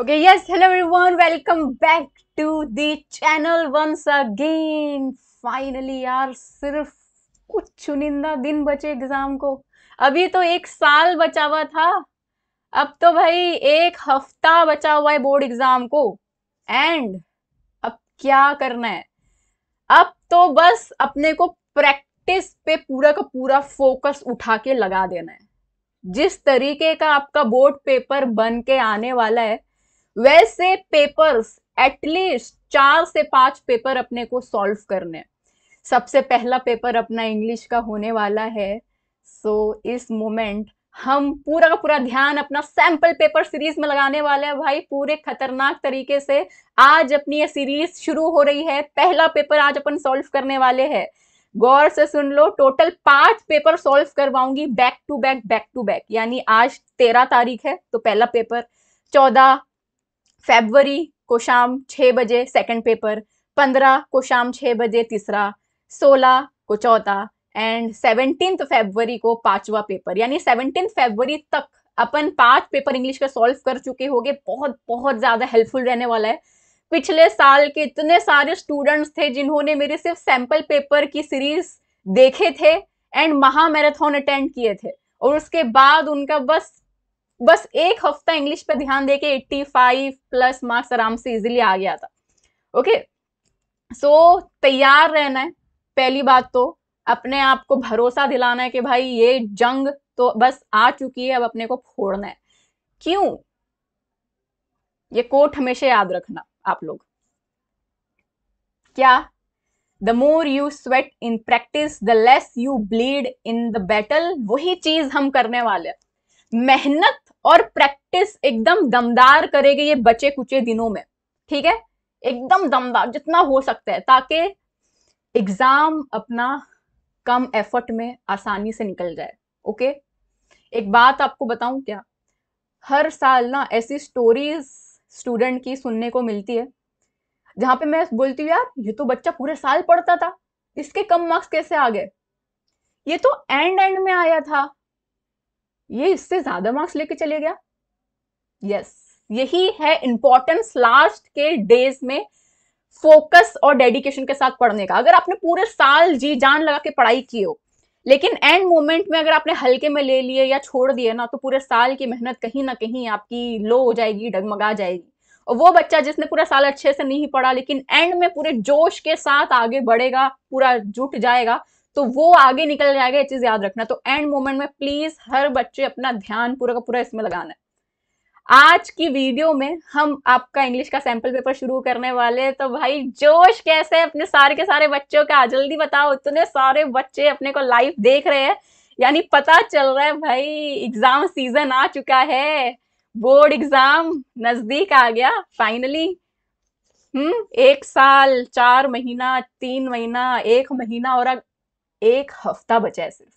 okay yes hello everyone welcome back to the channel once again finally यार सिर्फ कुछ चुनिंदा दिन बचे एग्जाम को अभी तो एक साल बचा हुआ था अब तो भाई एक हफ्ता बचा हुआ है बोर्ड एग्जाम को एंड अब क्या करना है अब तो बस अपने को प्रैक्टिस पे पूरा का पूरा फोकस उठा के लगा देना है जिस तरीके का आपका बोर्ड पेपर बन के आने वाला है वैसे पेपर्स एटलीस्ट चार से पांच पेपर अपने को सॉल्व करने सबसे पहला पेपर अपना इंग्लिश का होने वाला है सो so, इस मोमेंट हम पूरा का पूरा ध्यान अपना सैंपल पेपर सीरीज में लगाने वाले हैं भाई पूरे खतरनाक तरीके से आज अपनी ये सीरीज शुरू हो रही है पहला पेपर आज अपन सॉल्व करने वाले हैं गौर से सुन लो टोटल पांच पेपर सॉल्व करवाऊंगी back to back back to back यानी आज तेरह तारीख है तो पहला पेपर चौदह फेबरी को शाम छः बजे सेकेंड पेपर पंद्रह को शाम छः बजे तीसरा सोलह को चौथा एंड सेवनटीन फेबरी को पांचवा पेपर यानी सेवनटीन फेबवरी तक अपन पांच पेपर इंग्लिश का सॉल्व कर चुके होंगे बहुत बहुत ज़्यादा हेल्पफुल रहने वाला है पिछले साल के इतने सारे स्टूडेंट्स थे जिन्होंने मेरे सिर्फ सैम्पल पेपर की सीरीज देखे थे एंड महा मैराथन अटेंड किए थे और उसके बाद उनका बस बस एक हफ्ता इंग्लिश पे ध्यान दे के 85 प्लस मार्क्स आराम से इजीली आ गया था ओके सो so, तैयार रहना है पहली बात तो अपने आप को भरोसा दिलाना है कि भाई ये जंग तो बस आ चुकी है अब अपने को फोड़ना है क्यों ये कोट हमेशा याद रखना आप लोग क्या the more you sweat in practice the less you bleed in the battle वही चीज हम करने वाले हैं मेहनत और प्रैक्टिस एकदम दमदार करेंगे ये बचे कुचे दिनों में ठीक है एकदम दमदार जितना हो सकता है ताकि एग्जाम अपना कम एफर्ट में आसानी से निकल जाए ओके एक बात आपको बताऊं क्या हर साल ना ऐसी स्टोरीज स्टूडेंट की सुनने को मिलती है जहां पे मैं बोलती हूँ यार ये तो बच्चा पूरे साल पढ़ता था इसके कम मार्क्स कैसे आ गए ये तो एंड एंड में आया था ये इससे ज्यादा मार्क्स लेके चले गया यस yes, यही है इंपॉर्टेंस लास्ट के डेज में फोकस और डेडिकेशन के साथ पढ़ने का अगर आपने पूरे साल जी जान लगा के पढ़ाई की हो लेकिन एंड मोमेंट में अगर आपने हल्के में ले लिए या छोड़ दिए ना तो पूरे साल की मेहनत कहीं ना कहीं आपकी लो हो जाएगी डगमगा जाएगी और वो बच्चा जिसने पूरा साल अच्छे से नहीं पढ़ा लेकिन एंड में पूरे जोश के साथ आगे बढ़ेगा पूरा जुट जाएगा तो वो आगे निकल जाएगा ये चीज याद रखना तो एंड मोमेंट में प्लीज हर बच्चे अपना ध्यान पूरा का पूरा इसमें लगाना है आज की वीडियो में हम आपका इंग्लिश का सैंपल पेपर शुरू करने वाले हैं तो भाई जोश कैसे अपने सारे के सारे बच्चों का जल्दी बताओ इतने सारे बच्चे अपने को लाइव देख रहे हैं यानी पता चल रहा है भाई एग्जाम सीजन आ चुका है बोर्ड एग्जाम नजदीक आ गया फाइनली हम्म एक साल चार महीना तीन महीना एक महीना और एक हफ्ता बचा है सिर्फ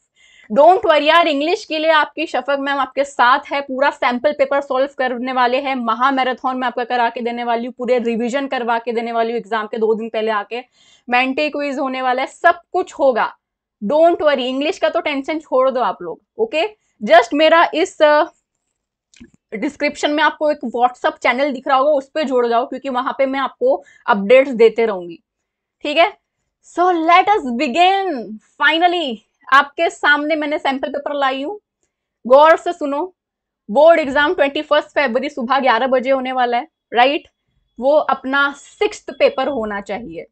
डोंट वरी यार इंग्लिश के लिए आपकी शफक मैम आपके साथ है पूरा सैम्पल पेपर सॉल्व करने वाले हैं महा मैराथन में आपका करा के देने वाली हूँ पूरे रिवीजन करवा के देने वाली हूँ एग्जाम के दो दिन पहले आके मेंटे क्विज होने वाला है सब कुछ होगा डोंट वरी इंग्लिश का तो टेंशन छोड़ दो आप लोग ओके जस्ट मेरा इस डिस्क्रिप्शन में आपको एक व्हाट्सअप चैनल दिख रहा होगा उस पर जोड़ जाओ क्योंकि वहां पे मैं आपको अपडेट्स देते रहूंगी ठीक है so let us begin finally आपके सामने मैंने सैंपल पेपर लाई हूँ गौर से सुनो board exam twenty first February सुबह ग्यारह बजे होने वाला है राइट right? वो अपना सिक्स पेपर होना चाहिए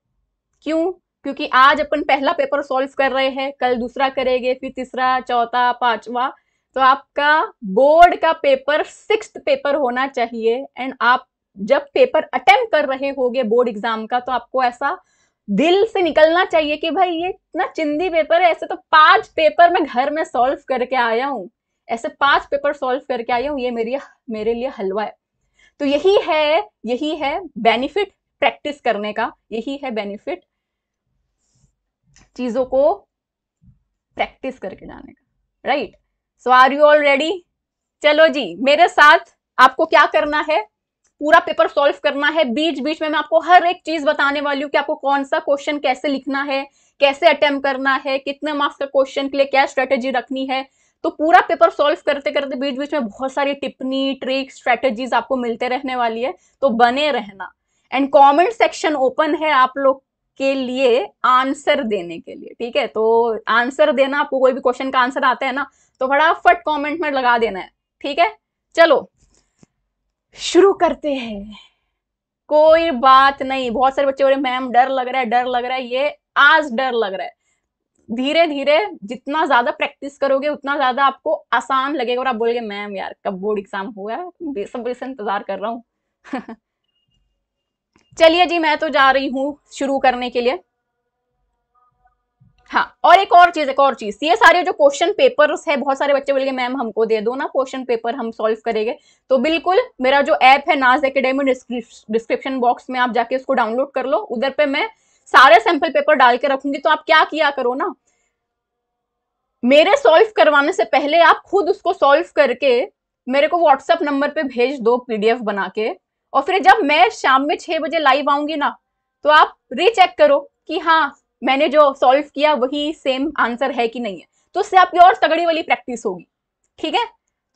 क्यों क्योंकि आज अपन पहला पेपर सॉल्व कर रहे हैं कल दूसरा करेंगे फिर तीसरा चौथा पांचवा तो आपका बोर्ड का पेपर सिक्स पेपर होना चाहिए एंड आप जब पेपर अटेम्प्ट कर रहे होगे बोर्ड एग्जाम का तो आपको ऐसा दिल से निकलना चाहिए कि भाई ये इतना चिंदी पेपर है ऐसे तो पांच पेपर मैं घर में सॉल्व करके आया हूँ ऐसे पांच पेपर सॉल्व करके आया हूँ ये मेरी मेरे लिए हलवा है तो यही है यही है बेनिफिट प्रैक्टिस करने का यही है बेनिफिट चीजों को प्रैक्टिस करके जाने का right so are you all ready चलो जी मेरे साथ आपको क्या करना है पूरा पेपर सॉल्व करना है बीच बीच में मैं आपको हर एक चीज बताने वाली हूँ कि आपको कौन सा क्वेश्चन कैसे लिखना है कैसे अटेम्प्ट करना है कितने मार्क्स का क्वेश्चन के लिए क्या स्ट्रेटेजी रखनी है तो पूरा पेपर सॉल्व करते करते बीच बीच में बहुत सारी टिप्पणी ट्रिक स्ट्रेटेजीज आपको मिलते रहने वाली है तो बने रहना एंड कॉमेंट सेक्शन ओपन है आप लोग के लिए आंसर देने के लिए ठीक है तो आंसर देना आपको कोई भी क्वेश्चन का आंसर आता है ना तो फटाफट कॉमेंट में लगा देना है ठीक है चलो शुरू करते हैं कोई बात नहीं बहुत सारे बच्चे बोले मैम डर लग रहा है डर लग रहा है ये आज डर लग रहा है धीरे धीरे जितना ज्यादा प्रैक्टिस करोगे उतना ज्यादा आपको आसान लगेगा और आप बोलोगे मैम यार कब बोर्ड एग्जाम हुआ सब से इंतजार कर रहा हूँ चलिए जी मैं तो जा रही हूँ शुरू करने के लिए हाँ और एक और चीज एक और चीज ये सारे जो क्वेश्चन पेपर है बहुत सारे बच्चे बोलेंगे मैम हमको दे दो ना क्वेश्चन पेपर हम सॉल्व करेंगे तो बिल्कुल मेरा जो ऐप है नाज एकेडमी डिस्क्रिप्शन बॉक्स में आप जाके उसको डाउनलोड कर लो उधर पे मैं सारे सैंपल पेपर डाल के रखूंगी तो आप क्या किया करो ना मेरे सॉल्व करवाने से पहले आप खुद उसको सॉल्व करके मेरे को व्हाट्सएप नंबर पे भेज दो पीडीएफ बना के और फिर जब मैं शाम में छह बजे लाइव आऊंगी ना तो आप रीचेक करो कि हाँ मैंने जो सॉल्व किया वही सेम आंसर है कि नहीं है तो उससे आपकी और तगड़ी वाली प्रैक्टिस होगी ठीक है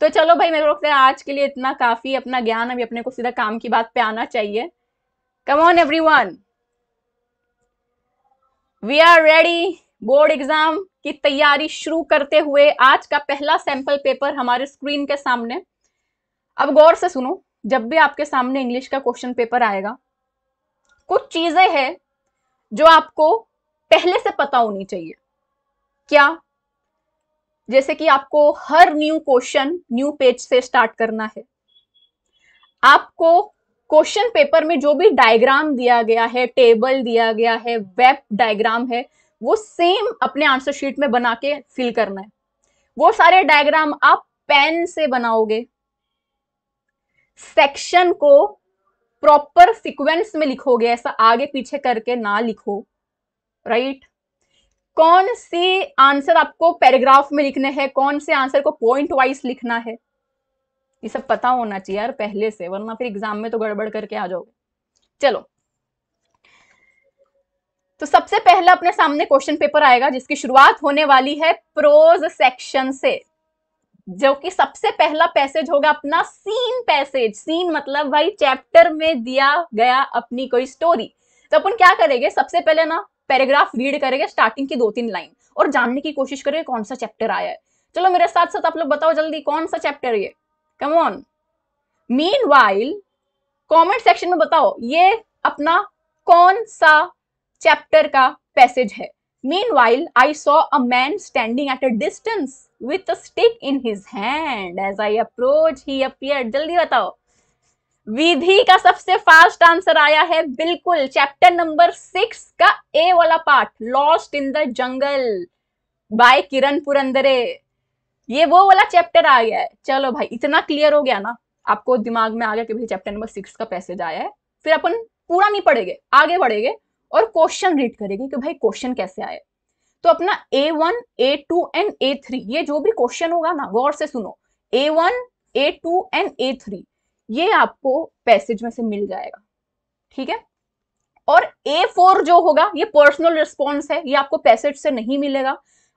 तो चलो भाई मेरे को आज के लिए इतना काफी अपना ज्ञान अभी अपने को सीधा काम की बात पे आना चाहिए come on everyone we are ready board exam की तैयारी शुरू करते हुए आज का पहला सैंपल पेपर हमारे स्क्रीन के सामने अब गौर से सुनो जब भी आपके सामने इंग्लिश का क्वेश्चन पेपर आएगा कुछ चीजें हैं जो आपको पहले से पता होनी चाहिए क्या जैसे कि आपको हर न्यू क्वेश्चन न्यू पेज से स्टार्ट करना है आपको क्वेश्चन पेपर में जो भी डायग्राम दिया गया है टेबल दिया गया है वेब डायग्राम है वो सेम अपने आंसर शीट में बना के फिल करना है वो सारे डायग्राम आप पेन से बनाओगे सेक्शन को प्रॉपर सीक्वेंस में लिखोगे ऐसा आगे पीछे करके ना लिखो राइट right? कौन से आंसर आपको पैराग्राफ में लिखने हैं कौन से आंसर को पॉइंट वाइज लिखना है ये सब पता होना चाहिए यार पहले से वरना फिर एग्जाम में तो गड़बड़ करके आ जाओगे चलो तो सबसे पहले अपने सामने क्वेश्चन पेपर आएगा जिसकी शुरुआत होने वाली है प्रोज सेक्शन से जो कि सबसे पहला पैसेज होगा अपना सीन पैसेज सीन मतलब भाई चैप्टर में दिया गया अपनी कोई स्टोरी तो अपन क्या करेंगे सबसे पहले ना पैराग्राफ रीड करेंगे स्टार्टिंग की दो तीन लाइन और जानने की कोशिश करेंगे कौन सा चैप्टर आया है चलो मेरे साथ साथ आप लोग बताओ जल्दी कौन सा चैप्टर ये come on meanwhile comment section में बताओ ये अपना कौन सा चैप्टर का पैसेज है meanwhile I saw a man standing at a distance with a stick in his hand as I approach he appear जल्दी बताओ विधि का सबसे फास्ट आंसर आया है बिल्कुल चैप्टर नंबर सिक्स का ए वाला part lost in the jungle by Kiran Purandare ये वो वाला चैप्टर आ गया है चलो भाई इतना क्लियर हो गया ना आपको दिमाग में आ गया कि भाई चैप्टर नंबर सिक्स का पैसेज आया है फिर अपन पूरा नहीं पढ़ेंगे आगे बढ़ेंगे और क्वेश्चन रीड करेंगे कि भाई क्वेश्चन कैसे आए तो अपना A one A two and A three ये जो भी क्वेश्चन होगा ना गौर से सुनो A one A two and A three ये आपको पैसेज में से मिल जाएगा ठीक है और ए फोर जो होगा ये पर्सनल रिस्पॉन्स है ये आपको पैसेज से नहीं मिलेगा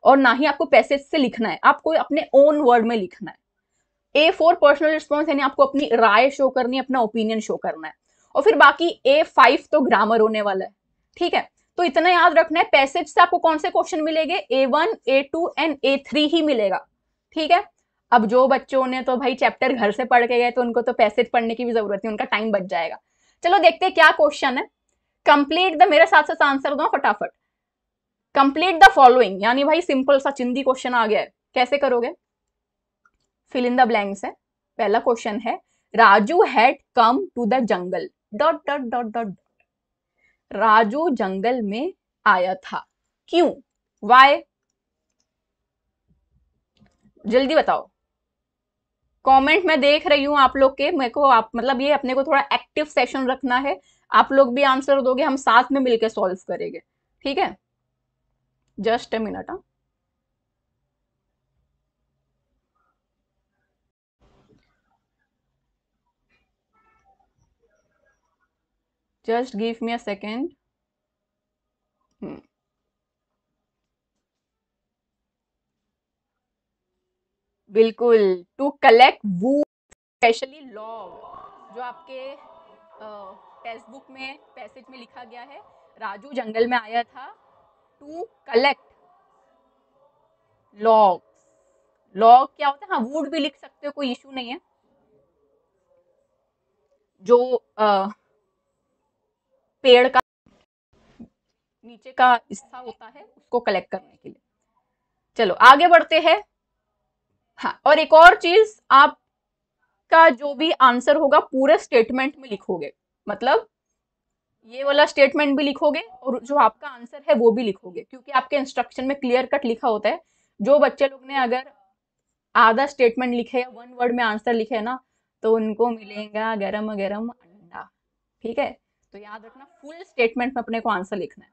और ना ही आपको पैसेज से लिखना है आपको अपने ओन वर्ड में लिखना है ए फोर पर्सनल रिस्पॉन्स यानी आपको अपनी राय शो करनी है अपना ओपिनियन शो करना है और फिर बाकी ए फाइव तो ग्रामर होने वाला है ठीक है तो इतना याद रखना है पैसेज से आपको कौन से क्वेश्चन मिलेंगे A one A two and A three ही मिलेगा ठीक है अब जो बच्चों ने तो भाई चैप्टर घर से पढ़ के गए तो उनको तो पैसे पढ़ने की भी जरूरत नहीं उनका टाइम बच जाएगा चलो देखते हैं क्या क्वेश्चन है कंप्लीट द मेरे साथ साथ आंसर दो फटाफट कंप्लीट द फॉलोइंग यानी भाई सिंपल सा चिंदी क्वेश्चन आ गया है कैसे करोगे फिल इन द ब्लैंक्स है पहला क्वेश्चन है Raju had come to the jungle dot dot dot dot dot Raju जंगल में आया था क्यों वाई जल्दी बताओ कमेंट मैं देख रही हूँ आप लोग के मेरे को आप मतलब ये अपने को थोड़ा एक्टिव सेशन रखना है आप लोग भी आंसर दोगे हम साथ में मिलकर सॉल्व करेंगे ठीक है just a minute just give me a second hmm बिल्कुल टू कलेक्ट वू स्पेशली लॉग जो आपके टेक्स्ट बुक में पैसेज में लिखा गया है राजू जंगल में आया था टू कलेक्ट लॉग लॉग क्या होता है हाँ वुड भी लिख सकते हो कोई इशू नहीं है जो आ, पेड़ का नीचे का हिस्सा होता है उसको कलेक्ट करने के लिए चलो आगे बढ़ते हैं हाँ और एक और चीज आपका जो भी आंसर होगा पूरे स्टेटमेंट में लिखोगे मतलब ये वाला स्टेटमेंट भी लिखोगे और जो आपका आंसर है वो भी लिखोगे क्योंकि आपके इंस्ट्रक्शन में क्लियर कट लिखा होता है जो बच्चे लोग ने अगर आधा स्टेटमेंट लिखे या वन वर्ड में आंसर लिखे ना तो उनको मिलेगा गरम गरम अंडा ठीक है तो याद रखना फुल स्टेटमेंट में अपने को आंसर लिखना है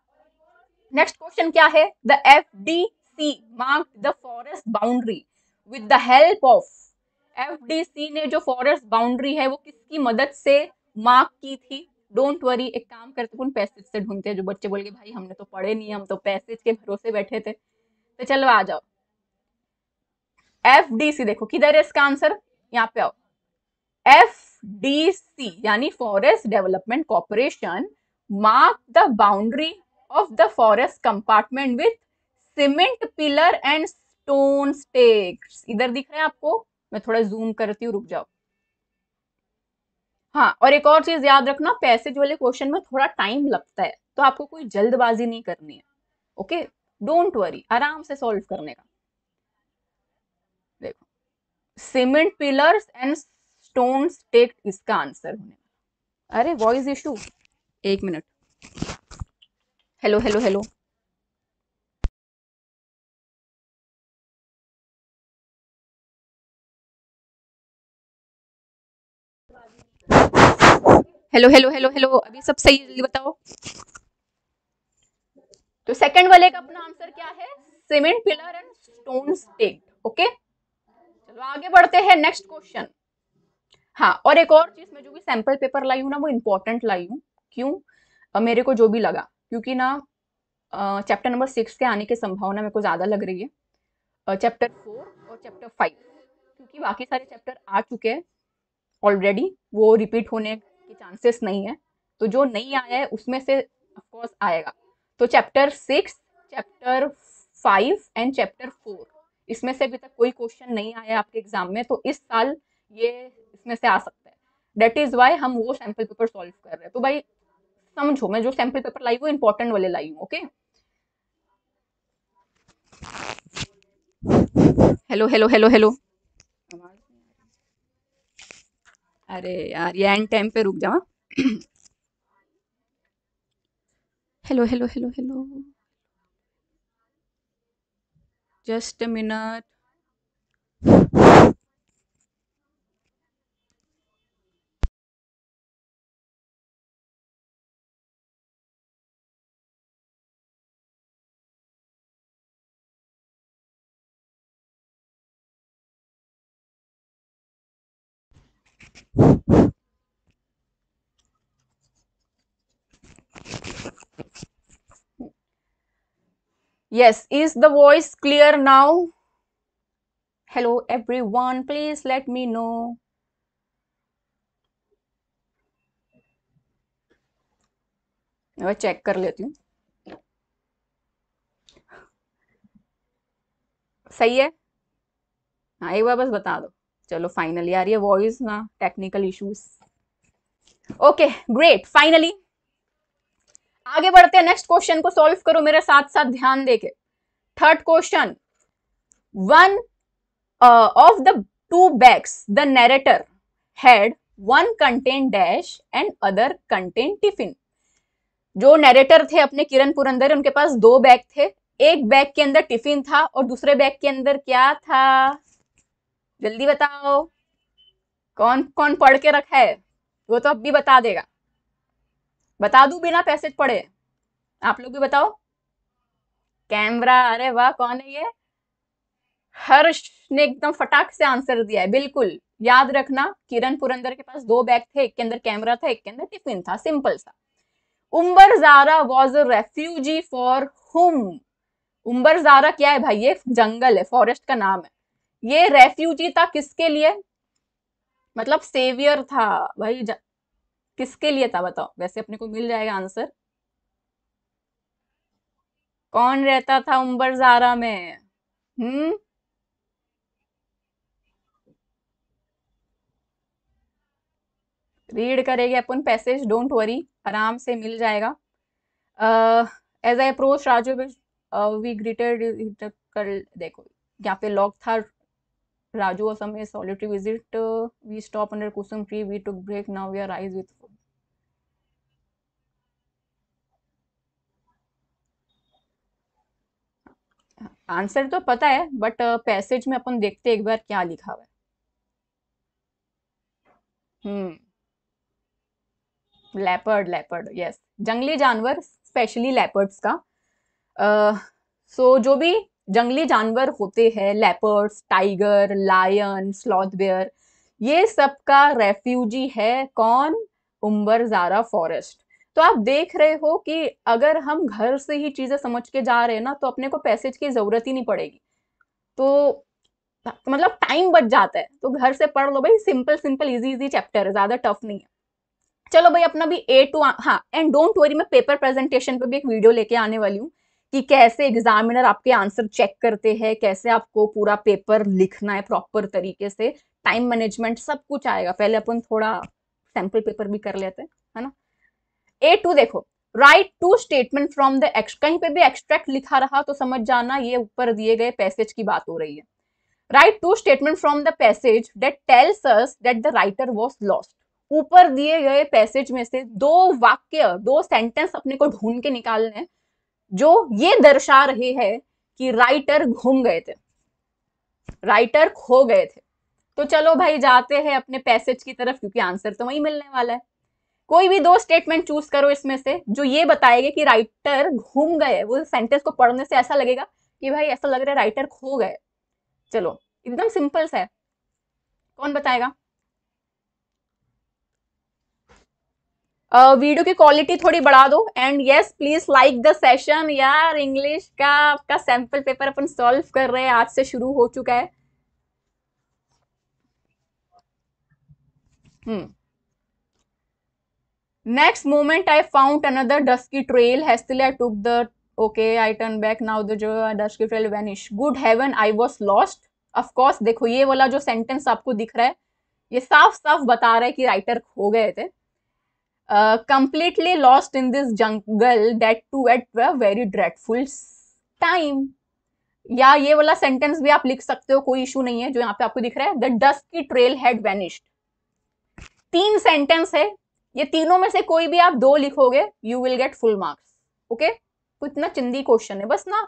नेक्स्ट क्वेश्चन क्या है the F D C mark the forest boundary with the help of FDC ने जो फॉरेस्ट बाउंड्री है वो किसकी मदद से मार्क की थी डोंट वरी एक काम करते उन पैसेज से ढूंढते हैं जो बच्चे बोल के भाई हमने तो पढ़े नहीं हम तो पैसेज के भरोसे बैठे थे तो चलो आ जाओ एफ डी सी देखो किधर है इसका आंसर यहाँ पे आओ एफ डी सी यानी forest development corporation mark the boundary of the forest compartment with cement pillar and stone stakes इधर दिख रहे हैं आपको मैं थोड़ा जूम करती हूँ रुक जाओ हाँ और एक और चीज याद रखना पैसेज वाले क्वेश्चन में थोड़ा टाइम लगता है तो आपको कोई जल्दबाजी नहीं करनी है ओके डोंट वरी आराम से सॉल्व करने का देखो cement pillars and stone stakes इसका आंसर होने अरे वॉइस इशू एक minute hello hello hello hello hello hello hello अभी सब सही जल्दी बताओ तो सेकंड वाले का अपना आंसर क्या है cement pillar and stone staked okay चलो आगे बढ़ते हैं नेक्स्ट क्वेश्चन हाँ और एक और चीज मैं जो भी सैंपल पेपर लाई हूँ ना वो इम्पोर्टेंट लाई हूँ क्यों मेरे को जो भी लगा क्योंकि ना चैप्टर नंबर सिक्स के आने की संभावना मेरे को ज़्यादा लग रही है चैप्टर फोर और चैप्टर फाइव क्योंकि बाकी सारे चैप्टर आ चुके हैं ऑलरेडी वो रिपीट होने के चांसेस नहीं है तो जो नहीं आया है उसमें से ऑफकोर्स आएगा तो chapter six chapter five and chapter four इसमें से अभी तक कोई क्वेश्चन नहीं आया आपके एग्जाम में तो इस साल ये इसमें से आ सकता है डेट इज़ वाई हम वो सैम्पल पेपर सॉल्व कर रहे हैं तो भाई समझो मैं जो सैम्पल पेपर लाई वो इंपॉर्टेंट वाले लाई हूँ okay hello hello hello hello अरे यार ये एंड टाइम पे रुक जाओ hello hello hello hello just minute yes is the voice clear now hello everyone please let me know मैं चेक कर लेती हूँ सही है हाँ एक बार बस बता दो चलो फाइनली आ रही है वॉइस ना technical issues okay great finally आगे बढ़ते हैं नेक्स्ट क्वेश्चन को सॉल्व करो मेरे साथ साथ ध्यान देके third question one of the two bags the narrator had one contain dash and other contain tiffin जो नरेटर थे अपने किरण पुरंदर उनके पास दो बैग थे एक बैग के अंदर टिफिन था और दूसरे बैग के अंदर क्या था जल्दी बताओ कौन कौन पढ़ के रखा है वो तो अब भी बता देगा बता दू बिना पैसेज पढ़े आप लोग भी बताओ कैमरा अरे वाह कौन है ये हर्ष ने एकदम फटाक से आंसर दिया है बिल्कुल याद रखना किरण पुरंदर के पास दो बैग थे एक के अंदर कैमरा था एक के अंदर टिफिन था सिंपल सा Umbarzara was a refugee for whom उम्बर Zara क्या है भाई ये जंगल है फॉरेस्ट का नाम है ये रेफ्यूजी था किसके लिए मतलब सेवियर था भाई किसके लिए था बताओ वैसे अपने को मिल जाएगा आंसर कौन रहता था उम्बर जारा में हम्म रीड करेगी अपन पैसेज डोंट वरी आराम से मिल जाएगा as I approach Raju we greeted कर देखो यहाँ पे लॉक था राजू असम में solitary visit we stop under kusum tree we took break now we are rise with answer तो पता है बट पैसेज uh, में अपन देखते एक बार क्या लिखा हुआ है हम्म लेपर्ड लेपर्ड यस जंगली जानवर स्पेशली लेपर्ड्स का सो so, जो भी जंगली जानवर होते हैं leopards tiger lion sloth bear ये सब का रेफ्यूजी है कौन उम्बर जारा फॉरेस्ट तो आप देख रहे हो कि अगर हम घर से ही चीज़ें समझ के जा रहे हैं ना तो अपने को पैसेज की ज़रूरत ही नहीं पड़ेगी तो मतलब टाइम बच जाता है तो घर से पढ़ लो भाई simple simple easy easy chapter है ज़्यादा टफ नहीं है चलो भाई अपना भी ए टू हाँ एंड डोंट वरी मैं पेपर प्रेजेंटेशन पे भी एक वीडियो लेके आने वाली हूँ कि कैसे एग्जामिनर आपके आंसर चेक करते हैं कैसे आपको पूरा पेपर लिखना है प्रॉपर तरीके से टाइम मैनेजमेंट सब कुछ आएगा पहले अपन थोड़ा सैम्पल पेपर भी कर लेते हैं है ना ए टू देखो write two statement from the ex कहीं पे भी एक्सट्रैक्ट लिखा रहा तो समझ जाना ये ऊपर दिए गए पैसेज की बात हो रही है write two statement from the passage that tells us that the writer was lost ऊपर दिए गए पैसेज में से दो वाक्य दो सेंटेंस अपने को ढूंढ के निकालने जो ये दर्शा रहे हैं कि राइटर घूम गए थे राइटर खो गए थे तो चलो भाई जाते हैं अपने पैसेज की तरफ क्योंकि आंसर तो वही मिलने वाला है कोई भी दो स्टेटमेंट चूज करो इसमें से जो ये बताएगा कि राइटर घूम गए वो सेंटेंस को पढ़ने से ऐसा लगेगा कि भाई ऐसा लग रहा है राइटर खो गए चलो एकदम सिंपल सा है कौन बताएगा वीडियो की क्वालिटी थोड़ी बढ़ा दो and yes please like the session यार इंग्लिश का आपका सैंपल पेपर अपन सॉल्व कर रहे हैं आज से शुरू हो चुका है hmm next moment i found another dusky trail hastily i took the okay i turn back now the जो डस्ट की trail vanish good heaven I was lost of course देखो ये वाला जो सेंटेंस आपको दिख रहा है ये साफ साफ बता रहा है कि राइटर खो गए थे completely lost in this jungle that to at very dreadful time या ये वाला सेंटेंस भी आप लिख सकते हो कोई इशू नहीं है जो यहाँ पे आपको दिख रहा है द डस्ट की ट्रेल हैड वेनिश्ड तीन सेंटेंस है ये तीनों में से कोई भी आप दो लिखोगे you will get full marks okay तो इतना चिंदी क्वेश्चन है बस ना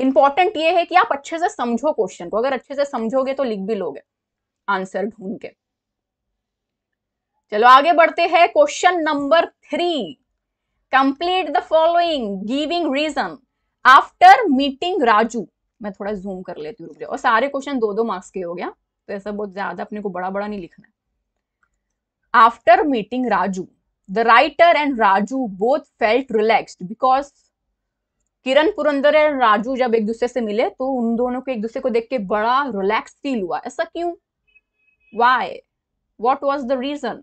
इंपॉर्टेंट ये है कि आप अच्छे से समझो क्वेश्चन को अगर अच्छे से समझोगे तो लिख भी लोगे आंसर ढूंढ के चलो आगे बढ़ते हैं question number three complete the following giving reason after meeting Raju मैं थोड़ा जूम कर लेती हूँ रुक जाओ और सारे क्वेश्चन दो दो मार्क्स के हो गया हाँ? तो ऐसा बहुत ज्यादा अपने को बड़ा बड़ा नहीं लिखना है After meeting Raju, the writer and Raju both felt relaxed because किरण पुरंदर और राजू जब एक दूसरे से मिले तो उन दोनों को एक दूसरे को देख के बड़ा रिलैक्स फील हुआ ऐसा क्यों why what was the reason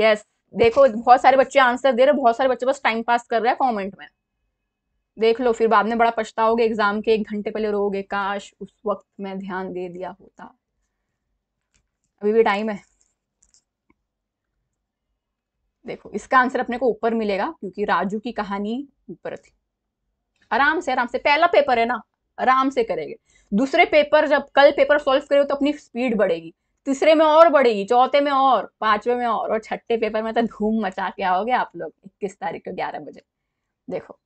yes देखो बहुत सारे बच्चे आंसर दे रहे बहुत सारे बच्चे बस टाइम पास कर रहे हैं कमेंट में देख लो फिर बाद में बड़ा पछताओगे एग्जाम के एक घंटे पहले रोगे काश उस वक्त मैं ध्यान दे दिया होता अभी भी टाइम है देखो इसका आंसर अपने को ऊपर मिलेगा क्योंकि राजू की कहानी ऊपर थी आराम से आराम से पहला पेपर है ना आराम से करेंगे दूसरे पेपर जब कल पेपर सॉल्व करे तो अपनी स्पीड बढ़ेगी तीसरे में और बढ़ेगी चौथे में और पांचवे में और और छठे पेपर में तो धूम मचा के आओगे आप लोग इक्कीस तारीख को ग्यारह बजे देखो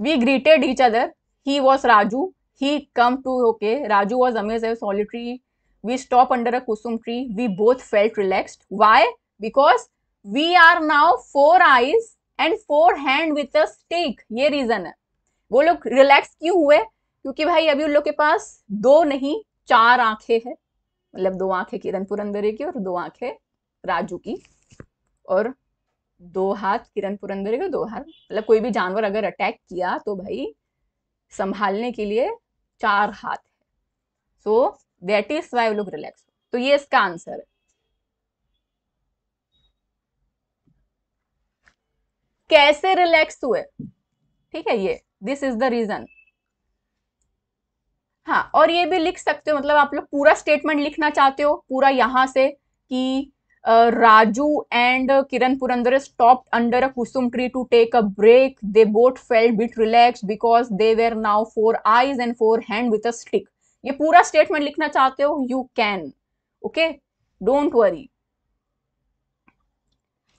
we greeted each other he was Raju he come to okay Raju was amaze solitary we stop under a kusum tree we both felt relaxed why because we are now four eyes and four hand with a stake ये रीजन है वो लोग relax क्यों हुए क्योंकि भाई अभी उन लोग के पास दो नहीं चार आंखें हैं मतलब दो आंखें किरण पुरंदरे की और दो आंखें राजू की और दो हाथ किरण पुरंदरे के दो हाथ मतलब कोई भी जानवर अगर अटैक किया तो भाई संभालने के लिए चार हाथ है so so, that is why look relax तो ये इसका आंसर है कैसे रिलैक्स हुए ठीक है ये दिस इज द रीजन हाँ और ये भी लिख सकते हो मतलब आप लोग पूरा स्टेटमेंट लिखना चाहते हो पूरा यहां से कि Raju and Kiran Purandar stop under a kusum tree to take a break they both fell bit relax because they were now four eyes and four hand with a stick ये पूरा स्टेटमेंट लिखना चाहते हो you can okay don't worry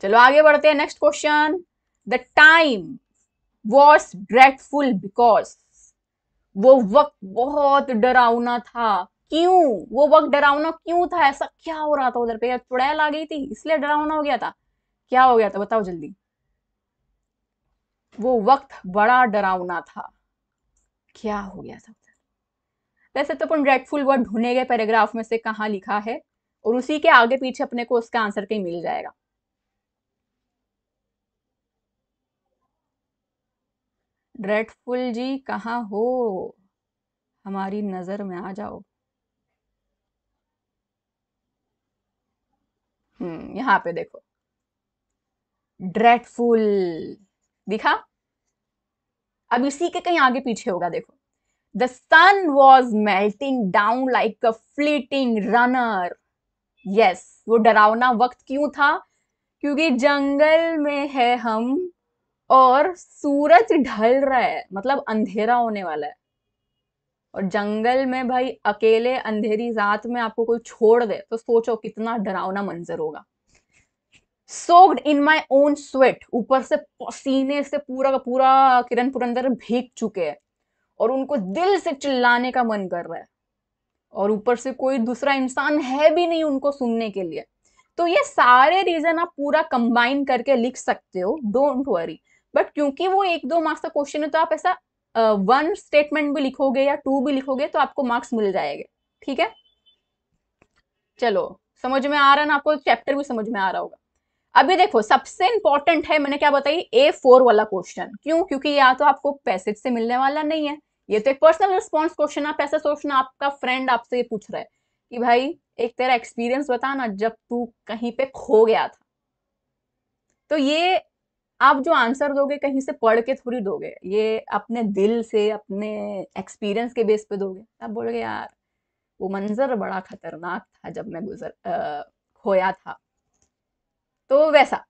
चलो आगे बढ़ते हैं next question the time was dreadful because वो वक्त बहुत डरावना था क्यों वो वक्त डरावना क्यों था ऐसा क्या हो रहा था उधर पे चुड़ैल आ गई थी इसलिए डरावना हो गया था क्या हो गया था बताओ जल्दी वो वक्त बड़ा डरावना था क्या हो गया था वैसे तो अपन ड्रेडफुल वर्ड ढूंढे गए पैराग्राफ में से कहाँ लिखा है और उसी के आगे पीछे अपने को उसका आंसर कहीं मिल जाएगा ड्रेडफुल जी कहाँ हो हमारी नज़र में आ जाओ हम्म यहाँ पे देखो ड्रेडफुल दिखा अब इसी के कहीं आगे पीछे होगा देखो The sun was melting down like a fleeting runner. Yes, वो डरावना वक्त क्यों था क्योंकि जंगल में है हम और सूरज ढल रहा है मतलब अंधेरा होने वाला है और जंगल में भाई अकेले अंधेरी रात में आपको कोई छोड़ दे तो सोचो कितना डरावना मंजर होगा सोग्ड इन माई ओन स्वेट ऊपर से पसीने से पूरा का पूरा किरण पुरंदर भीग चुके हैं और उनको दिल से चिल्लाने का मन कर रहा है और ऊपर से कोई दूसरा इंसान है भी नहीं उनको सुनने के लिए तो ये सारे रीजन आप पूरा कंबाइन करके लिख सकते हो डोंट वरी बट क्योंकि वो एक दो मार्क्स का क्वेश्चन है तो आप ऐसा वन uh, स्टेटमेंट भी लिखोगे या टू भी लिखोगे तो आपको मार्क्स मिल जाएंगे ठीक है चलो समझ में आ रहा ना आपको चैप्टर भी समझ में आ रहा होगा अभी देखो सबसे इंपॉर्टेंट है मैंने क्या बताई ए फोर वाला क्वेश्चन क्यों क्योंकि या तो आपको पैसेज से मिलने वाला नहीं है ये तो एक पर्सनल रिस्पॉन्स क्वेश्चन आप ऐसा सोचना आपका फ्रेंड आपसे ये पूछ रहा है कि भाई एक तेरा एक्सपीरियंस बता ना जब तू कहीं पे खो गया था तो ये आप जो आंसर दोगे कहीं से पढ़ के थोड़ी दोगे ये अपने दिल से अपने एक्सपीरियंस के बेस पे दोगे आप बोलोगे यार वो मंजर बड़ा खतरनाक था जब मैं गुजर आ, खोया था तो वैसा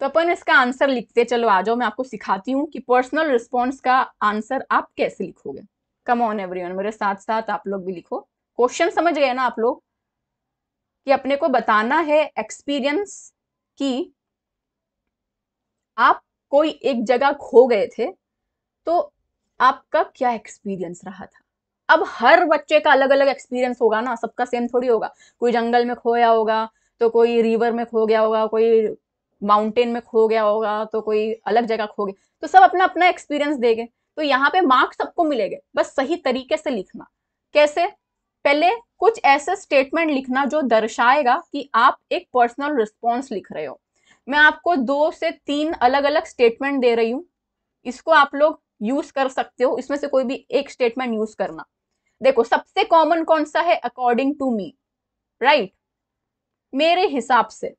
तो अपन इसका आंसर लिखते चलो आ जाओ मैं आपको सिखाती हूँ कि पर्सनल रिस्पॉन्स का आंसर आप कैसे लिखोगे कम ऑन एवरी मेरे साथ साथ आप लोग भी लिखो क्वेश्चन समझ गए ना आप लोग कि अपने को बताना है एक्सपीरियंस कि आप कोई एक जगह खो गए थे तो आपका क्या एक्सपीरियंस रहा था अब हर बच्चे का अलग अलग एक्सपीरियंस होगा ना सबका सेम थोड़ी होगा कोई जंगल में खोया होगा तो कोई रिवर में खो गया होगा कोई माउंटेन में खो गया होगा तो कोई अलग जगह खो गया तो सब अपना अपना एक्सपीरियंस देंगे तो यहाँ पे मार्क्स सबको मिलेंगे बस सही तरीके से लिखना कैसे पहले कुछ ऐसे स्टेटमेंट लिखना जो दर्शाएगा कि आप एक पर्सनल रिस्पॉन्स लिख रहे हो मैं आपको दो से तीन अलग अलग स्टेटमेंट दे रही हूँ इसको आप लोग यूज कर सकते हो इसमें से कोई भी एक स्टेटमेंट यूज करना देखो सबसे कॉमन कौन सा है अकॉर्डिंग टू मी राइट मेरे हिसाब से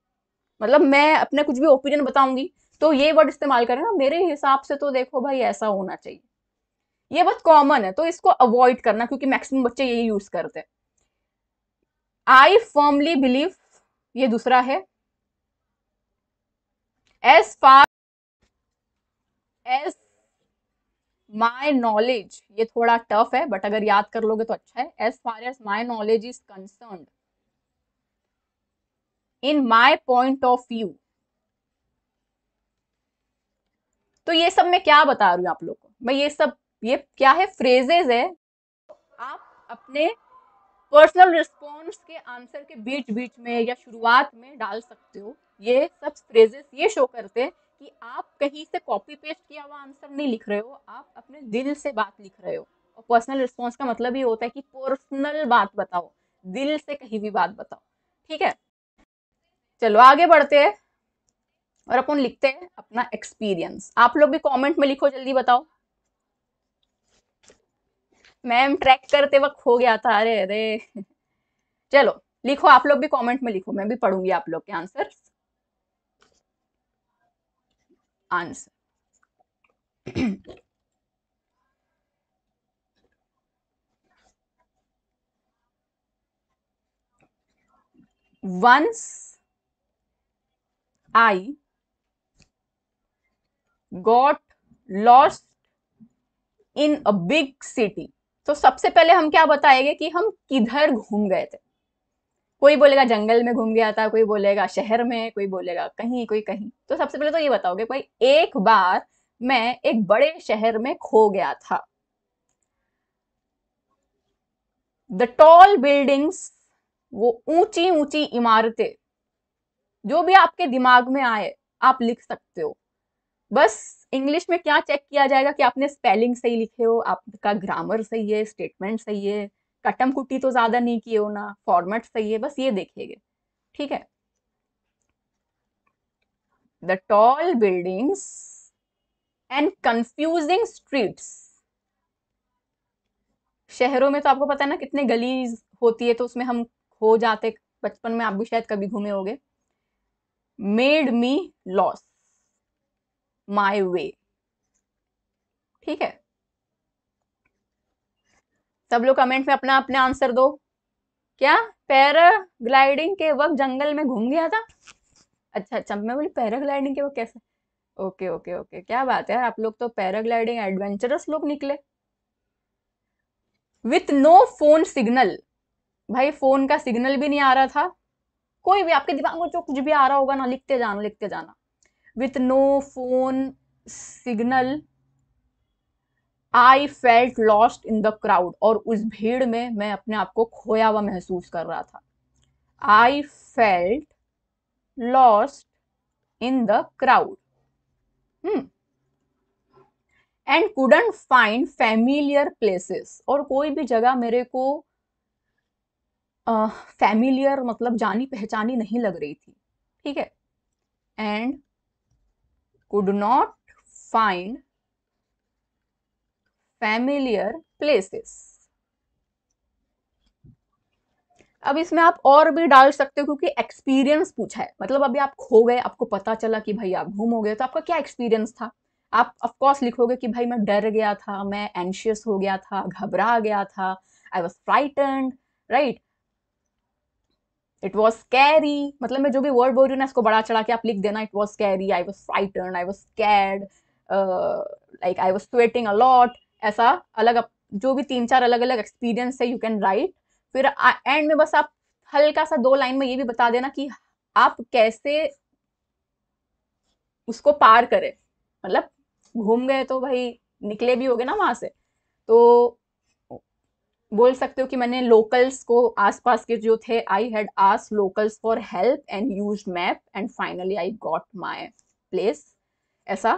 मतलब मैं अपने कुछ भी ओपिनियन बताऊंगी तो ये वर्ड इस्तेमाल करें ना मेरे हिसाब से तो देखो भाई ऐसा होना चाहिए ये बहुत कॉमन है तो इसको अवॉइड करना क्योंकि मैक्सिमम बच्चे यही यूज करते हैं आई फर्मली बिलीव ये दूसरा है as far as my knowledge ये थोड़ा टफ है बट अगर याद कर लोगे तो अच्छा है as far as my knowledge is concern in my point of view तो ये सब मैं क्या बता रही हूं आप लोग को मैं ये सब ये क्या है फ्रेजेज है आप अपने पर्सनल रिस्पॉन्स के आंसर के बीच बीच में या शुरुआत में डाल सकते हो ये सब फ्रेजेस ये शो करते हैं कि आप कहीं से कॉपी पेस्ट किया हुआ आंसर नहीं लिख रहे हो आप अपने दिल से बात लिख रहे हो और पर्सनल रिस्पॉन्स का मतलब ये होता है कि पर्सनल बात बताओ दिल से कहीं भी बात बताओ ठीक है चलो आगे बढ़ते हैं और अपन लिखते हैं अपना एक्सपीरियंस आप लोग भी कमेंट में लिखो जल्दी बताओ मैम ट्रैक करते वक्त हो गया था अरे अरे चलो लिखो आप लोग भी कमेंट में लिखो मैं भी पढ़ूंगी आप लोग के answer answer once I got lost in a big city. तो सबसे पहले हम क्या बताएंगे कि हम किधर घूम गए थे कोई बोलेगा जंगल में घूम गया था कोई बोलेगा शहर में कोई बोलेगा कहीं कोई कहीं तो सबसे पहले तो ये बताओगे भाई एक बार मैं एक बड़े शहर में खो गया था द टॉल बिल्डिंग्स वो ऊंची ऊंची इमारतें जो भी आपके दिमाग में आए आप लिख सकते हो बस इंग्लिश में क्या चेक किया जाएगा कि आपने स्पेलिंग सही लिखे हो आपका ग्रामर सही है स्टेटमेंट सही है कटम कुटी तो ज्यादा नहीं किए हो ना फॉर्मेट सही है बस ये देखेंगे ठीक है the tall buildings and confusing streets शहरों में तो आपको पता है ना कितने गलीज होती है तो उसमें हम खो जाते बचपन में आप भी शायद कभी घूमे होंगे मेड मी लॉस माई वे ठीक है सब लोग कमेंट में अपना अपने आंसर दो क्या पैराग्लाइडिंग के वक्त जंगल में घूम गया था अच्छा अच्छा मैं बोली पैराग्लाइडिंग के वक्त कैसे ओके ओके ओके क्या बात है आप लोग तो पैराग्लाइडिंग एडवेंचरस लोग निकले विथ नो फोन सिग्नल भाई फोन का सिग्नल भी नहीं आ रहा था कोई भी आपके दिमाग में जो कुछ भी आ रहा होगा ना लिखते जाना लिखते जाना with no phone signal I felt lost in the crowd और उस भीड़ में मैं अपने आप को खोया हुआ महसूस कर रहा था I felt lost in the crowd and couldn't find familiar places और कोई भी जगह मेरे को फैमिलियर uh, मतलब जानी पहचानी नहीं लग रही थी ठीक है and could not find familiar places अब इसमें आप और भी डाल सकते हो क्योंकि एक्सपीरियंस पूछा है मतलब अभी आप खो गए आपको पता चला कि भाई आप घूम हो गए तो आपका क्या एक्सपीरियंस था आप ऑफकोर्स लिखोगे कि भाई मैं डर गया था मैं एंशियस हो गया था घबरा गया था I was frightened right it was scary मतलब मैं जो भी वर्ड बोल रही हूँ ना इसको बड़ा चढ़ा के आप लिख देना it was scary I was frighten I was scared like I was sweating a lot ऐसा अलग जो भी तीन चार अलग अलग एक्सपीरियंस है यू कैन राइट फिर एंड में बस आप हल्का सा दो लाइन में ये भी बता देना कि आप कैसे उसको पार करें मतलब घूम गए तो भाई निकले भी हो गए ना वहां से तो बोल सकते हो कि मैंने लोकल्स को आसपास के जो थे आई हैड आस locals for help and use map and finally I got my place ऐसा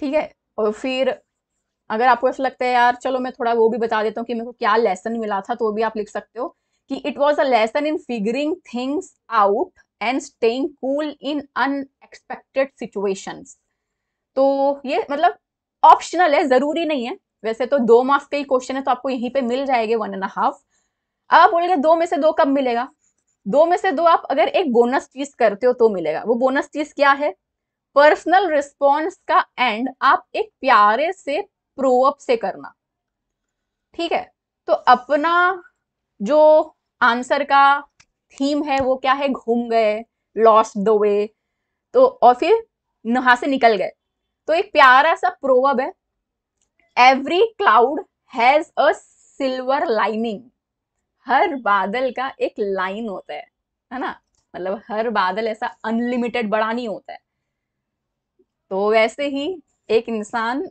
ठीक है और फिर अगर आपको ऐसा लगता है यार चलो मैं थोड़ा वो भी बता देता हूँ कि मेरे को क्या लेसन मिला था तो वो भी आप लिख सकते हो कि it was a lesson in figuring things out and staying cool in unexpected situations तो ये मतलब ऑप्शनल है ज़रूरी नहीं है वैसे तो दो मार्क्स के ही क्वेश्चन है तो आपको यहीं पे मिल जाएंगे वन एंड हाफ अब आप बोलेंगे दो में से दो कब मिलेगा दो में से दो आप अगर एक बोनस चीज करते हो तो मिलेगा वो बोनस चीज क्या है पर्सनल रिस्पॉन्स का एंड आप एक प्यारे से प्रोअप से करना ठीक है तो अपना जो आंसर का थीम है वो क्या है घूम गए लॉस्ट द वे तो और फिर नहा से निकल गए तो एक प्यारा सा प्रोवब है every cloud has a silver lining हर बादल का एक लाइन होता है है ना मतलब हर बादल ऐसा अनलिमिटेड बड़ा नहीं होता है तो वैसे ही एक इंसान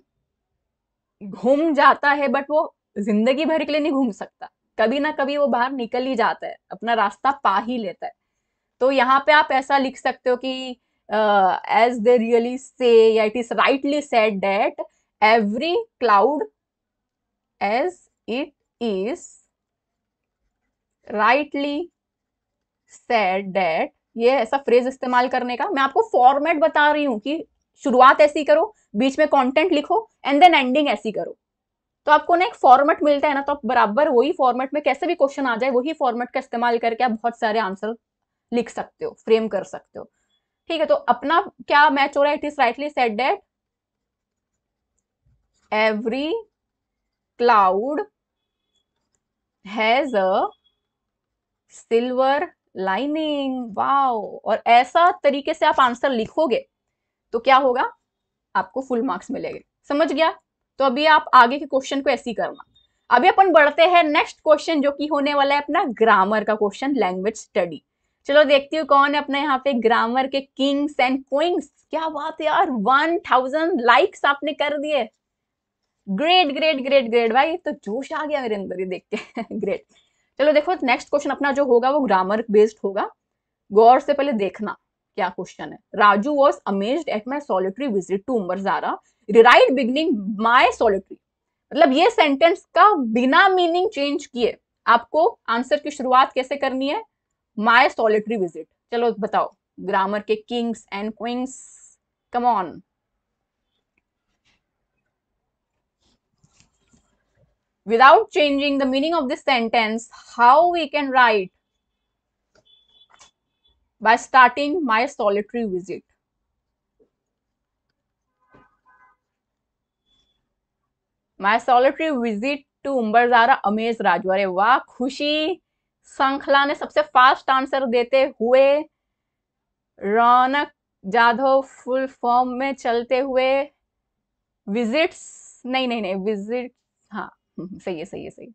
घूम जाता है बट वो जिंदगी भर के लिए नहीं घूम सकता कभी ना कभी वो बाहर निकल ही जाता है अपना रास्ता पा ही लेता है तो यहाँ पे आप ऐसा लिख सकते हो कि as they really say it is rightly said that every cloud as it is rightly said that ये ऐसा फ्रेज इस्तेमाल करने का मैं आपको फॉर्मेट बता रही हूं कि शुरुआत ऐसी करो बीच में कंटेंट लिखो एंड देन एंडिंग ऐसी करो तो आपको ना एक फॉर्मेट मिलता है ना तो आप बराबर वही फॉर्मेट में कैसे भी क्वेश्चन आ जाए वही फॉर्मेट का इस्तेमाल करके आप बहुत सारे आंसर लिख सकते हो फ्रेम कर सकते हो ठीक है तो अपना क्या मैच हो रहा है it is rightly said that every cloud has a silver lining wow और ऐसा तरीके से आप आंसर लिखोगे तो क्या होगा आपको फुल मार्क्स मिलेंगे समझ गया तो अभी आप आगे के क्वेश्चन को ऐसे ही करना अभी अपन बढ़ते हैं नेक्स्ट क्वेश्चन जो कि होने वाला है अपना ग्रामर का क्वेश्चन लैंग्वेज स्टडी चलो देखती हूँ कौन है अपने यहाँ पे ग्रामर के किंग्स एंड क्विंग्स क्या बात है यार वन थाउजेंड लाइक्स आपने कर दिए ग्रेट ग्रेट ग्रेट ग्रेट भाई तो जोश आ गया मेरे अंदर ये देख के ग्रेट चलो देखो नेक्स्ट क्वेश्चन अपना जो होगा वो ग्रामर बेस्ड होगा गौर से पहले देखना क्या क्वेश्चन है Raju was amaze at my solitary visit to Umbarzara right beginning my solitary मतलब ये सेंटेंस का बिना मीनिंग चेंज किए आपको आंसर की शुरुआत कैसे करनी है माई सॉलिटरी विजिट चलो बताओ ग्रामर के kings and queens come on without changing the meaning of this sentence how we can write by starting my solitary visit my solitary visit to umbarzara amaze Raju अरे khushi sankhla ne sabse fast answer dete hue ronak Raunak full form form chalte hue visits nahi nahi nahi नहीं सही है सही है सही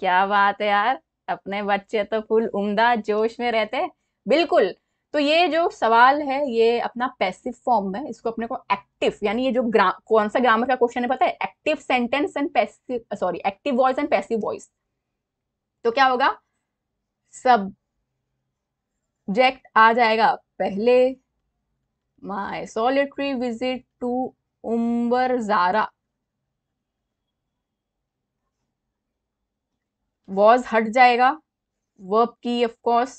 क्या बात है यार अपने बच्चे तो फुल उम्दा जोश में रहते बिल्कुल तो ये जो सवाल है ये अपना पैसिव फॉर्म में इसको अपने को एक्टिव यानी ये जो ग्रा, कौन सा ग्रामर का क्वेश्चन है पता है active sentence and passive sorry active voice and passive voice तो क्या होगा सब्जेक्ट आ जाएगा पहले my solitary visit to Umbarzara was हट जाएगा वर्ब की ऑफ कोर्स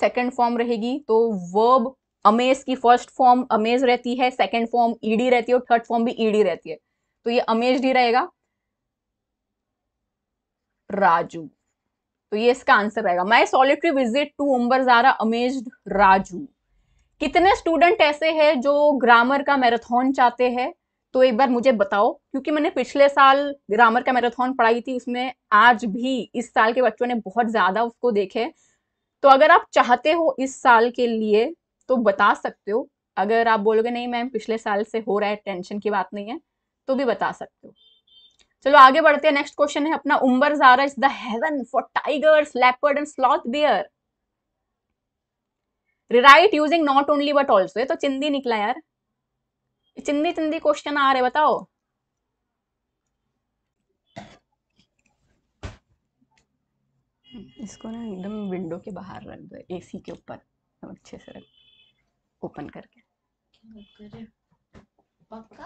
सेकंड फॉर्म रहेगी तो वर्ब अमेज की फर्स्ट फॉर्म अमेज रहती है सेकंड फॉर्म ईडी रहती है और थर्ड फॉर्म भी ईडी रहती है तो ये अमेज डी रहेगा राजू तो ये इसका आंसर रहेगा my solitary visit to Umbarzara amaze Raju कितने स्टूडेंट ऐसे हैं जो ग्रामर का मैराथन चाहते हैं तो एक बार मुझे बताओ क्योंकि मैंने पिछले साल ग्रामर का मैराथन पढ़ाई थी उसमें आज भी इस साल के बच्चों ने बहुत ज़्यादा उसको देखे तो अगर आप चाहते हो इस साल के लिए तो बता सकते हो अगर आप बोलोगे नहीं मैम पिछले साल से हो रहा है टेंशन की बात नहीं है तो भी बता सकते हो चलो आगे बढ़ते हैं नेक्स्ट क्वेश्चन है अपना Umbarzara is the heaven for tigers leopard and sloth bear write using not only but also तो चिंदी निकला यार चिंदी चिंदी क्वेश्चन आ रहे बताओ इसको ना एकदम विंडो के बाहर रख दो एसी के ऊपर अच्छे से रख ओपन करके पक्का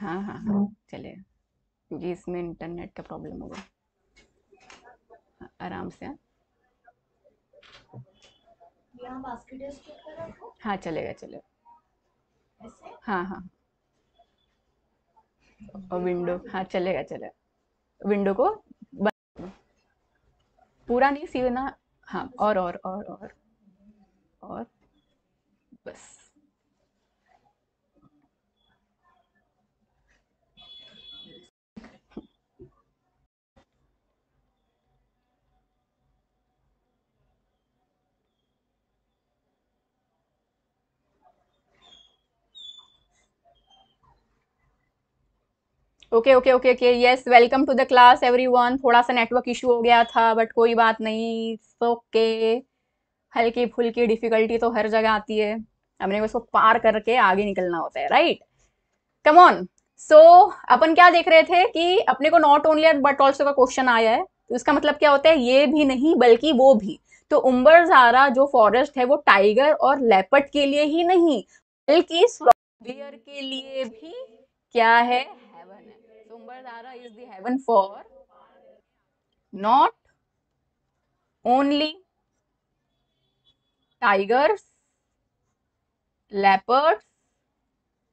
हाँ हाँ हाँ चले क्योंकि इसमें इंटरनेट का प्रॉब्लम होगा आराम से हाँ चलेगा चलेगा हाँ हाँ, हाँ। और विंडो हाँ चलेगा चलेगा विंडो को पूरा नहीं सीना हाँ और और और और और बस okay okay okay okay yes welcome to the class everyone थोड़ा सा नेटवर्क इशू हो गया था बट कोई बात नहीं ओके हल्की फुल्की डिफिकल्टी तो हर जगह आती है हमने उसको पार करके आगे निकलना होता है राइट कम ऑन सो अपन क्या देख रहे थे कि अपने को नॉट ओनली बट ऑल्सो का क्वेश्चन आया है तो इसका मतलब क्या होता है ये भी नहीं बल्कि वो भी तो उम्बर जारा जो फॉरेस्ट है वो टाइगर और लेपट के लिए ही नहीं बल्कि के लिए भी क्या है Ambardara is the heaven for not only tigers, leopards,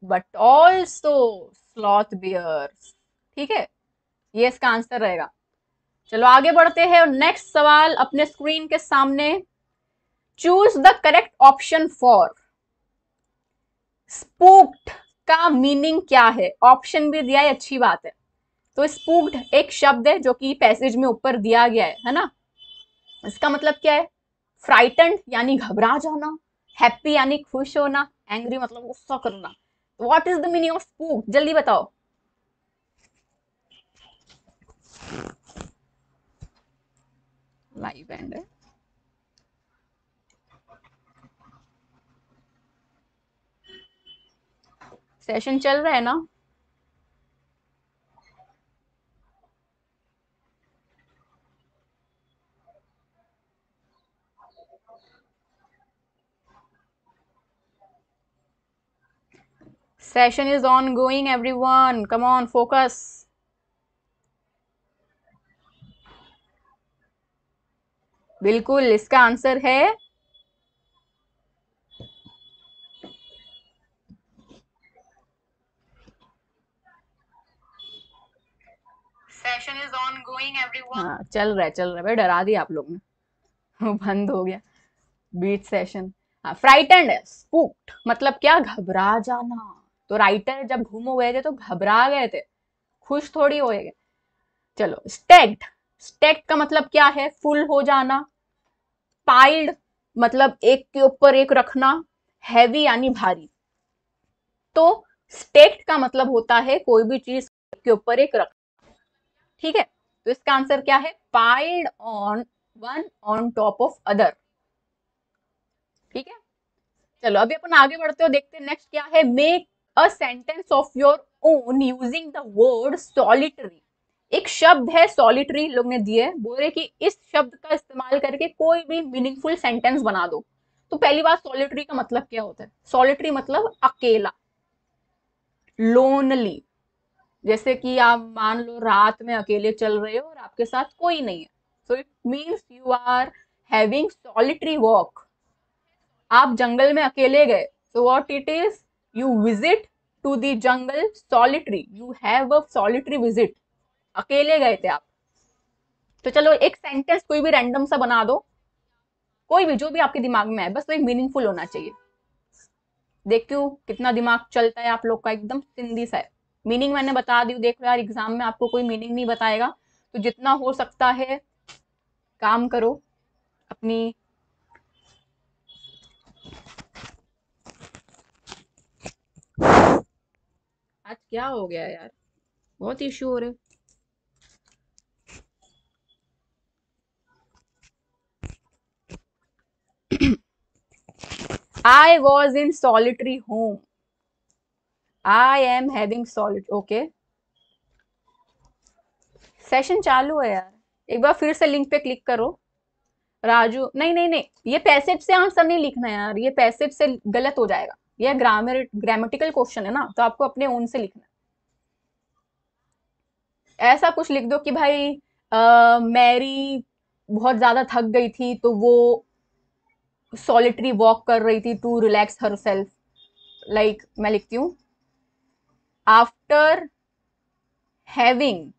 but also sloth bears. ठीक है ये इसका आंसर रहेगा चलो आगे बढ़ते हैं और नेक्स्ट सवाल अपने स्क्रीन के सामने choose the correct option for spooked का मीनिंग क्या है ऑप्शन भी दिया है अच्छी बात है तो स्पूक्ड एक शब्द है जो कि पैसेज में ऊपर दिया गया है है ना इसका मतलब क्या है फ्राइटन यानी घबरा जाना हैप्पी यानी खुश होना एंग्री मतलब गुस्सा करना what is the meaning of spook जल्दी बताओ लाइव एंड सेशन चल रहा है ना session is ongoing everyone come on focus बिल्कुल इसका आंसर है सेशन हाँ, चल रहा है चल रहा है भाई डरा दिया आप लोग ने बंद हो गया बीट सेशन फ्राइटेंड स्पूक्ट मतलब क्या घबरा जाना तो राइटर जब घूम हुए थे तो घबरा गए थे खुश थोड़ी हो गए चलो स्टेक्ट स्टेक्ट का मतलब क्या है फुल हो जाना पाइल्ड मतलब एक के ऊपर एक रखना हैवी यानी भारी तो स्टेक्ट का मतलब होता है कोई भी चीज के ऊपर एक रखना ठीक है तो इसका आंसर क्या है piled on one on top of other ठीक है चलो अभी अपन आगे बढ़ते हो देखते हैं नेक्स्ट क्या है make a sentence of your own using the word solitary एक शब्द है सॉलिटरी लोग ने दिए बोल रहे कि इस शब्द का इस्तेमाल करके कोई भी मीनिंगफुल सेंटेंस बना दो तो पहली बात सॉलिटरी का मतलब क्या होता है सॉलिटरी मतलब अकेला लोनली जैसे कि आप मान लो रात में अकेले चल रहे हो और आपके साथ कोई नहीं है so it means you are having solitary walk आप जंगल में अकेले गए so what it is you visit to the jungle solitary you have a solitary visit अकेले गए थे आप तो चलो एक सेंटेंस कोई भी रैंडम सा बना दो कोई भी जो भी आपके दिमाग में है बस वो एक मीनिंगफुल होना चाहिए देखियो कितना दिमाग चलता है आप लोग का एकदम सिंधी सा है मीनिंग मैंने बता दी देख लो यार एग्जाम में आपको कोई मीनिंग नहीं बताएगा तो जितना हो सकता है काम करो अपनी आज क्या हो गया यार बहुत इश्यू हो रहे I was in solitary home I am having solid okay session चालू है यार एक बार फिर से लिंक पे क्लिक करो राजू नहीं नहीं नहीं ये पैसेज से आंसर नहीं लिखना यार ये पैसेज से गलत हो जाएगा यह ग्रामर ग्रामेटिकल क्वेश्चन है ना तो आपको अपने ओन से लिखना ऐसा कुछ लिख दो कि भाई मैरी बहुत ज्यादा थक गई थी तो वो सॉलिटरी वॉक कर रही थी to relax herself like मैं लिखती हूं after having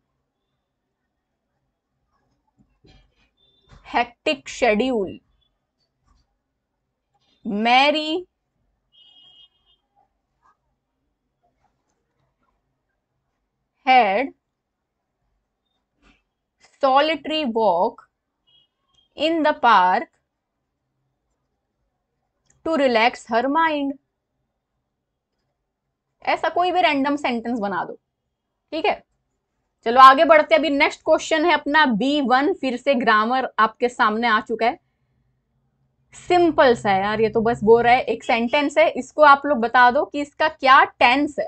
hectic schedule Mary had solitary walk in the park to relax her mind ऐसा कोई भी रैंडम सेंटेंस बना दो ठीक है चलो आगे बढ़ते अभी नेक्स्ट क्वेश्चन है अपना बी वन फिर से ग्रामर आपके सामने आ चुका है सिंपल सा है यार ये तो बस बोल रहा है एक सेंटेंस है इसको आप लोग बता दो कि इसका क्या टेंस है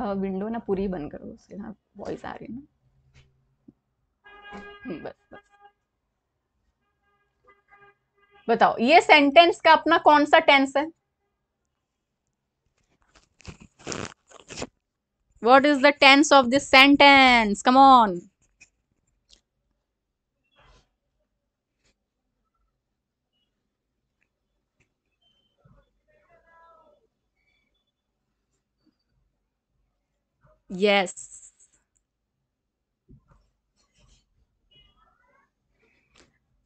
विंडो ना पूरी बंद करो उससे ना वॉइस आ रही है ना हम्म, बस बस बताओ ये सेंटेंस का अपना कौन सा टेंस है what is the tense of this sentence come on Yes.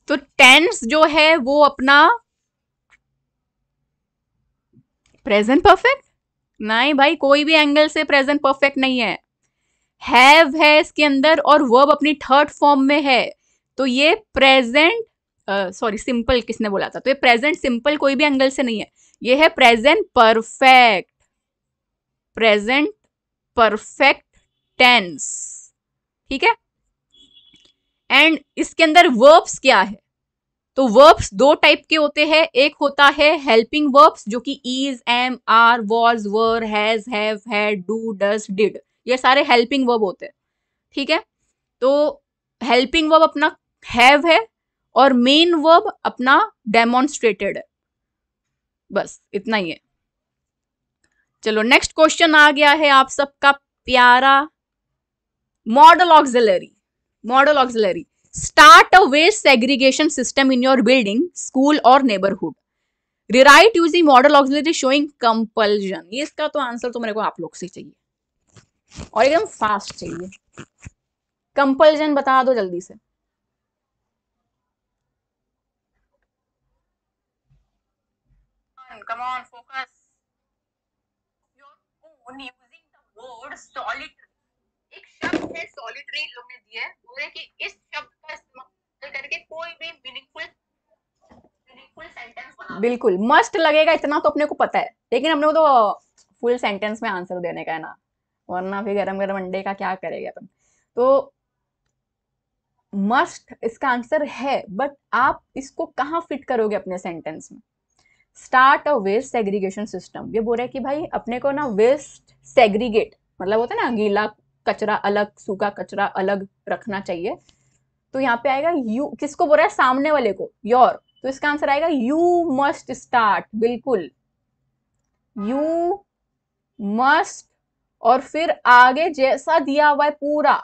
तो टेंस जो है वो अपना प्रेजेंट परफेक्ट नहीं भाई कोई भी एंगल से प्रेजेंट परफेक्ट नहीं है हैव है इसके अंदर और वर्ब अपनी थर्ड फॉर्म में है तो ये प्रेजेंट सॉरी सिंपल किसने बोला था तो ये प्रेजेंट सिंपल कोई भी एंगल से नहीं है ये है present perfect present perfect tense ठीक है एंड इसके अंदर वर्ब्स क्या है तो वर्ब्स दो टाइप के होते हैं एक होता है हेल्पिंग वर्ब्स जो कि is am are was were has have had do does did ये सारे हेल्पिंग वर्ब होते हैं ठीक है तो हेल्पिंग वर्ब अपना हैव है और मेन वर्ब अपना डेमोन्स्ट्रेटेड है बस इतना ही है चलो नेक्स्ट क्वेश्चन आ गया है आप सबका प्यारा modal auxiliary modal auxiliary start a waste segregation system in your building school और neighbourhood rewrite using modal auxiliary showing compulsion ये इसका तो आंसर तो मेरे को आप लोग से चाहिए और एकदम फास्ट चाहिए कंपल्जन बता दो जल्दी से कम ऑन उन यूजिंग द वर्ड सॉलिटरी एक शब्द है सॉलिटरी लोग ने दिया है कि इस शब्द का इस्तेमाल करके कोई भी मीनिंगफुल बिल्कुल मस्ट लगेगा इतना तो अपने को पता है लेकिन हम लोग तो फुल सेंटेंस में आंसर देने का है ना वरना फिर गरम गरम अंडे का क्या करेगा अपन तो मस्ट इसका आंसर है बट आप इसको कहाँ फिट करोगे अपने सेंटेंस में start a waste segregation system ये बोल रहे हैं कि भाई अपने को ना वेस्ट सेग्रीगेट मतलब होता है ना गीला कचरा अलग सूखा कचरा अलग रखना चाहिए तो यहाँ पे आएगा यू किसको बोल रहा है सामने वाले को योर तो इसका आंसर आएगा यू मस्ट स्टार्ट बिल्कुल यू मस्ट और फिर आगे जैसा दिया हुआ है पूरा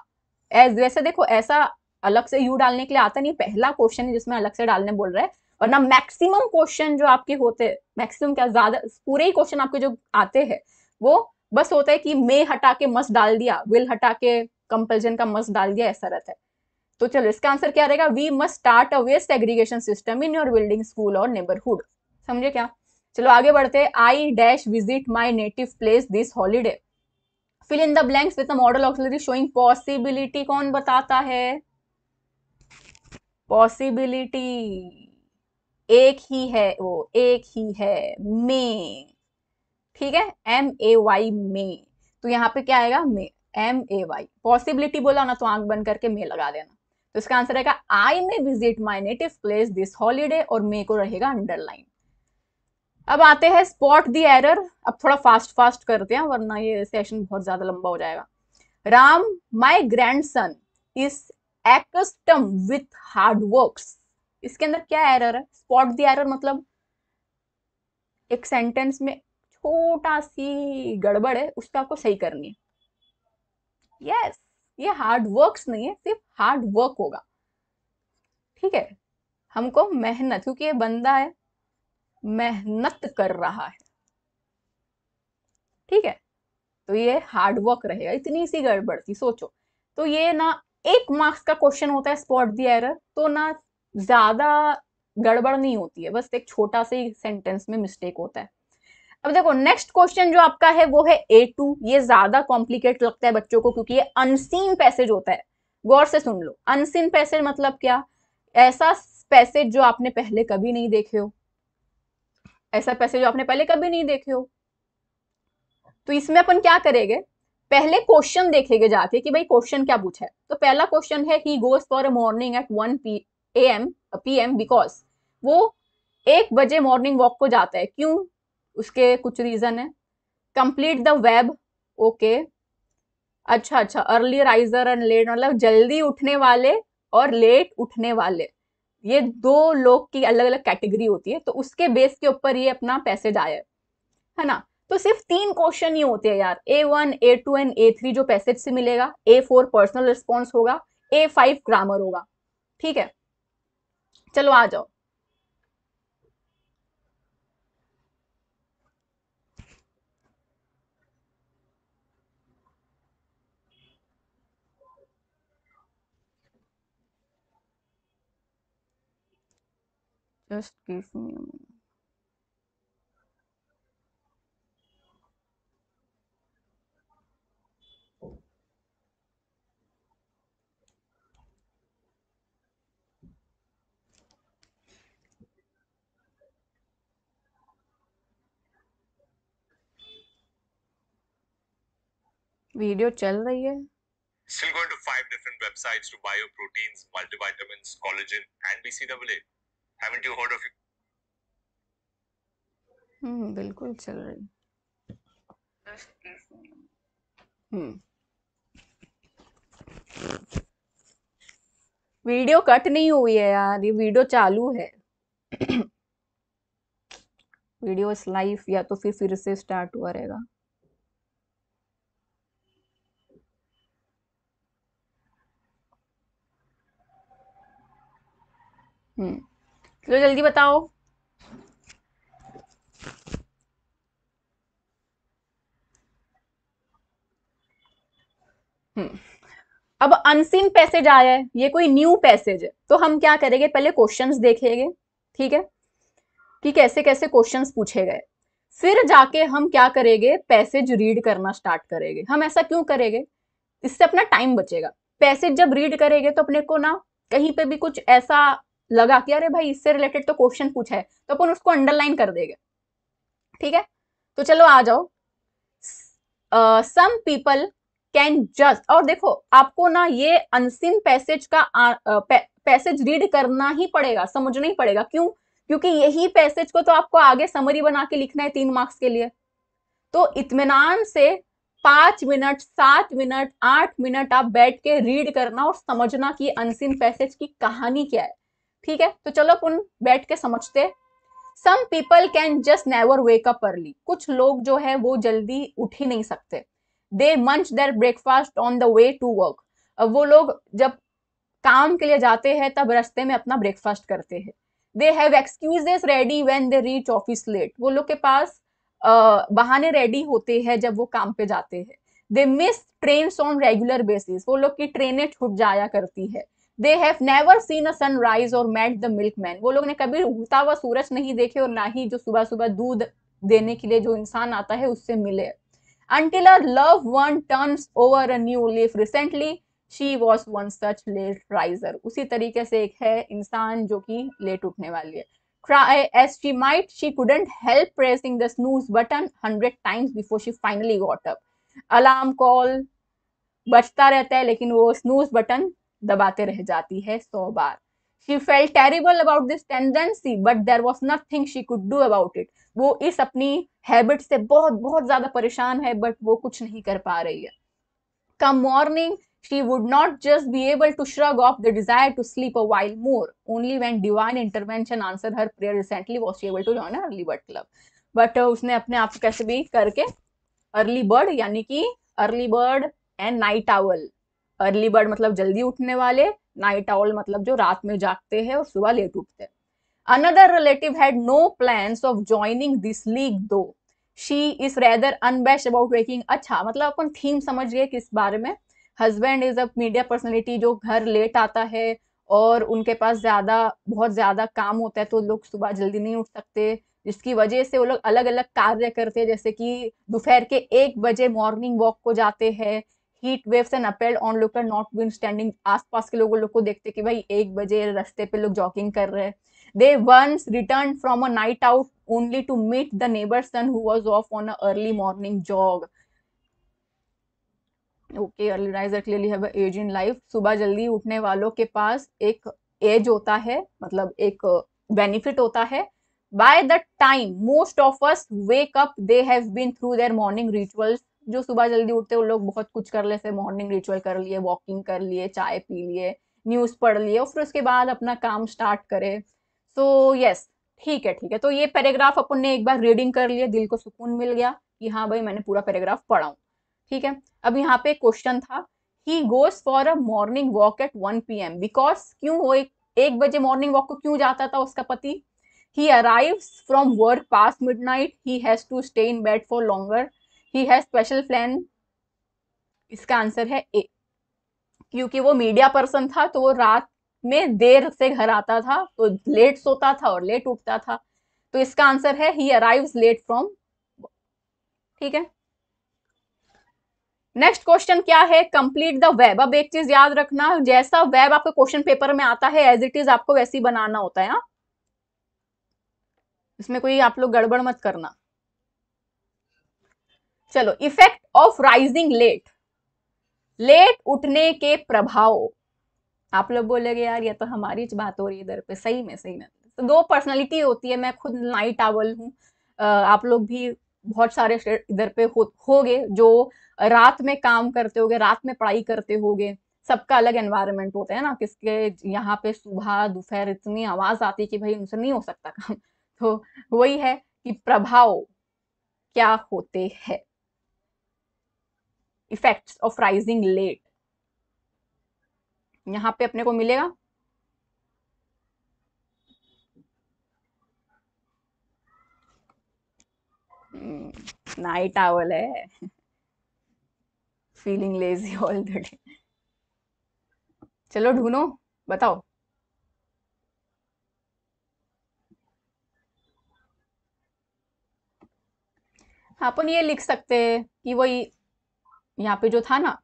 एज वैसे देखो ऐसा अलग से यू डालने के लिए आता नहीं पहला क्वेश्चन है जिसमें अलग से डालने बोल रहा है वरना मैक्सिमम क्वेश्चन जो आपके होते मैक्सिमम क्या ज्यादा पूरे ही क्वेश्चन आपके जो आते हैं वो बस होता है कि मे हटा के मस्त डाल दिया विल हटा के कंपल्जन का मस्त डाल दिया ऐसा रहता है तो चलो इसका आंसर क्या रहेगा we must start a waste aggregation system in your building school और नेबरहुड समझे क्या चलो आगे बढ़ते हैं I dash visit my native place this holiday fill in the blanks with the modal auxiliary showing possibility कौन बताता है पॉसिबिलिटी एक ही है वो एक ही है मे ठीक है एम ए वाई मे तो यहाँ पे क्या आएगा may M A Y possibility बोला ना तो आंख बंद करके मे लगा देना तो इसका आंसर रहेगा I may visit my native place this holiday और मे को रहेगा अंडरलाइन अब आते हैं स्पॉट द एरर अब थोड़ा फास्ट फास्ट करते हैं वरना ये सेशन बहुत ज्यादा लंबा हो जाएगा Ram my grandson is एक्स्टम विथ हार्ड वर्क्स इसके अंदर क्या एरर है स्पॉट दी एरर मतलब एक सेंटेंस में छोटा सी गड़बड़ है उसको आपको सही करनी है यस yes, ये हार्ड वर्क्स नहीं है सिर्फ हार्ड वर्क होगा ठीक है हमको मेहनत क्योंकि ये बंदा है मेहनत कर रहा है ठीक है तो ये हार्ड वर्क रहेगा इतनी सी गड़बड़ थी सोचो तो ये ना एक मार्क्स का क्वेश्चन होता है स्पॉट दी एरर तो ना ज्यादा गड़बड़ नहीं होती है बस एक छोटा सा सेंटेंस में मिस्टेक होता है अब देखो नेक्स्ट क्वेश्चन जो आपका है वो है ए टू ये ज्यादा कॉम्प्लिकेट लगता है बच्चों को क्योंकि ये अनसीन पैसेज होता है गौर से सुन लो अनसीन पैसेज मतलब क्या ऐसा पैसेज जो आपने पहले कभी नहीं देखे हो ऐसा पैसेज जो आपने पहले कभी नहीं देखे हो तो इसमें अपन क्या करेंगे पहले क्वेश्चन देखेंगे जाके कि भाई क्वेश्चन क्या पूछा है तो पहला क्वेश्चन है he goes for a morning at one A M P M because वो एक बजे मॉर्निंग वॉक को जाता है क्यों उसके कुछ रीज़न है कंप्लीट द वेब ओके अच्छा अच्छा अर्ली राइजर एंड लेट मतलब जल्दी उठने वाले और लेट उठने वाले ये दो लोग की अलग अलग कैटेगरी होती है तो उसके बेस के ऊपर ये अपना पैसेज आया है है ना तो सिर्फ तीन क्वेश्चन ही होते हैं यार A one A two and A three जो पैसेज से मिलेगा ए फोर पर्सनल रिस्पॉन्स होगा ए फाइव ग्रामर होगा ठीक है चलो आ जाओ just give me a moment video चल रही है still going to five different websites to buy your proteins, multivitamins, collagen, and BCAA. Haven't you heard of it? हम्म बिल्कुल चल रही है हम्म वीडियो कट नहीं हुई है यार ये वीडियो चालू है वीडियो इस लाइव या तो फिर फिर से स्टार्ट हुआ रहेगा हम्म। चलो जल्दी बताओ हम्म। अब अनसीन पैसेज आया है ये कोई न्यू पैसेज है तो हम क्या करेंगे पहले क्वेश्चंस देखेंगे ठीक है कि कैसे कैसे क्वेश्चंस पूछे गए फिर जाके हम क्या करेंगे पैसेज रीड करना स्टार्ट करेंगे हम ऐसा क्यों करेंगे इससे अपना टाइम बचेगा पैसेज जब रीड करेंगे तो अपने को ना कहीं पे भी कुछ ऐसा लगा कि अरे भाई इससे रिलेटेड तो क्वेश्चन पूछा है तो अपन उसको अंडरलाइन कर देंगे ठीक है तो चलो आ जाओ सम पीपल कैन जस्ट और देखो आपको ना ये अनसिन पैसेज का पैसेज uh, रीड करना ही पड़ेगा समझना ही पड़ेगा क्यों क्योंकि यही पैसेज को तो आपको आगे समरी बना के लिखना है तीन मार्क्स के लिए तो इतमान से पांच मिनट सात मिनट आठ मिनट आप बैठ के रीड करना और समझना कि अनसिन पैसेज की कहानी क्या है ठीक है तो चलो अपन बैठ के समझते some people can just never wake up early कुछ लोग जो है वो जल्दी उठ ही नहीं सकते they munch their breakfast on the way to work वो लोग जब काम के लिए जाते हैं तब रास्ते में अपना ब्रेकफास्ट करते हैं they have excuses ready when they reach office late वो लोग के पास बहाने रेडी होते हैं जब वो काम पे जाते हैं they miss train on regular basis वो लोग की ट्रेनें छूट जाया करती है they have never seen a sunrise और मेट द मिल्क मैन वो लोग ने कभी उगता हुआ सूरज नहीं देखे और ना ही जो सुबह सुबह दूध देने के लिए जो इंसान आता है उससे मिले until her loved one turns over a new leaf recently she was one such late riser उसी तरीके से एक है इंसान जो कि लेट उठने वाली है try as she might she couldn't help pressing the snooze button 100 times before she finally got up alarm call बचता रहता है लेकिन वो स्नूज बटन दबाते रह जाती है सौ बार she felt terrible about this tendency but there was nothing she could do about it वो इस अपनी हैबिट से बहुत बहुत ज्यादा परेशान है बट वो कुछ नहीं कर पा रही है come morning she would not just be able to shrug off the desire to sleep a while more only when divine intervention answer her prayer recently was able to join early bird club but उसने अपने आप को कैसे भी करके early bird यानी कि early bird and night owl early bird मतलब जल्दी उठने वाले नाइट आउल मतलब जो रात में जागते हैं और सुबह लेट उठते हैं another relative had no plan of joining this league though she is rather upbeat about waking अच्छा मतलब अपन थीम समझ गए किस बारे में husband is a media personality जो घर लेट आता है और उनके पास ज़्यादा बहुत ज़्यादा काम होता है तो लोग सुबह जल्दी नहीं उठ सकते जिसकी वजह से वो लोग अलग अलग कार्य करते हैं जैसे कि दोपहर के एक बजे मॉर्निंग वॉक को जाते हैं heat waves and appalled on looker not even standing आसपास के लोगों लोग को देखते कि भाई एक बजे रास्ते पे लोग जॉगिंग कर रहे हैं they once return from a night out only to meet the neighbour son who was off on a early morning jog okay early riser clearly have edge in life सुबह जल्दी उठने वालों के पास एक एज होता है मतलब एक बेनिफिट होता है by the time most of us wake up they have been through their morning rituals जो सुबह जल्दी उठते हैं उन लोग बहुत कुछ कर लेते हैं मॉर्निंग रिचुअल कर लिए वॉकिंग कर लिए चाय पी लिए न्यूज़ पढ़ लिए और फिर उसके बाद अपना काम स्टार्ट करे सो यस ठीक है ठीक है तो ये पैराग्राफ अपन ने एक बार रीडिंग कर लिया दिल को सुकून मिल गया कि हाँ भाई मैंने पूरा पैराग्राफ पढ़ा ठीक है अब यहाँ पे क्वेश्चन था he goes for a morning walk at one P M because क्यों वो एक, एक बजे मॉर्निंग वॉक को क्यों जाता था उसका पति he arrive from work past midnight he has to stay in bed for longer he has special plan इसका आंसर है ए क्योंकि वो मीडिया पर्सन था तो वो रात में देर से घर आता था तो लेट सोता था और लेट उठता था तो इसका आंसर है ही अराइव लेट फ्रॉम ठीक है नेक्स्ट क्वेश्चन क्या है कंप्लीट द वेब अब एक चीज याद रखना जैसा वेब आपके क्वेश्चन पेपर में आता है एज इट इज आपको वैसे ही बनाना होता है हाँ? इसमें कोई आप लोग गड़बड़ मत करना चलो effect of rising late late उठने के प्रभाव आप लोग बोलेंगे यार ये तो हमारी बात हो रही है इधर पे सही में सही में तो दो पर्सनालिटी होती है मैं खुद नाइट आवल हूँ आप लोग भी बहुत सारे इधर पे हो गए जो रात में काम करते हो रात में पढ़ाई करते हो सबका अलग एनवायरनमेंट होता है ना किसके यहाँ पे सुबह दोपहर इतनी आवाज आती है कि भाई उनसे नहीं हो सकता काम तो वही है कि प्रभाव क्या होते हैं इफेक्ट्स ऑफ राइजिंग लेट यहां पे अपने को मिलेगा नाइट hmm, आवल है feeling lazy all the day चलो ढूंढो बताओ अपन ये लिख सकते हैं कि वही यहाँ पे जो था ना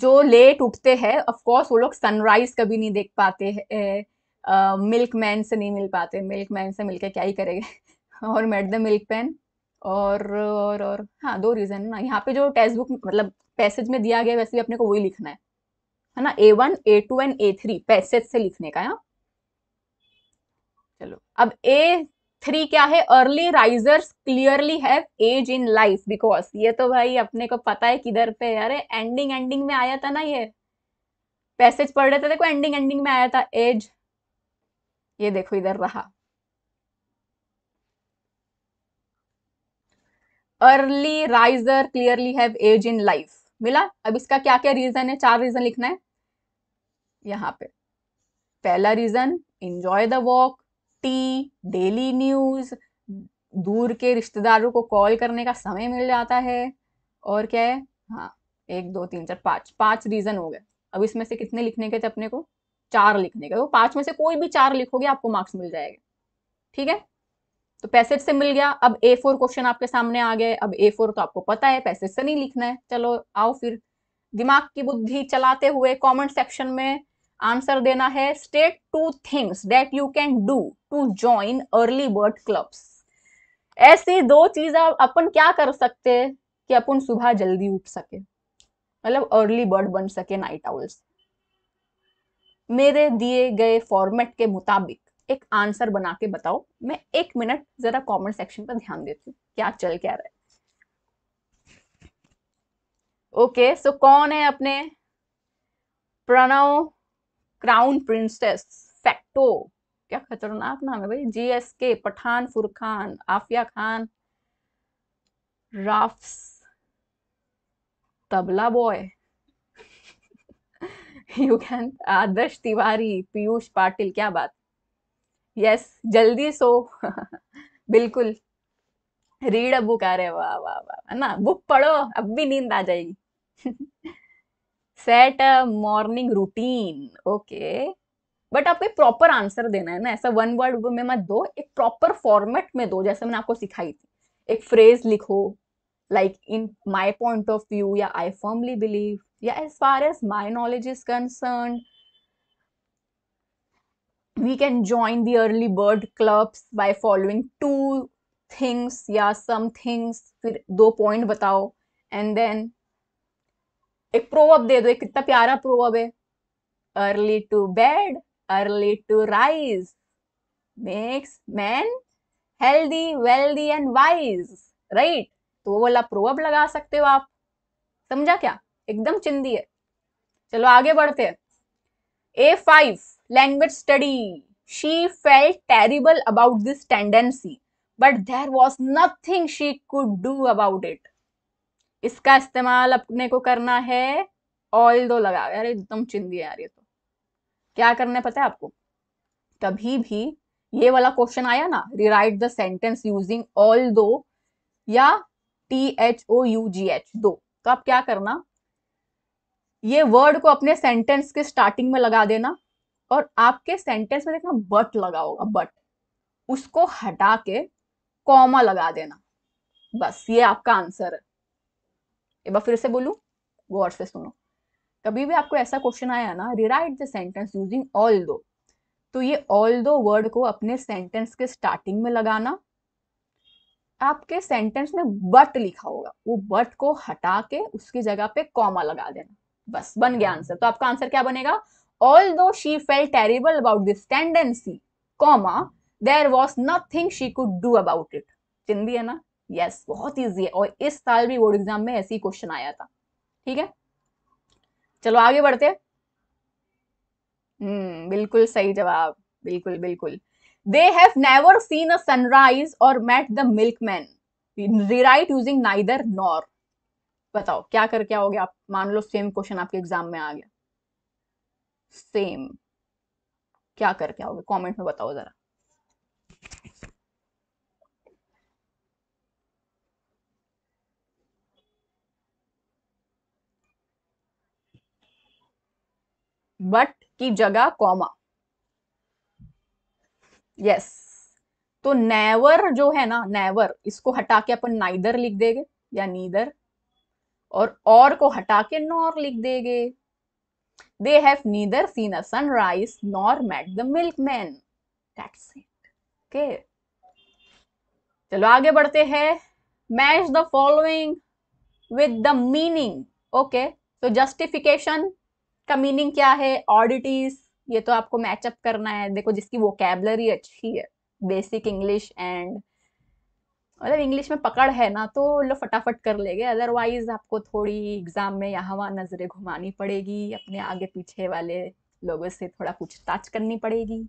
जो लेट उठते हैं ऑफ कोर्स वो लोग सनराइज कभी नहीं देख पाते हैं मिल्क मैन से नहीं मिल पाते मिल्क मैन से मिलके क्या ही करेंगे और मेट द मिल्क पैन और और और हाँ दो रीज़न ना यहाँ पे जो टेक्स्ट बुक मतलब पैसेज में दिया गया वैसे भी अपने को वही लिखना है है ना A one A two and A three passage से लिखने का है हाँ? चलो अब ए थ्री क्या है early risers clearly have edge in life because ये तो भाई अपने को पता है किधर पे अरे एंडिंग एंडिंग में आया था ना ये पैसेज पढ़ रहे थे देखो एंडिंग एंडिंग में आया था एज ये देखो इधर रहा early riser clearly have edge in life मिला अब इसका क्या क्या रीजन है चार रीजन लिखना है यहां पे पहला reason enjoy the walk tea daily news दूर के रिश्तेदारों को कॉल करने का समय मिल जाता है और क्या है हाँ एक दो तीन चार पाँच पाँच रीज़न हो गए अब इसमें से कितने लिखने के थे अपने को चार लिखने के वो तो पाँच में से कोई भी चार लिखोगे आपको मार्क्स मिल जाएगा ठीक है तो पैसेज से मिल गया अब ए फोर क्वेश्चन आपके सामने आ गए अब ए फोर तो आपको पता है पैसेज से नहीं लिखना है चलो आओ फिर दिमाग की बुद्धि चलाते हुए कॉमेंट सेक्शन में आंसर देना है state two things that you can do to join early bird clubs ऐसी दो चीज अपन क्या कर सकते हैं कि अपन सुबह जल्दी उठ सके मतलब अर्ली बर्ड बन सके नाइट आउल्स मेरे दिए गए फॉर्मेट के मुताबिक एक आंसर बना के बताओ मैं एक मिनट जरा कमेंट सेक्शन पर ध्यान देती हूँ क्या चल क्या रहा है ओके सो कौन है अपने प्रणव क्राउन प्रिंसेस फैक्टो क्या खतरनाक नाम है भाई जीएसके पठान फुरखान आफिया खान राफ्स tabla boy you can Adarsh Tiwari Piyush Patil क्या बात यस yes, जल्दी सो बिल्कुल रीड अ बुक आ रहे वाह वाह वाह है ना बुक पढ़ो अब भी नींद आ जाएगी set morning routine okay but आपको एक प्रॉपर आंसर देना है ना ऐसा वन वर्ड में मत दो एक प्रॉपर फॉर्मेट में दो जैसे मैंने आपको सिखाई थी एक फ्रेज लिखो like in my point of view या आई फर्मली बिलीव या as far as my knowledge is concern we can join the early bird clubs by following two things या सम थिंग्स फिर दो पॉइंट बताओ and then एक proverb दे दो एक कितना प्यारा प्रोवर्ब है early to bed early to rise makes man healthy wealthy and wise right तो वो वाला प्रोवर्ब लगा सकते हो आप समझा क्या एकदम चिंदी है चलो आगे बढ़ते हैं A five language study she felt terrible about this tendency but there was nothing she could do about it इसका इस्तेमाल अपने को करना है ऑयल दो लगा यार एकदम चिंदी यार ये तो क्या करना पता है आपको कभी भी ये वाला क्वेश्चन आया ना rewrite the sentence using although या T H O U G H दो तो आप क्या करना ये वर्ड को अपने सेंटेंस के स्टार्टिंग में लगा देना और आपके सेंटेंस में देखना बट लगा होगा बट उसको हटा के कॉमा लगा देना बस ये आपका आंसर है एक बार फिर से बोलूँ गौर से सुनो कभी भी आपको ऐसा क्वेश्चन आया ना rewrite the sentence using although तो ये ऑल दो वर्ड को अपने सेंटेंस के स्टार्टिंग में लगाना आपके सेंटेंस में बट लिखा होगा वो बट को हटा के उसकी जगह पे कॉमा लगा देना बस बन गया आंसर तो आपका आंसर क्या बनेगा although she felt terrible about this tendency comma there was nothing she could do about it चिन्ह भी है ना यस yes, बहुत ईजी है और इस साल भी बोर्ड एग्जाम में ऐसी क्वेश्चन आया था ठीक है चलो आगे बढ़ते हम्म बिल्कुल सही जवाब बिल्कुल बिल्कुल they have never seen a sunrise और met the milkman rewrite using neither nor बताओ क्या कर क्या हो गया आप मान लो सेम क्वेश्चन आपके एग्जाम में आ गया सेम क्या कर क्या हो गया कॉमेंट में बताओ जरा बट की जगह कॉमा यस तो नेवर जो है ना नेवर इसको हटा के अपन नाइदर लिख देंगे या नीदर और और को हटा के नॉर लिख देंगे they have neither seen a sunrise nor met the milkman that's it okay चलो आगे बढ़ते हैं match the following with the meaning okay तो जस्टिफिकेशन का मीनिंग क्या है ऑडिटीज ये तो आपको मैचअप करना है देखो जिसकी कैबलरी अच्छी है बेसिक इंग्लिश एंड मतलब इंग्लिश में पकड़ है ना तो लो फटाफट कर लेंगे अदरवाइज आपको थोड़ी एग्जाम में यहाँ वहाँ नज़रें घुमानी पड़ेगी अपने आगे पीछे वाले लोगों से थोड़ा पूछताछ करनी पड़ेगी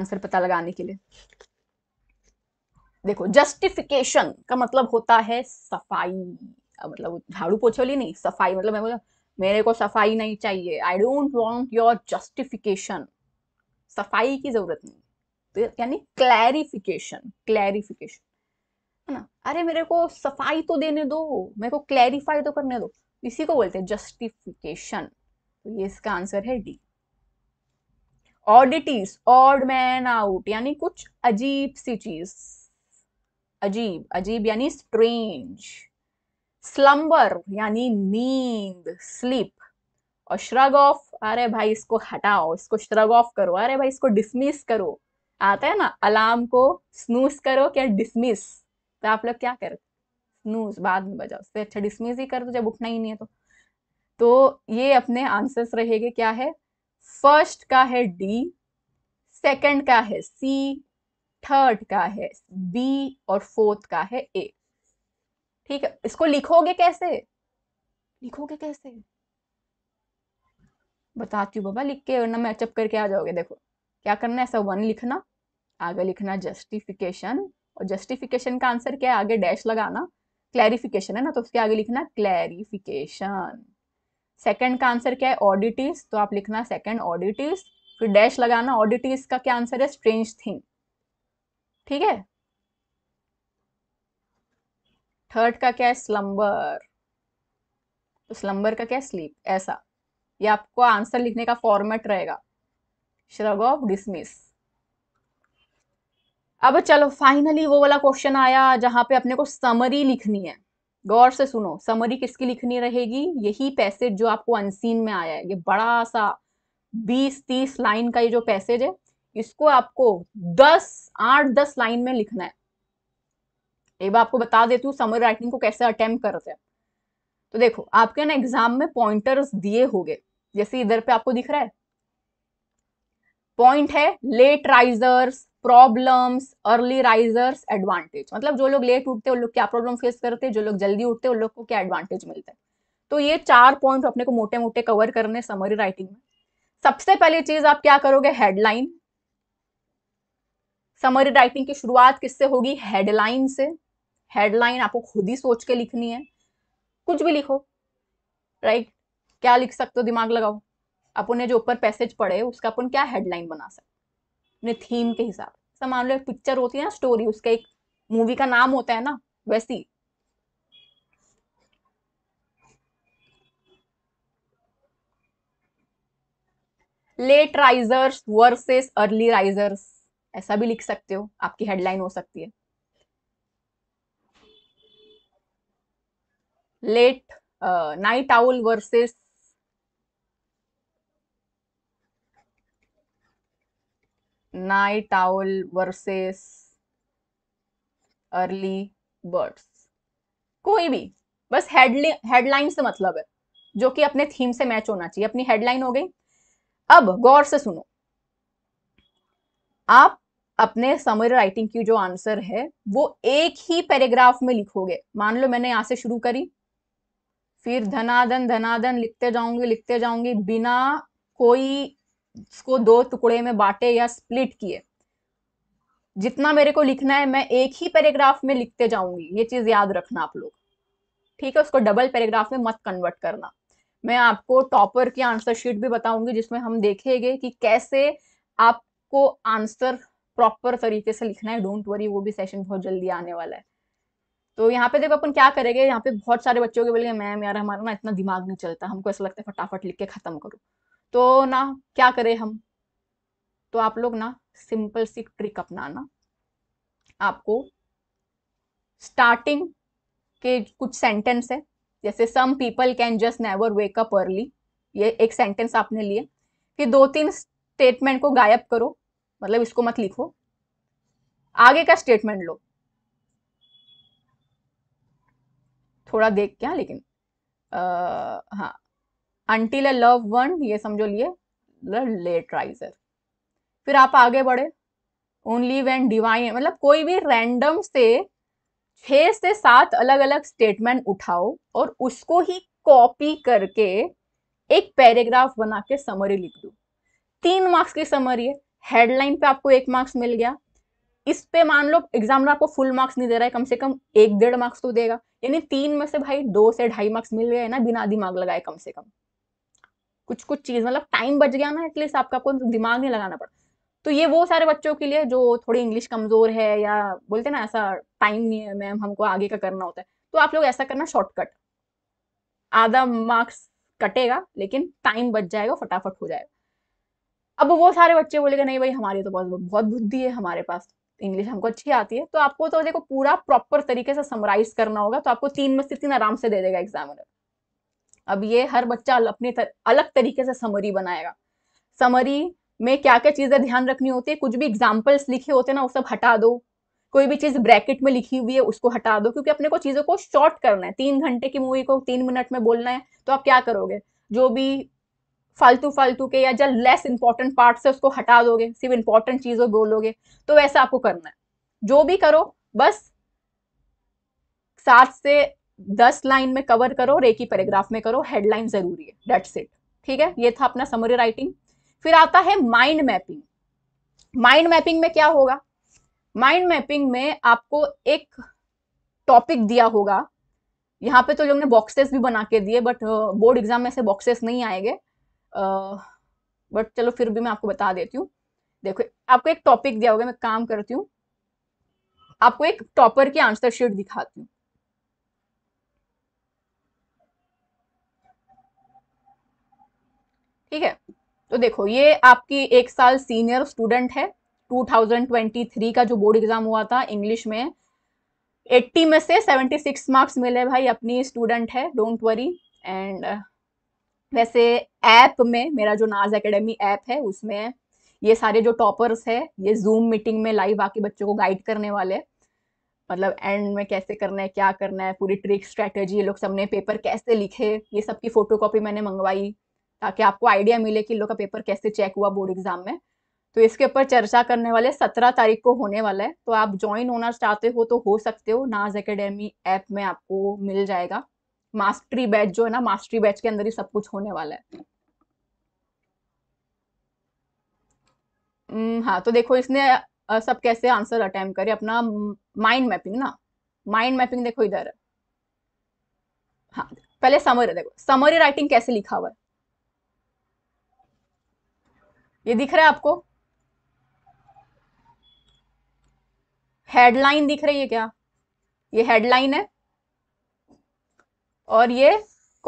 आंसर पता लगाने के लिए देखो जस्टिफिकेशन का मतलब होता है सफाई मतलब झाड़ू पोछोली नहीं सफाई मतलब मैं बोला मेरे को सफाई नहीं चाहिए I don't want your justification सफाई की जरूरत नहीं तो यानी क्लैरिफिकेशन क्लैरिफिकेशन है ना अरे मेरे को सफाई तो देने दो मेरे को क्लैरिफाई तो करने दो इसी को बोलते हैं जस्टिफिकेशन तो ये इसका आंसर है D oddities odd man out यानी कुछ अजीब सी चीज अजीब अजीब यानी स्ट्रेंज स्लम्बर यानी नींद स्लीप और श्रग ऑफ अरे भाई इसको हटाओ इसको श्रग ऑफ करो अरे भाई इसको डिसमिस करो आता है ना अलार्म को स्नूज करो क्या डिसमिस तो आप लोग क्या करो स्नूज बाद में बजाओ उससे अच्छा डिसमिस ही कर दो जब उठना ही नहीं है तो तो ये अपने आंसर्स रहेगे क्या है फर्स्ट का है डी सेकंड का है सी थर्ड का है बी और फोर्थ का है ए ठीक है इसको लिखोगे कैसे लिखोगे कैसे बताती हूँ बाबा लिख के वरना मैं करके आ जाओगे देखो क्या करना है ऐसा वन लिखना आगे लिखना जस्टिफिकेशन और जस्टिफिकेशन का आंसर क्या है आगे डैश लगाना क्लैरिफिकेशन है ना तो उसके आगे लिखना क्लैरिफिकेशन सेकंड का आंसर क्या है ऑडिटिस तो आप लिखना सेकंड ऑडिटिस फिर डैश लगाना ऑडिटिस का क्या आंसर है स्ट्रेंज थिंग ठीक है थर्ड का क्या है स्लम्बर तो स्लम्बर का क्या है स्लीप ऐसा ये आपको आंसर लिखने का फॉर्मेट रहेगा श्रग ऑफ डिसमिस अब चलो फाइनली वो वाला क्वेश्चन आया जहां पे अपने को समरी लिखनी है गौर से सुनो समरी किसकी लिखनी रहेगी यही पैसेज जो आपको अनसीन में आया है ये बड़ा सा 20-30 लाइन का ये जो पैसेज है इसको आपको 10 8-10 लाइन में लिखना है एक बार आपको बता देती हूँ समरी राइटिंग को कैसे अटेम्प्ट करते हैं तो देखो आपके ना एग्जाम में पॉइंटर्स दिए गए जैसे इधर पे आपको दिख रहा है पॉइंट है late risers problems early risers advantage मतलब जो लोग लेट उठते हैं उन लोग क्या प्रॉब्लम फेस करते हैं जो लोग जल्दी उठते हैं उन लोग को क्या एडवांटेज मिलता है तो ये चार पॉइंट अपने को मोटे मोटे कवर करने समरी राइटिंग में सबसे पहली चीज आप क्या करोगे हेडलाइन समरी राइटिंग की शुरुआत किससे होगी हेडलाइन से हेडलाइन आपको खुद ही सोच के लिखनी है कुछ भी लिखो राइट क्या लिख सकते हो दिमाग लगाओ अपन ने जो ऊपर पैसेज पढ़े उसका अपन क्या हेडलाइन बना सकते थीम के हिसाब से मान लो एक पिक्चर होती है ना स्टोरी उसका एक मूवी का नाम होता है ना वैसी late risers versus early risers ऐसा भी लिख सकते हो आपकी हेडलाइन हो सकती है late night owl versus night owl versus early birds कोई भी बस हेडलाइन हेडलाइन से मतलब है जो कि अपने थीम से मैच होना चाहिए अपनी हेडलाइन हो गई अब गौर से सुनो आप अपने समर राइटिंग की जो आंसर है वो एक ही पैराग्राफ में लिखोगे मान लो मैंने यहां से शुरू करी फिर धनाधन धनाधन लिखते जाऊंगी लिखते जाऊंगी बिना कोई इसको दो टुकड़े में बांटे या स्प्लिट किए जितना मेरे को लिखना है मैं एक ही पैराग्राफ में लिखते जाऊंगी ये चीज याद रखना आप लोग ठीक है उसको डबल पैराग्राफ में मत कन्वर्ट करना मैं आपको टॉपर की आंसर शीट भी बताऊंगी जिसमें हम देखेंगे कि कैसे आपको आंसर प्रॉपर तरीके से लिखना है डोंट वरी वो भी सेशन बहुत जल्दी आने वाला है तो यहाँ पे देखो अपन क्या करेंगे यहाँ पे बहुत सारे बच्चों के बोलेंगे मैम यार हमारा ना इतना दिमाग नहीं चलता हमको ऐसा लगता है फटाफट लिख के ख़त्म करो तो ना क्या करें हम तो आप लोग ना सिंपल सी ट्रिक अपनाना आपको स्टार्टिंग के कुछ सेंटेंस है जैसे some people can just never wake up early ये एक सेंटेंस आपने लिए कि दो तीन स्टेटमेंट को गायब करो मतलब इसको मत लिखो आगे का स्टेटमेंट लो थोड़ा देख के हाँ लेकिन आ, हाँ अंटिल लव वन ये समझो लिए लेट राइजर फिर आप आगे बढ़े ओनली वेन डिवाइन मतलब कोई भी रैंडम से छह से सात अलग अलग स्टेटमेंट उठाओ और उसको ही कॉपी करके एक पैराग्राफ बना के समरी लिख दो तीन मार्क्स की समरी है हेडलाइन पे आपको एक मार्क्स मिल गया इस पे मान लो एग्जामिनर आपको फुल मार्क्स नहीं दे रहा है कम से कम एक डेढ़ मार्क्स तो देगा यानी तीन में से भाई दो से ढाई मार्क्स मिल गए ना बिना दिमाग लगाए कम से कम कुछ कुछ चीज मतलब टाइम बच गया ना एटलीस्ट आपका आपको दिमाग नहीं लगाना पड़ा तो ये वो सारे बच्चों के लिए जो थोड़ी इंग्लिश कमजोर है या बोलते ना ऐसा टाइम नहीं है मैम हमको आगे का करना होता है तो आप लोग ऐसा करना शॉर्टकट आधा मार्क्स कटेगा लेकिन टाइम बच जाएगा फटाफट हो जाएगा अब वो सारे बच्चे बोलेगा नहीं भाई हमारी तो बहुत बहुत बुद्धि है हमारे पास इंग्लिश हमको अच्छी आती है तो आपको तो देखो पूरा प्रॉपर तरीके से समराइज करना होगा तो आपको तीन में से तीन आराम से दे देगा एग्जामिनर अब ये हर बच्चा अपने तर, अलग तरीके से समरी बनाएगा समरी में क्या क्या चीज़ें ध्यान रखनी होती है कुछ भी एग्जाम्पल्स लिखे होते हैं ना वो सब हटा दो कोई भी चीज़ ब्रैकेट में लिखी हुई है उसको हटा दो क्योंकि अपने को चीज़ों को शॉर्ट करना है तीन घंटे की मूवी को तीन मिनट में बोलना है तो आप क्या करोगे जो भी फालतू फालतू के या जब लेस इंपॉर्टेंट पार्ट से उसको हटा दोगे सिर्फ इंपॉर्टेंट चीज़ों बोलोगे तो वैसा आपको करना है जो भी करो बस सात से दस लाइन में कवर करो और एक ही पैराग्राफ में करो हेडलाइन ज़रूरी है डेट्स इट ठीक है ये था अपना समरी राइटिंग फिर आता है माइंड मैपिंग माइंड मैपिंग में क्या होगा माइंड मैपिंग में आपको एक टॉपिक दिया होगा यहाँ पे तो जो हमने बॉक्सेस भी बना के दिए बट बोर्ड एग्जाम में ऐसे बॉक्सेस नहीं आएंगे बट चलो फिर भी मैं आपको बता देती हूँ देखो आपको एक टॉपिक दिया होगा मैं काम करती हूँ आपको एक टॉपर की आंसर शीट दिखाती हूँ ठीक है तो देखो ये आपकी एक साल सीनियर स्टूडेंट है 2023 का जो बोर्ड एग्जाम हुआ था इंग्लिश में 80 में से 76 मार्क्स मिले भाई अपनी स्टूडेंट है डोंट वरी एंड वैसे ऐप में मेरा जो नाज एकेडमी ऐप है उसमें ये सारे जो टॉपर्स है ये जूम मीटिंग में लाइव आके बच्चों को गाइड करने वाले मतलब एंड में कैसे करना है क्या करना है पूरी ट्रिक स्ट्रेटजी ये लोग सबने पेपर कैसे लिखे ये सब की कॉपी मैंने मंगवाई ताकि आपको आइडिया मिले कि लोग का पेपर कैसे चेक हुआ बोर्ड एग्जाम में तो इसके ऊपर चर्चा करने वाले सत्रह तारीख को होने वाला है तो आप ज्वाइन होना चाहते हो तो हो सकते हो नाज एकेडमी ऐप में आपको मिल जाएगा मास्टरी बैच जो है ना मास्टरी बैच के अंदर ही सब कुछ होने वाला है हम्म, हाँ तो देखो इसने सब कैसे आंसर अटैम्प करे अपना माइंड मैपिंग ना माइंड मैपिंग देखो इधर हाँ पहले समर देखो समरी राइटिंग कैसे लिखा हुआ ये दिख रहा है आपको हेडलाइन दिख रही है क्या ये हेडलाइन है और ये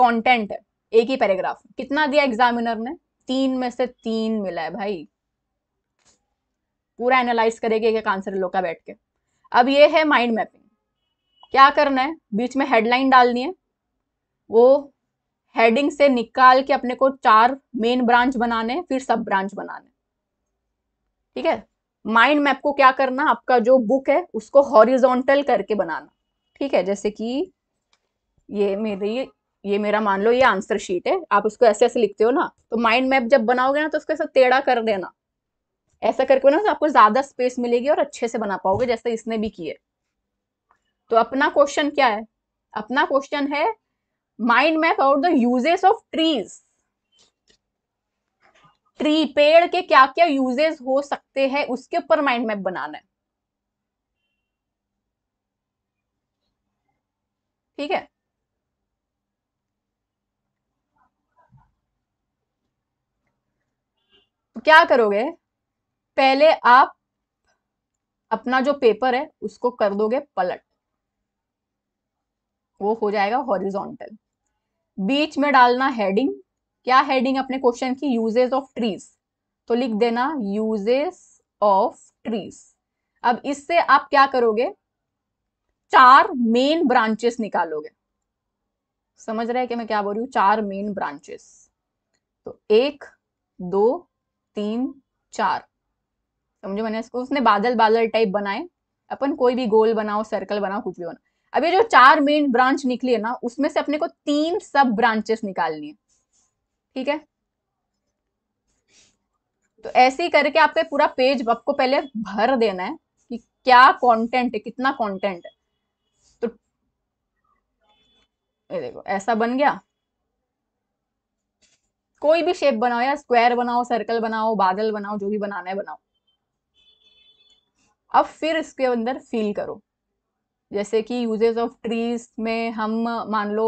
कंटेंट है एक ही पैराग्राफ कितना दिया एग्जामिनर ने तीन में से तीन मिला है भाई पूरा एनालाइज करेगा एक आंसर लोग का बैठ के अब ये है माइंड मैपिंग क्या करना है बीच में हेडलाइन डालनी है वो हेडिंग से निकाल के अपने को चार मेन ब्रांच बनाने फिर सब ब्रांच बनाने ठीक है माइंड मैप को क्या करना आपका जो बुक है उसको हॉरिजोंटल करके बनाना ठीक है जैसे कि ये मेरी ये मेरा मान लो ये आंसर शीट है आप उसको ऐसे ऐसे लिखते हो ना तो माइंड मैप जब बनाओगे ना तो उसको ऐसा टेढ़ा कर देना ऐसा करके ना तो आपको ज्यादा स्पेस मिलेगी और अच्छे से बना पाओगे जैसे इसने भी किए तो अपना क्वेश्चन क्या है अपना क्वेश्चन है mind map out the uses of trees tree पेड़ के क्या क्या यूजेस हो सकते हैं उसके ऊपर माइंड मैप बनाना है ठीक है क्या करोगे पहले आप अपना जो पेपर है उसको कर दोगे पलट वो हो जाएगा हॉरिजॉन्टल बीच में डालना हेडिंग क्या हेडिंग अपने क्वेश्चन की यूजेस ऑफ ट्रीज तो लिख देना यूजेस ऑफ ट्रीज अब इससे आप क्या करोगे चार मेन ब्रांचेस निकालोगे समझ रहे हैं कि मैं क्या बोल रही हूं चार मेन ब्रांचेस तो एक दो तीन चार समझो मैंने इसको उसने बादल बादल टाइप बनाए अपन कोई भी गोल बनाओ सर्कल बनाओ कुछ भी बनाओ अब ये जो चार मेन ब्रांच निकली है ना उसमें से अपने को तीन सब ब्रांचेस निकालनी है ठीक है तो ऐसे ही करके आपके पूरा पेज आपको पहले भर देना है कि क्या कंटेंट है कितना कंटेंट है तो ये देखो ऐसा बन गया कोई भी शेप बनाओ या स्क्वायर बनाओ सर्कल बनाओ बादल बनाओ जो भी बनाना है बनाओ अब फिर इसके अंदर फील करो जैसे कि यूजेज ऑफ ट्रीज में हम मान लो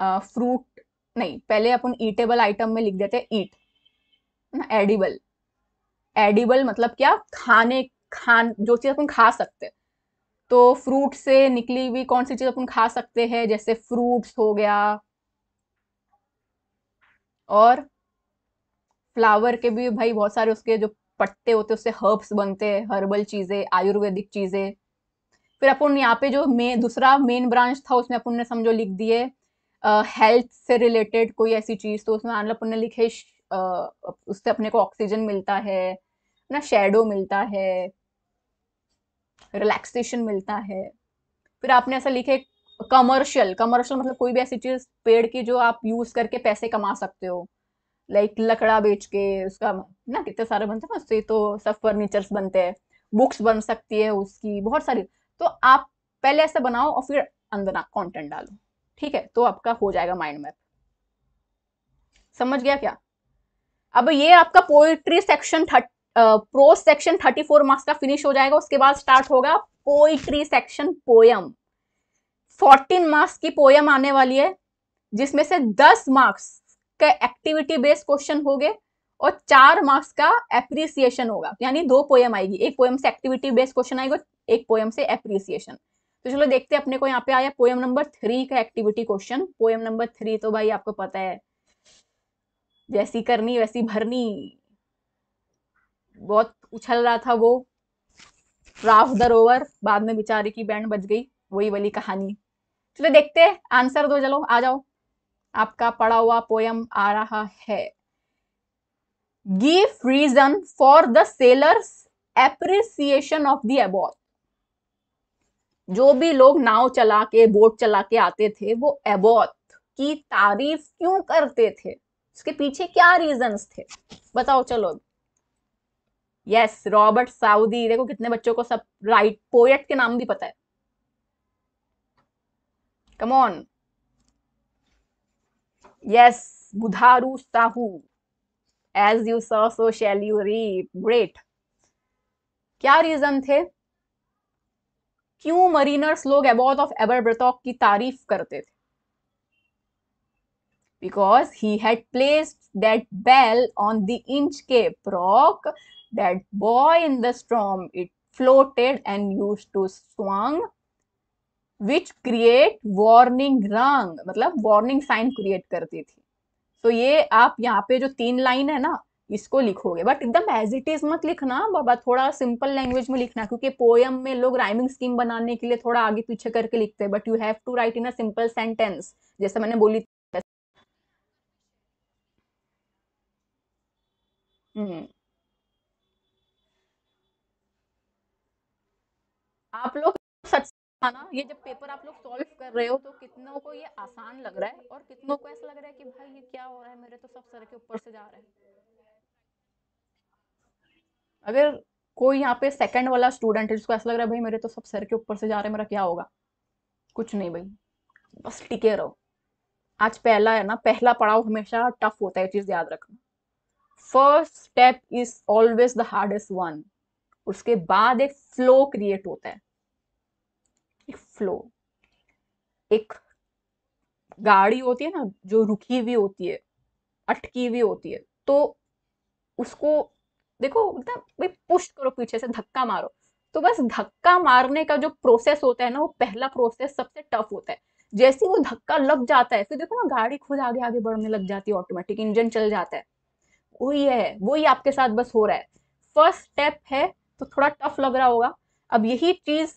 फ्रूट नहीं पहले अपन ईटेबल आइटम में लिख देते हैं ईट ना एडिबल एडिबल मतलब क्या खाने खान जो चीज़ अपन खा सकते हैं तो फ्रूट से निकली हुई कौन सी चीज़ अपन खा सकते हैं जैसे फ्रूट्स हो गया और फ्लावर के भी भाई बहुत सारे उसके जो पट्टे होते हैं उससे हर्ब्स बनते हैं हर्बल चीज़ें आयुर्वेदिक चीज़ें फिर अपन यहाँ पे जो मेन दूसरा मेन ब्रांच था उसमें अपन ने समझो लिख दिए हेल्थ से रिलेटेड कोई ऐसी चीज़ तो उसमें लो मतलब अपन ने लिखे उससे अपने को ऑक्सीजन मिलता है ना शेडो मिलता है रिलैक्सेशन मिलता है फिर आपने ऐसा लिखे कमर्शियल कमर्शियल मतलब कोई भी ऐसी चीज पेड़ की जो आप यूज करके पैसे कमा सकते हो लाइक लकड़ा बेच के उसका ना कितने सारे बनते हैं उससे तो सब फर्नीचर्स बनते हैं बुक्स बन सकती है उसकी बहुत सारी तो आप पहले ऐसा बनाओ और फिर अंदर कंटेंट डालो ठीक है तो आपका हो जाएगा माइंड मैप समझ गया क्या अब ये आपका poetry section third prose section thirty four marks का फिनिश हो जाएगा उसके बाद स्टार्ट होगा poetry section poem fourteen marks की पोयम आने वाली है जिसमें से दस मार्क्स का एक्टिविटी बेस्ड क्वेश्चन हो गए और चार मार्क्स का एप्रिसिएशन होगा यानी दो पोयम आएगी एक पोयम से एक्टिविटी बेस्ड क्वेश्चन आएगा एक पोयम से एप्रिसिएशन तो चलो देखते हैं अपने को यहाँ पे आया पोयम नंबर थ्री का activity question poem number three तो भाई आपको पता है जैसी करनी वैसी भरनी बहुत उछल रहा था वो राफ दरोवर बाद में बिचारी की बैंड बज गई वही वाली कहानी चलो तो देखते हैं आंसर दो चलो आ जाओ आपका पढ़ा हुआ पोयम आ रहा है give reason for the sailors appreciation of the abbot जो भी लोग नाव चला के बोट चला के आते थे वो एबॉथ की तारीफ क्यों करते थे उसके पीछे क्या रीजंस थे बताओ चलो यस रॉबर्ट साउदी देखो कितने बच्चों को सब राइट पोएट के नाम भी पता है come on yes budharu sahu as you saw so shall you reap great kya reason the क्यों मरीनर्स लोग अबॉट ऑफ एवर ब्रतॉक की तारीफ करते थे because he had placed that bell on the Inchcape rock that buoy in the storm it floated and use to swing which create warning रंग मतलब warning sign create करती थी तो ये आप यहाँ पे जो तीन लाइन है ना इसको लिखोगे बट एकदम एज इट इज मत लिखना बाबा थोड़ा सिंपल लैंग्वेज में लिखना क्योंकि पोयम में लोग राइमिंग स्कीम बनाने के लिए थोड़ा आगे पीछे करके लिखते हैं but you have to write in a simple sentence जैसे मैंने बोली हम्म। आप लोग ना ये जब पेपर आप लोग सॉल्व कर रहे हो तो कितनों को ये आसान लग रहा है और कितनों को ऐसा लग रहा है कि भाई ये क्या हो रहा है मेरे तो सब सर के ऊपर से जा रहे हैं अगर कोई यहाँ पे सेकंड वाला स्टूडेंट है जिसको ऐसा लग रहा है भाई मेरे तो सब सर के ऊपर से जा रहे हैं मेरा क्या होगा कुछ नहीं भाई बस टिके रहो आज पहला है ना पहला पड़ाव हमेशा टफ होता है चीज याद रखना first step is always the hardest one उसके बाद एक फ्लो क्रिएट होता है फ्लो एक गाड़ी होती है ना जो रुकी हुई होती है अटकी हुई होती है तो उसको देखो मतलब भाई पुश करो पीछे से धक्का मारो तो बस धक्का मारने का जो प्रोसेस होता है ना वो पहला प्रोसेस सबसे टफ होता है जैसे वो धक्का लग जाता है फिर देखो ना गाड़ी खुद आगे आगे बढ़ने लग जाती है ऑटोमेटिक इंजन चल जाता है वही है वही आपके साथ बस हो रहा है फर्स्ट स्टेप है तो थोड़ा टफ लग रहा होगा अब यही चीज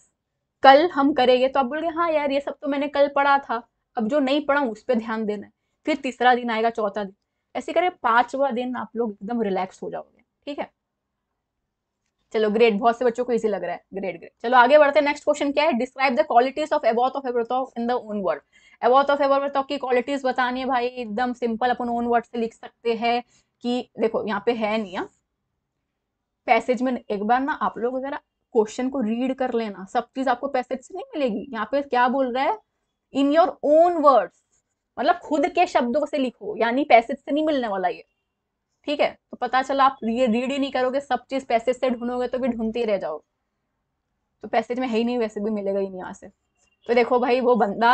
कल हम करेंगे तो आप बोलोगे हाँ यार ये सब तो मैंने कल पढ़ा था अब जो नहीं पढ़ा उस पर ध्यान देना है फिर तीसरा दिन आएगा चौथा दिन ऐसे करें पांचवा दिन आप लोग एकदम रिलैक्स हो जाओगे ठीक है चलो ग्रेट बहुत से बच्चों को इजी लग रहा है ग्रेट ग्रेट चलो आगे बढ़ते हैं नेक्स्ट क्वेश्चन क्या है describe the qualities of abbot of Aberbrothok in the own word abbot of Aberbrothok की क्वालिटीज बतानी है भाई एकदम सिंपल अपन ओन वर्ड से लिख सकते हैं कि देखो यहाँ पे है नहीं पैसेज हाँ। में एक बार ना आप लोग जरा क्वेश्चन को रीड कर लेना सब चीज आपको पैसेज से नहीं मिलेगी यहाँ पे क्या बोल रहा है इन योर ओन वर्ड्स मतलब खुद के शब्दों से लिखो यानी पैसेज से नहीं मिलने वाला ये ठीक है तो पता चला आप ये रीड ही नहीं करोगे सब चीज पैसेज से ढूंढोगे तो भी ढूंढते ही रह जाओ तो पैसेज में है ही नहीं वैसे भी मिलेगा ही नहीं यहाँ से तो देखो भाई वो बंदा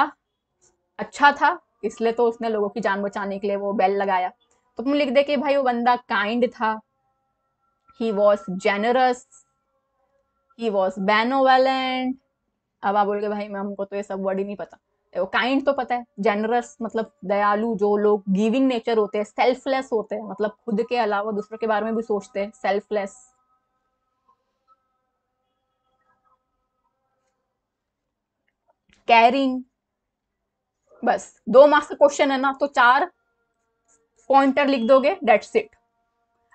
अच्छा था इसलिए तो उसने लोगों की जान बचाने के लिए वो बेल लगाया तो तुम लिख दे कि भाई वो बंदा काइंड था he was generous he was benevolent अब आप बोल के भाई मैं हमको तो ये सब वर्ड ही नहीं पता वो काइंड तो पता है जेनरस मतलब दयालु जो लोग गिविंग नेचर होते हैं सेल्फलेस होते हैं मतलब खुद के अलावा दूसरों के बारे में भी सोचते हैं सेल्फलेस कैरिंग बस दो मार्क्स का क्वेश्चन है ना तो चार पॉइंटर लिख दोगे डेट्स इट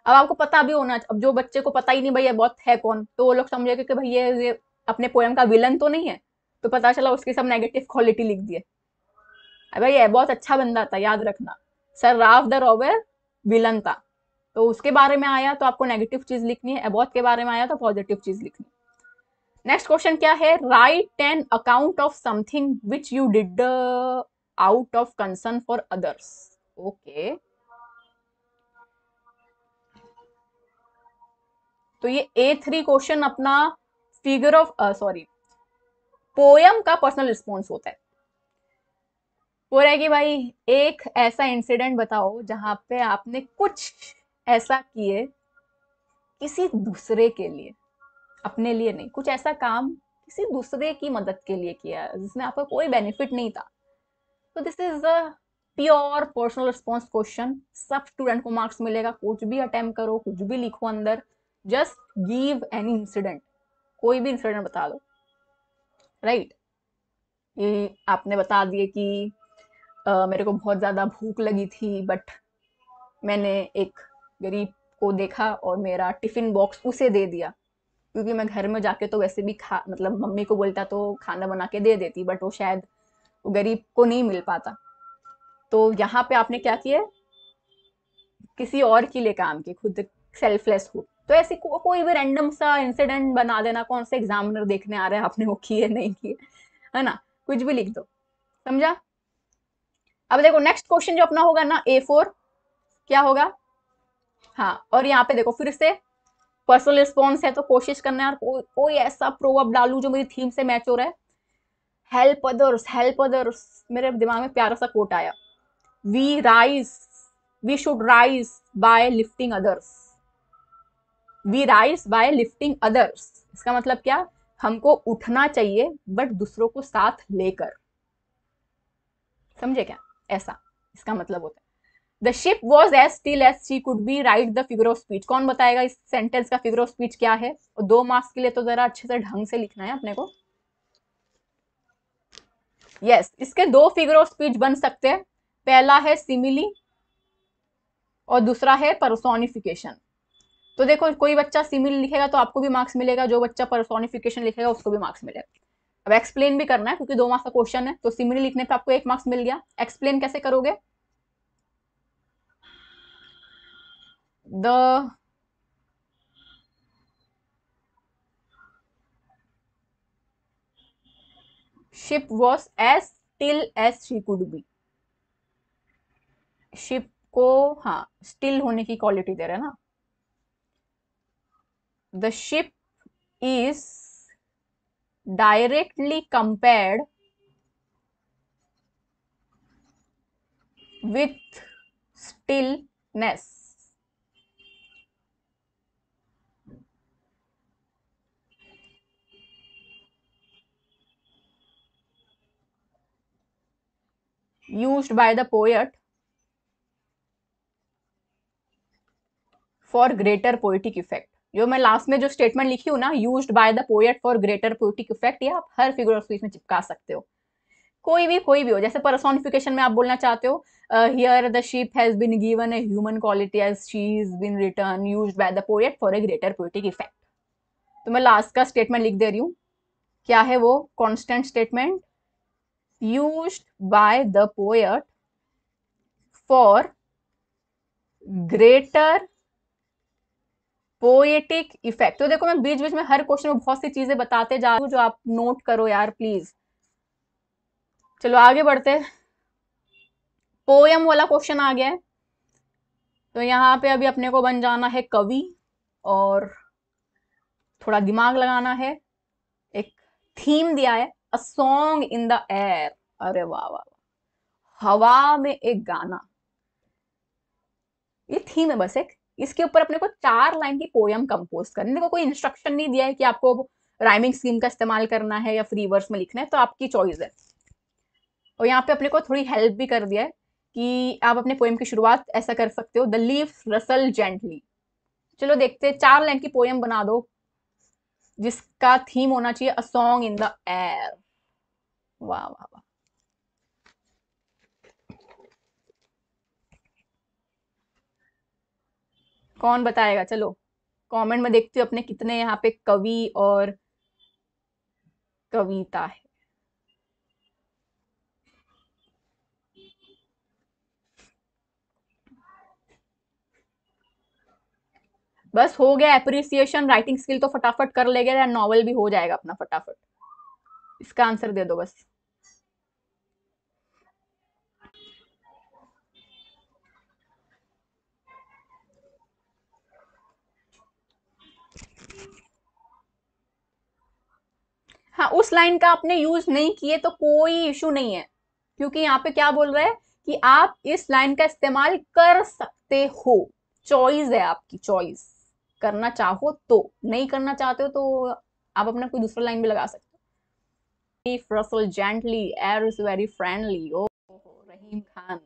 अब आपको पता भी होना अब जो बच्चे को पता ही नहीं भैया बहुत है कौन तो वो लोग समझे कि भैया ये अपने पोएम का विलन तो नहीं है तो पता चला उसके सब नेगेटिव क्वालिटी लिख दिए अबे ये बहुत अच्छा बंदा था याद रखना Sir Ralph the rover villain था तो उसके बारे में आया तो आपको नेगेटिव चीज लिखनी है अबॉथ के बारे में आया तो पॉजिटिव चीज लिखनी नेक्स्ट क्वेश्चन क्या है write an account of something which you did out of concern for others okay तो ये ए थ्री क्वेश्चन अपना फिगर ऑफ सॉरी पोयम का पर्सनल रिस्पॉन्स होता है वो कि भाई एक ऐसा इंसिडेंट बताओ जहां पे आपने कुछ ऐसा किए किसी दूसरे के लिए अपने लिए नहीं कुछ ऐसा काम किसी दूसरे की मदद के लिए किया जिसमें आपका कोई बेनिफिट नहीं था तो this is a pure personal response question सब स्टूडेंट को मार्क्स मिलेगा कुछ भी अटेम्प्ट करो कुछ भी लिखो अंदर जस्ट गिव एनी इंसिडेंट कोई भी इंसिडेंट बता दो राइट right? ये आपने बता दिए कि uh, मेरे को बहुत ज़्यादा भूख लगी थी बट मैंने एक गरीब को देखा और मेरा टिफ़िन बॉक्स उसे दे दिया क्योंकि मैं घर में जाके तो वैसे भी खा मतलब मम्मी को बोलता तो खाना बना के दे देती बट वो शायद वो गरीब को नहीं मिल पाता तो यहाँ पे आपने क्या किया किसी और के लिए काम किया खुद सेल्फलेस हो तो ऐसे को, कोई भी रैंडम सा इंसिडेंट बना देना कौन सा एग्जामिनर देखने आ रहे हैं आपने वो किए नहीं किए है ना कुछ भी लिख दो समझा अब देखो नेक्स्ट क्वेश्चन जो अपना होगा ना ए फोर क्या होगा हाँ और यहाँ पे देखो फिर से पर्सनल रिस्पॉन्स है तो कोशिश करना यार को, कोई ऐसा प्रोवर्ब डालू जो मेरी थीम से मैच हो रहा है हेल्प अदर्स हेल्प अदर्स मेरे दिमाग में प्यारा सा कोट आया we rise we should rise by lifting others we rise by lifting others इसका मतलब क्या हमको उठना चाहिए बट दूसरों को साथ लेकर समझे क्या ऐसा इसका मतलब होता है the ship was as still as she could be write the figure of speech कौन बताएगा इस सेंटेंस का फिगर ऑफ स्पीच क्या है और दो मार्क्स के लिए तो जरा अच्छे से ढंग से लिखना है अपने को यस yes, इसके दो फिगर ऑफ स्पीच बन सकते हैं पहला है सिमिली और दूसरा है परसोनिफिकेशन तो देखो कोई बच्चा सिमिल लिखेगा तो आपको भी मार्क्स मिलेगा जो बच्चा परसोनिफिकेशन लिखेगा उसको भी मार्क्स मिलेगा अब एक्सप्लेन भी करना है क्योंकि दो मार्क्स का क्वेश्चन है तो सिमिल लिखने पर आपको एक मार्क्स मिल गया एक्सप्लेन कैसे करोगे the ship was as still as she could be ship को हाँ स्टिल होने की क्वालिटी दे रहे ना the ship is directly compared with stillness. used by the poet for greater poetic effect. जो मैं लास्ट में जो स्टेटमेंट लिखी हूँ ना use by the poet for greater poetic effect ये आप हर फिगर ऑफ स्पीच में चिपका सकते हो कोई भी कोई भी हो जैसे परसोनिफिकेशन में आप बोलना चाहते हो here the ship has been given a human quality as she is been written use by the poet for a greater poetic effect तो मैं लास्ट का स्टेटमेंट लिख दे रही हूँ क्या है वो constant statement use by the poet for greater poetic effect तो देखो मैं बीच बीच में हर क्वेश्चन में बहुत सी चीजें बताते जा रहा हूँ जो आप नोट करो यार प्लीज चलो आगे बढ़ते पोयम वाला क्वेश्चन आ गया है तो यहाँ पे अभी अपने को बन जाना है कवि और थोड़ा दिमाग लगाना है एक थीम दिया है a song in the air अरे वाह वाह हवा में एक गाना ये थीम है बस एक इसके ऊपर अपने को चार लाइन की पोयम कंपोज करनी देखो कोई इंस्ट्रक्शन नहीं दिया है कि आपको राइमिंग स्कीम का इस्तेमाल करना है या फ्री वर्स में लिखना है तो आपकी चॉइस है और यहाँ पे अपने को थोड़ी हेल्प भी कर दिया है कि आप अपने पोएम की शुरुआत ऐसा कर सकते हो द लीफ रसल जेंटली चलो देखते हैं चार लाइन की पोएम बना दो जिसका थीम होना चाहिए a song in the air वाह वाह वाह कौन बताएगा चलो कमेंट में देखती हूँ अपने कितने यहाँ पे कवि और कविता है बस हो गया एप्रिसिएशन राइटिंग स्किल तो फटाफट कर लेगा या नॉवल भी हो जाएगा अपना फटाफट इसका आंसर दे दो बस उस लाइन का आपने यूज नहीं किए तो कोई इशू नहीं है क्योंकि यहाँ पे क्या बोल रहा है कि आप इस लाइन का इस्तेमाल कर सकते हो चॉइस है आपकी चॉइस करना चाहो तो नहीं करना चाहते हो तो आप अपना कोई दूसरा लाइन भी लगा सकते हो rustle gently air is very friendly ओ रहीम खान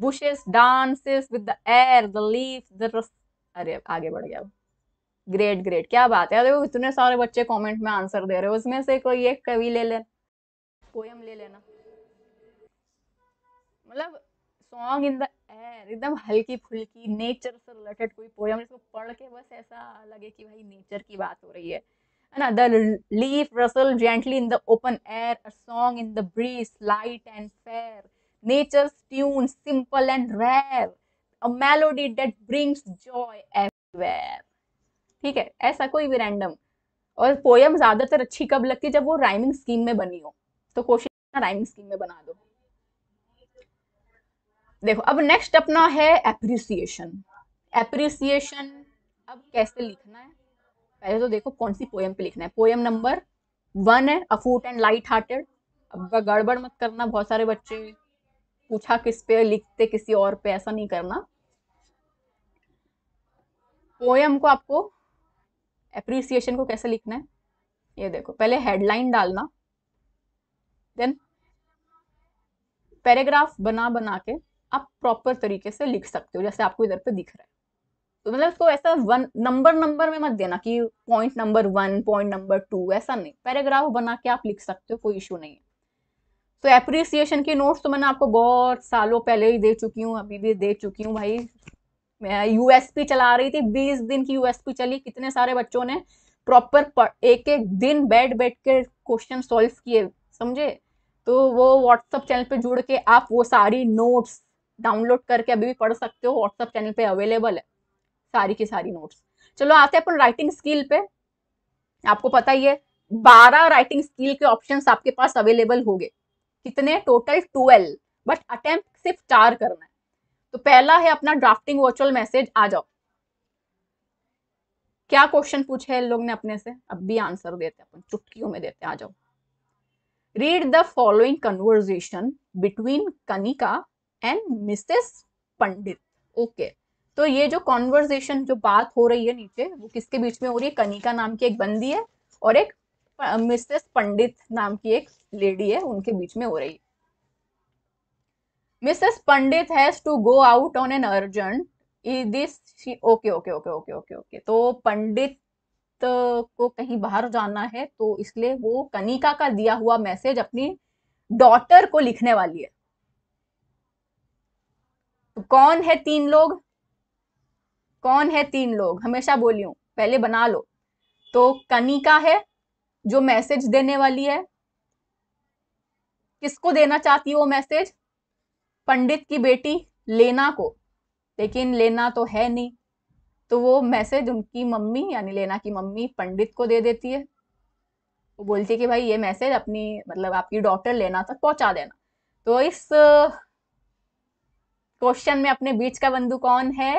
bushes dances with the air the leaves the अरे आगे बढ़ गया ग्रेट ग्रेट क्या बात है देखो इतने सारे बच्चे कमेंट में आंसर दे रहे हो उसमें से कोई एक कवि ले ले पोयम ले लेना मतलब सॉन्ग इन द एयर एकदम हल्की फुल्की नेचर से रिलेटेड कोई पोयम जिसको पढ़ के बस ऐसा लगे कि भाई नेचर की बात हो रही है है ना the leaf rustle gently in the open air a song in the breeze light and fair nature's tune simple and rare a melody that brings joy everywhere ठीक है ऐसा कोई भी रैंडम और पोयम ज्यादातर अच्छी कब लगती है जब वो राइमिंग स्कीम में बनी हो तो कोशिश राइमिंग स्कीम में बना दो देखो अब नेक्स्ट अपना है एप्रिसिएशन एप्रिसिएशन अब कैसे लिखना है पहले तो देखो कौन सी पोयम पे लिखना है पोयम नंबर वन है अफूट एंड लाइट हार्टेड अब गड़बड़ मत करना बहुत सारे बच्चे पूछा किस पे लिखते किसी और पे ऐसा नहीं करना पोएम को आपको अप्रिसिएशन को कैसे लिखना है ये देखो पहले हेडलाइन डालना देन पैराग्राफ बना बना के आप प्रॉपर तरीके से लिख सकते हो जैसे आपको इधर पे दिख रहा है तो मतलब इसको ऐसा वन नंबर नंबर में मत देना कि point number one point number two ऐसा नहीं पैराग्राफ बना के आप लिख सकते हो कोई इशू नहीं है तो एप्रिसिएशन के नोट्स तो मैंने आपको बहुत सालों पहले ही दे चुकी हूँ अभी भी दे चुकी हूँ भाई मैं यूएसपी चला रही थी बीस दिन की यूएसपी चली कितने सारे बच्चों ने प्रॉपर एक एक दिन बैठ बैठ के क्वेश्चन सॉल्व किए समझे तो वो व्हाट्सअप चैनल पे जुड़ के आप वो सारी नोट्स डाउनलोड करके अभी भी पढ़ सकते हो व्हाट्सअप चैनल पे अवेलेबल है सारी की सारी नोट्स चलो आते हैं अपन राइटिंग स्किल पे आपको पता ही है बारह राइटिंग स्किल के ऑप्शंस आपके पास अवेलेबल हो गए कितने टोटल ट्वेल्व बट अटेम्प्ट सिर्फ चार करना है तो पहला है अपना ड्राफ्टिंग वर्चुअल मैसेज आ जाओ क्या क्वेश्चन पूछे इन लोग ने अपने से अब भी आंसर देते अपन चुटकियों में देते आ जाओ read the following conversation between Kanika and Mrs Pandit okay तो ये जो कॉन्वर्जेशन जो बात हो रही है नीचे वो किसके बीच में हो रही है कनिका नाम की एक बंदी है और एक मिसेस पंडित नाम की एक लेडी है उनके बीच में हो रही है Mrs Pandit has to go out on an urgent this okay okay okay okay okay okay तो पंडित को कहीं बाहर जाना है तो इसलिए वो कनिका का दिया हुआ मैसेज अपनी डॉटर को लिखने वाली है तो कौन है तीन लोग कौन है तीन लोग हमेशा बोली हूं पहले बना लो तो कनिका है जो मैसेज देने वाली है किसको देना चाहती है वो मैसेज पंडित की बेटी लेना को लेकिन लेना तो है नहीं तो वो मैसेज उनकी मम्मी यानी लेना की मम्मी पंडित को दे देती है वो बोलती है कि भाई ये मैसेज अपनी मतलब आपकी डॉक्टर लेना तक पहुंचा देना तो इस क्वेश्चन में अपने बीच का बंधु कौन है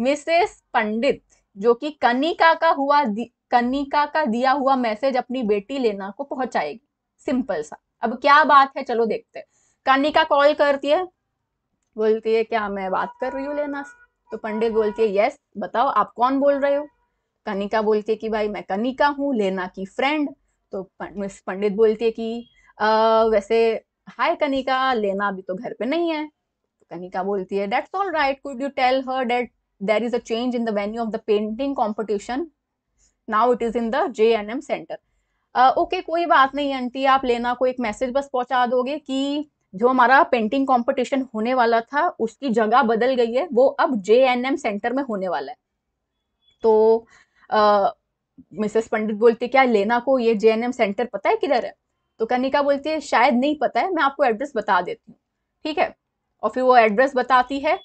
मिसेस पंडित जो कि कनिका का हुआ कनिका का दिया हुआ मैसेज अपनी बेटी लेना को पहुंचाएगी सिंपल सा अब क्या बात है चलो देखते हैं कनिका कॉल करती है बोलती है क्या मैं बात कर रही हूँ लेना से तो पंडित बोलती है यस बताओ आप कौन बोल रहे हो कनिका बोलती है कि भाई मैं कनिका हूँ लेना की फ्रेंड तो मिस पंडित बोलती है कि आ, वैसे हाय कनिका लेना अभी तो घर पे नहीं है तो कनिका बोलती है that's all right could you tell her that there is a change in the venue of the painting competition now it is in the J N M centre okay कोई बात नहीं आंटी आप लेना को एक मैसेज बस पहुंचा दोगे कि जो हमारा पेंटिंग कंपटीशन होने वाला था उसकी जगह बदल गई है वो अब जे एन एम सेंटर में होने वाला है तो मिसेस पंडित बोलती क्या लेना को ये जे एन एम सेंटर पता है किधर है तो कनिका बोलती है शायद नहीं पता है मैं आपको एड्रेस बता देती हूँ ठीक है और फिर वो एड्रेस बताती है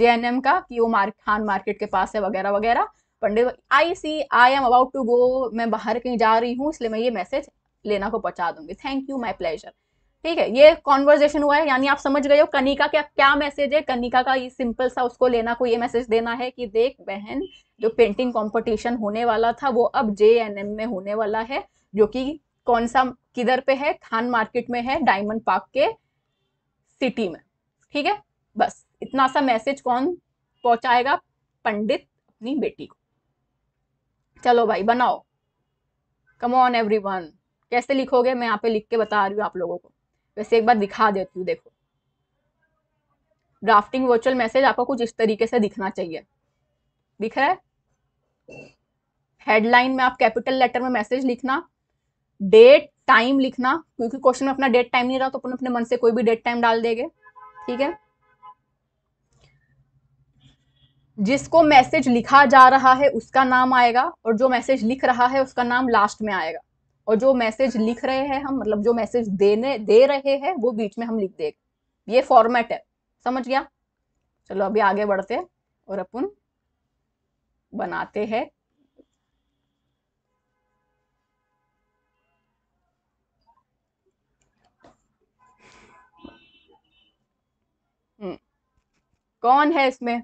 जे एन एम का कि वो मार्क खान मार्केट के पास है वगैरह वगैरह Pandit I see I am about to go मैं बाहर कहीं जा रही हूँ इसलिए मैं ये मैसेज लेना को पहुंचा दूंगी थैंक यू माई प्लेजर ठीक है ये कॉन्वर्जेशन हुआ है यानी आप समझ गए हो कनिका क्या क्या मैसेज है कनिका का ये सिंपल सा उसको लेना को ये मैसेज देना है कि देख बहन जो पेंटिंग कंपटीशन होने वाला था वो अब जे एन एम में होने वाला है जो कि कौन सा किधर पे है खान मार्केट में है डायमंड पार्क के सिटी में ठीक है बस इतना सा मैसेज कौन पहुंचाएगा पंडित अपनी बेटी को चलो भाई बनाओ कम ऑन एवरी वन कैसे लिखोगे मैं यहाँ पे लिख के बता रही हूँ आप लोगों को वैसे एक बार दिखा देती हूँ देखो ड्राफ्टिंग वर्चुअल मैसेज आपको कुछ इस तरीके से दिखना चाहिए दिख रहा है हेडलाइन में आप कैपिटल लेटर में मैसेज लिखना डेट टाइम लिखना क्योंकि क्वेश्चन में अपना डेट टाइम नहीं रहा तो अपन अपने मन से कोई भी डेट टाइम डाल देंगे ठीक है जिसको मैसेज लिखा जा रहा है उसका नाम आएगा और जो मैसेज लिख रहा है उसका नाम लास्ट में आएगा और जो मैसेज लिख रहे हैं हम मतलब जो मैसेज देने दे रहे हैं वो बीच में हम लिख देंगे ये फॉर्मेट है समझ गया चलो अभी आगे बढ़ते हैं और अपन बनाते हैं हम्म। कौन है इसमें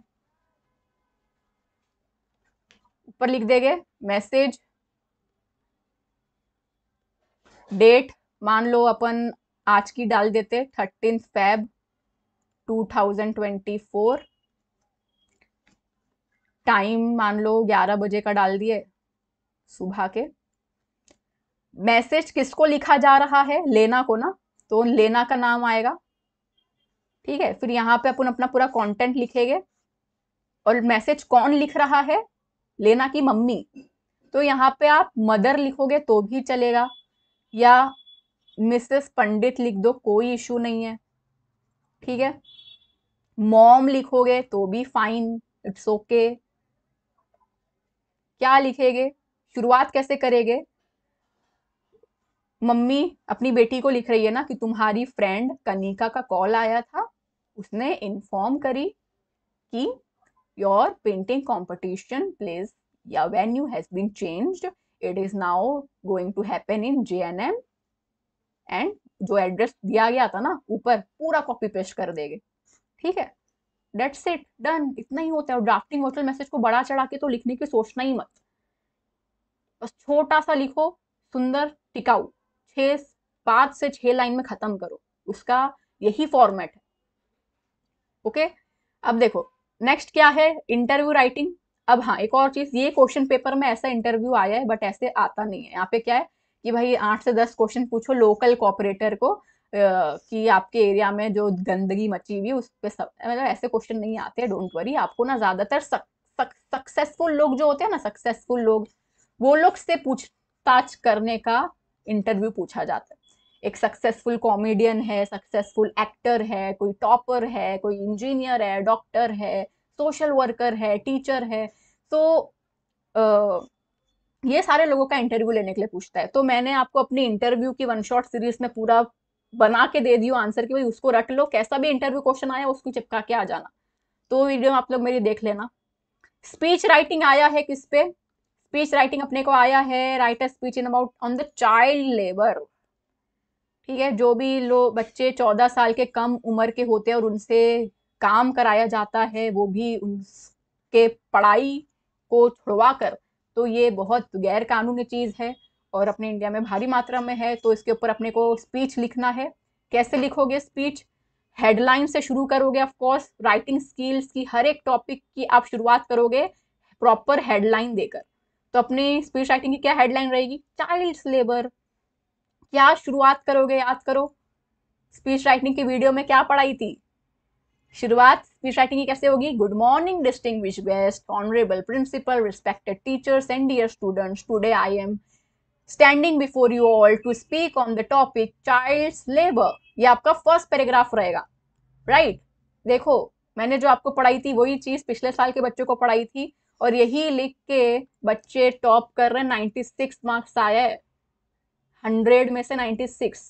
ऊपर लिख देंगे मैसेज डेट मान लो अपन आज की डाल देते थर्टीन फैब 2024 टाइम मान लो 11 बजे का डाल दिए सुबह के मैसेज किसको लिखा जा रहा है लेना को ना तो लेना का नाम आएगा ठीक है फिर यहाँ पे अपन अपना पूरा कंटेंट लिखेंगे और मैसेज कौन लिख रहा है लेना की मम्मी तो यहाँ पे आप मदर लिखोगे तो भी चलेगा या मिसेस पंडित लिख दो कोई इशू नहीं है ठीक है मॉम लिखोगे तो भी फाइन इट्स ओके क्या लिखेगे शुरुआत कैसे करेंगे मम्मी अपनी बेटी को लिख रही है ना कि तुम्हारी फ्रेंड कनिका का कॉल आया था उसने इन्फॉर्म करी कि your painting competition place yeah, venue has been changed it is now going to happen in JNM and जो एड्रेस दिया गया था ना ऊपर पूरा कॉपी पेस्ट कर देंगे ठीक है डेट्स इट डन इतना ही होता है ड्राफ्टिंग होटल मैसेज को बड़ा चढ़ा के तो लिखने की सोचना ही मत बस छोटा सा लिखो सुंदर टिकाऊ छः पाँच से छह लाइन में ख़त्म करो उसका यही फॉर्मेट है ओके अब देखो नेक्स्ट क्या है इंटरव्यू राइटिंग अब हाँ एक और चीज ये क्वेश्चन पेपर में ऐसा इंटरव्यू आया है बट ऐसे आता नहीं है यहाँ पे क्या है कि भाई आठ से दस क्वेश्चन पूछो लोकल कॉपरेटर को कि आपके एरिया में जो गंदगी मची हुई उस पर सब मतलब ऐसे क्वेश्चन नहीं आते डोंट वरी आपको ना ज्यादातर सक्सेसफुल लोग जो होते हैं ना सक्सेसफुल लोग वो लोग से पूछताछ करने का इंटरव्यू पूछा जाता है एक सक्सेसफुल कॉमेडियन है सक्सेसफुल एक्टर है कोई टॉपर है कोई इंजीनियर है डॉक्टर है सोशल वर्कर है टीचर है तो आ, ये सारे लोगों का इंटरव्यू लेने के लिए पूछता है तो मैंने आपको अपनी इंटरव्यू की वन शॉट सीरीज में पूरा बना के दे दियो आंसर कि भाई उसको रट लो कैसा भी इंटरव्यू क्वेश्चन आया उसको चिपका के आ जाना तो वीडियो आप लोग मेरी देख लेना स्पीच राइटिंग आया है किस पे स्पीच राइटिंग अपने को आया है write a speech in about on the child labour ठीक है जो भी लोग बच्चे चौदह साल के कम उम्र के होते हैं और उनसे काम कराया जाता है वो भी उनके पढ़ाई को छुड़वा कर तो ये बहुत गैर कानूनी चीज़ है और अपने इंडिया में भारी मात्रा में है तो इसके ऊपर अपने को स्पीच लिखना है कैसे लिखोगे स्पीच हेडलाइन से शुरू करोगे ऑफ कोर्स राइटिंग स्किल्स की हर एक टॉपिक की आप शुरुआत करोगे प्रॉपर हेडलाइन देकर तो अपनी स्पीच राइटिंग की क्या हेडलाइन रहेगी चाइल्ड लेबर क्या शुरुआत करोगे याद करो स्पीच राइटिंग की वीडियो में क्या पढ़ाई थी शुरुआत स्पीच राइटिंग की कैसे होगी good morning distinguished guest honourable principal respected teachers and dear students today I am standing before you all to speak on the topic child labour यह आपका फर्स्ट पैराग्राफ रहेगा राइट right? देखो मैंने जो आपको पढ़ाई थी वही चीज पिछले साल के बच्चों को पढ़ाई थी और यही लिख के बच्चे टॉप कर रहे हैं नाइन्टी सिक्स मार्क्स आया है हंड्रेड में से नाइन्टी सिक्स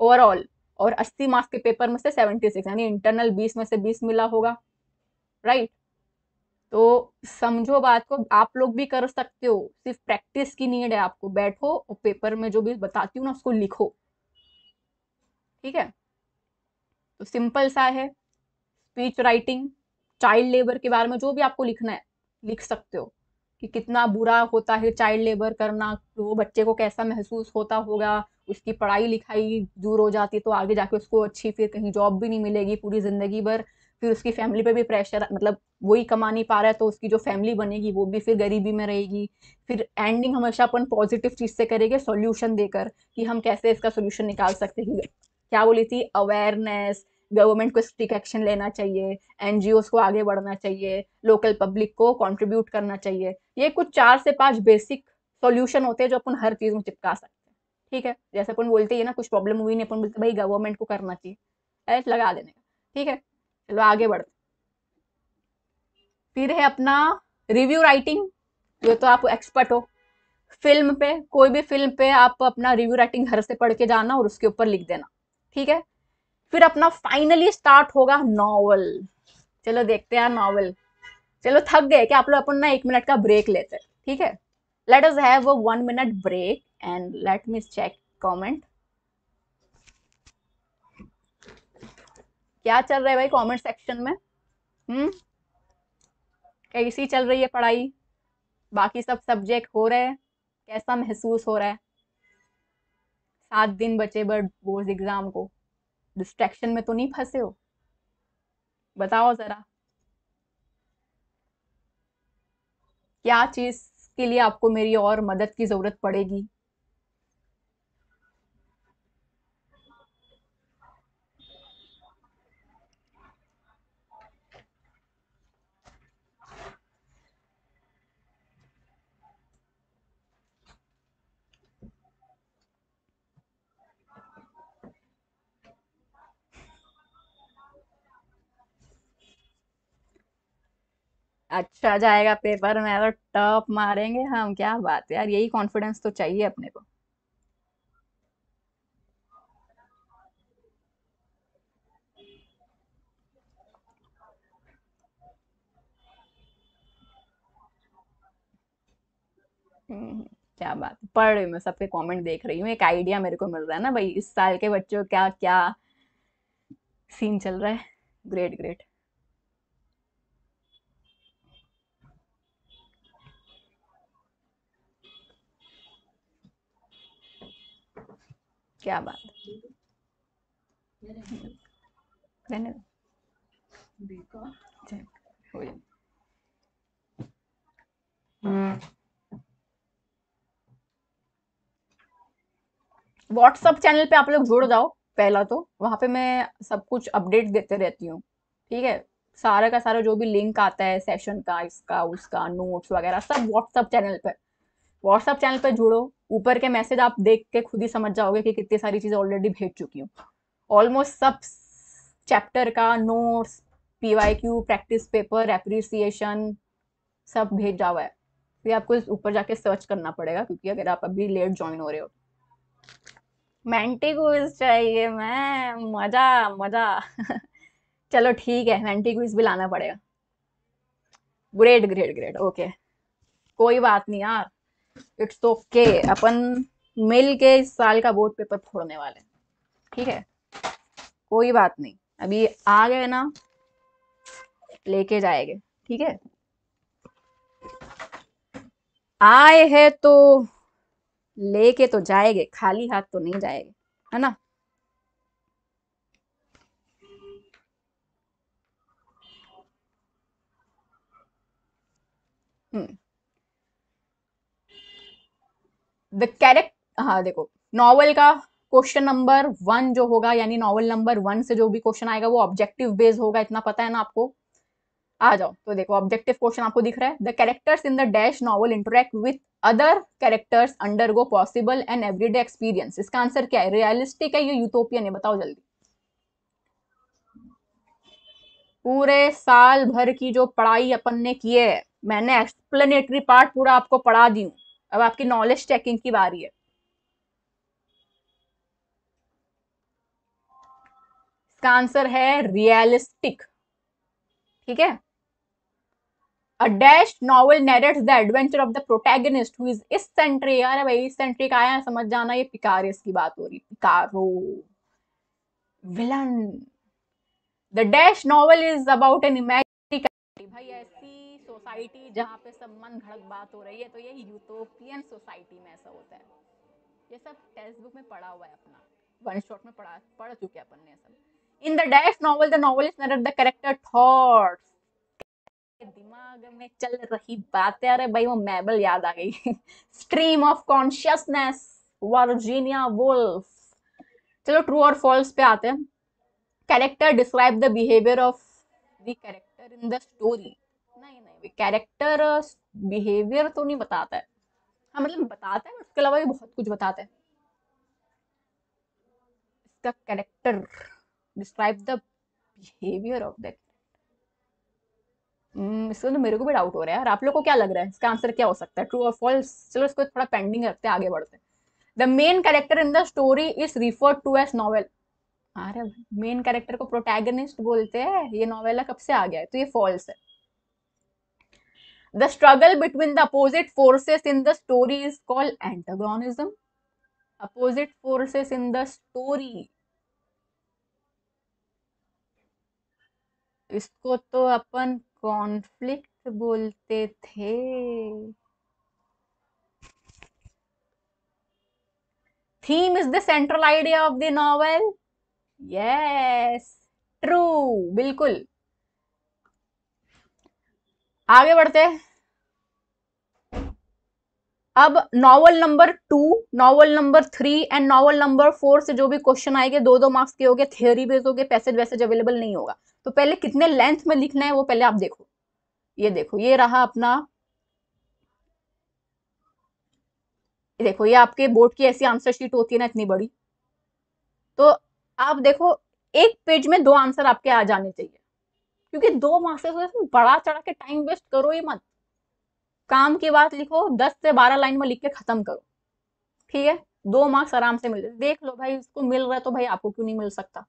ओवरऑल और अस्सी मार्क्स के पेपर में से सेवेंटी सिक्स यानी इंटरनल बीस में से बीस मिला होगा राइट तो समझो बात को आप लोग भी कर सकते हो सिर्फ प्रैक्टिस की नीड है आपको बैठो और पेपर में जो भी बताती हूँ ना उसको लिखो ठीक है तो सिंपल सा है स्पीच राइटिंग चाइल्ड लेबर के बारे में जो भी आपको लिखना है लिख सकते हो कि कितना बुरा होता है चाइल्ड लेबर करना तो वो बच्चे को कैसा महसूस होता होगा उसकी पढ़ाई लिखाई दूर हो जाती है तो आगे जाके उसको अच्छी फिर कहीं जॉब भी नहीं मिलेगी पूरी ज़िंदगी भर फिर उसकी फैमिली पे भी प्रेशर मतलब वही कमा नहीं पा रहा है तो उसकी जो फैमिली बनेगी वो भी फिर गरीबी में रहेगी फिर एंडिंग हमेशा अपन पॉजिटिव चीज़ से करेंगे सोल्यूशन देकर कि हम कैसे इसका सोल्यूशन निकाल सकते हैं क्या बोली थी अवेयरनेस गवर्नमेंट को स्ट्रिक एक्शन लेना चाहिए एनजीओ को आगे बढ़ना चाहिए लोकल पब्लिक को कॉन्ट्रीब्यूट करना चाहिए ये कुछ चार से पाँच बेसिक सोल्यूशन होते हैं जो अपन हर चीज़ में चिपका सकते हैं ठीक है जैसे अपन बोलते हैं ना कुछ प्रॉब्लम हुई नहीं अपन बोलते भाई गवर्नमेंट को करना चाहिए एट लगा देने का ठीक है चलो आगे बढ़ते फिर है अपना रिव्यू राइटिंग जो तो आप एक्सपर्ट हो फिल्म पे कोई भी फिल्म पे आप अपना रिव्यू राइटिंग घर से पढ़ के जाना और उसके ऊपर लिख देना ठीक है फिर अपना फाइनली स्टार्ट होगा नॉवल चलो देखते हैं नॉवल चलो थक गए क्या आप लोग अपन ना एक मिनट का ब्रेक लेते हैं ठीक है let us have a one minute break and let me check comment क्या चल रहा है भाई कमेंट सेक्शन में हम्म कैसी चल रही है पढ़ाई बाकी सब सब्जेक्ट हो रहे हैं कैसा महसूस हो रहा है सात दिन बचे बट बोर्ड एग्जाम को डिस्ट्रैक्शन में तो नहीं फंसे हो बताओ जरा क्या चीज के लिए आपको मेरी और मदद की जरूरत पड़ेगी अच्छा जाएगा पेपर में तो टॉप मारेंगे हम क्या बात है यार यही कॉन्फिडेंस तो चाहिए अपने को हम्म, क्या बात है। पढ़ रही हूँ मैं सबके कमेंट देख रही हूँ एक आइडिया मेरे को मिल रहा है ना भाई इस साल के बच्चों क्या क्या सीन चल रहा है ग्रेट ग्रेट क्या बात रहने दो हो व्हाट्सअप चैनल पे आप लोग जुड़ जाओ पहला तो वहां पे मैं सब कुछ अपडेट देते रहती हूँ ठीक है सारा का सारा जो भी लिंक आता है सेशन का इसका उसका नोट्स वगैरह सब व्हाट्सअप चैनल पे व्हाट्सएप चैनल पर जुड़ो ऊपर के मैसेज आप देख के खुद ही समझ जाओगे कि कितनी सारी चीज़ें ऑलरेडी भेज चुकी हूँ ऑलमोस्ट सब चैप्टर का notes P practice paper appreciation सब भेजा हुआ है तो ये आपको ऊपर जाके सर्च करना पड़ेगा क्योंकि अगर आप अभी लेट ज्वाइन हो रहे हो मैंटी क्विज चाहिए मैं मज़ा मज़ा चलो ठीक है मैंटी क्विज भी लाना पड़ेगा ग्रेट ग्रेट ग्रेट ओके कोई बात नहीं यार इट्स ओके के अपन मिल के इस साल का बोर्ड पेपर फोड़ने वाले ठीक है कोई बात नहीं अभी आ गए ना लेके जाएंगे ठीक है आए है तो लेके तो जाएंगे खाली हाथ तो नहीं जाएंगे है ना हम्म द कैरेक्ट हाँ देखो नॉवल का क्वेश्चन नंबर वन जो होगा यानी नॉवल नंबर वन से जो भी क्वेश्चन आएगा वो ऑब्जेक्टिव बेस्ड होगा इतना पता है ना आपको आ जाओ तो देखो ऑब्जेक्टिव क्वेश्चन आपको दिख रहा है the characters in the dash novel interact with other characters under go possible and everyday experience इसका आंसर क्या है रियलिस्टिक है ये यूथोपियन है बताओ जल्दी पूरे साल भर की जो पढ़ाई अपन ने की है मैंने एक्सप्लेनेटरी पार्ट पूरा आपको पढ़ा दी हूँ अब आपकी नॉलेज चेकिंग की बारी है इसका आंसर है रियलिस्टिक ठीक है a dash novel novel the adventure of the the who is इस सेंट्री यार भाई इस सेंट्री का आया समझ जाना ये पिकारियस की बात हो रही picaro villain the dash novel is about an imaginary भाई ऐसी सोसाइटी जहाँ पे सब मन घड़क बात हो रही है तो ये यूटोपियन सोसाइटी में ऐसा होता है ये सब टेक्स्ट बुक में पढ़ा हुआ है अपना वन शॉट में पढ़ा पढ़ चुके अपन ने सब in the dash novel the novel is not the character thought दिमाग में चल रही बातें अरे भाई वो मैबल याद आ गई stream of consciousness Virginia Woolf चलो ट्रू और फॉल्स पे आते हैं character describe the behaviour of the character in the story character behaviour uh, तो नहीं बताता है हाँ मतलब बताता है उसके अलावा भी बहुत कुछ बताता है इसका character describe the behaviour of that इसका तो मेरे को भी डाउट हो रहा है यार आप लोग को क्या लग रहा है इसका आंसर क्या हो सकता है ट्रू और फॉल्स चलो इसको थोड़ा पेंडिंग रखते हैं आगे बढ़ते हैं the main character in the story is referred to as novel अरे मेन कैरेक्टर को प्रोटैगनिस्ट बोलते हैं ये नॉवेला कब से आ गया है तो ये फॉल्स है The struggle between the opposite forces in the story is called antagonism. Opposite forces in the story. इसको तो अपन कॉन्फ्लिक्ट बोलते थे theme is the central idea of the novel yes true बिल्कुल आगे बढ़ते अब novel number two novel number three and novel number four से जो भी क्वेश्चन आएंगे दो दो मार्क्स के होंगे थ्योरी बेस होंगे पैसेज वैसेज अवेलेबल नहीं होगा तो पहले कितने लेंथ में लिखना है वो पहले आप देखो ये देखो ये रहा अपना देखो ये आपके बोर्ड की ऐसी आंसर शीट होती है ना इतनी बड़ी तो आप देखो एक पेज में दो आंसर आपके आ जाने चाहिए क्योंकि दो मार्क्स का बड़ा चढ़ा के टाइम वेस्ट करो ही मत काम की बात लिखो दस से बारह लाइन में लिख के खत्म करो ठीक है दो मार्क्स आराम से मिल देख लो भाई उसको मिल रहा है तो भाई आपको क्यों नहीं मिल सकता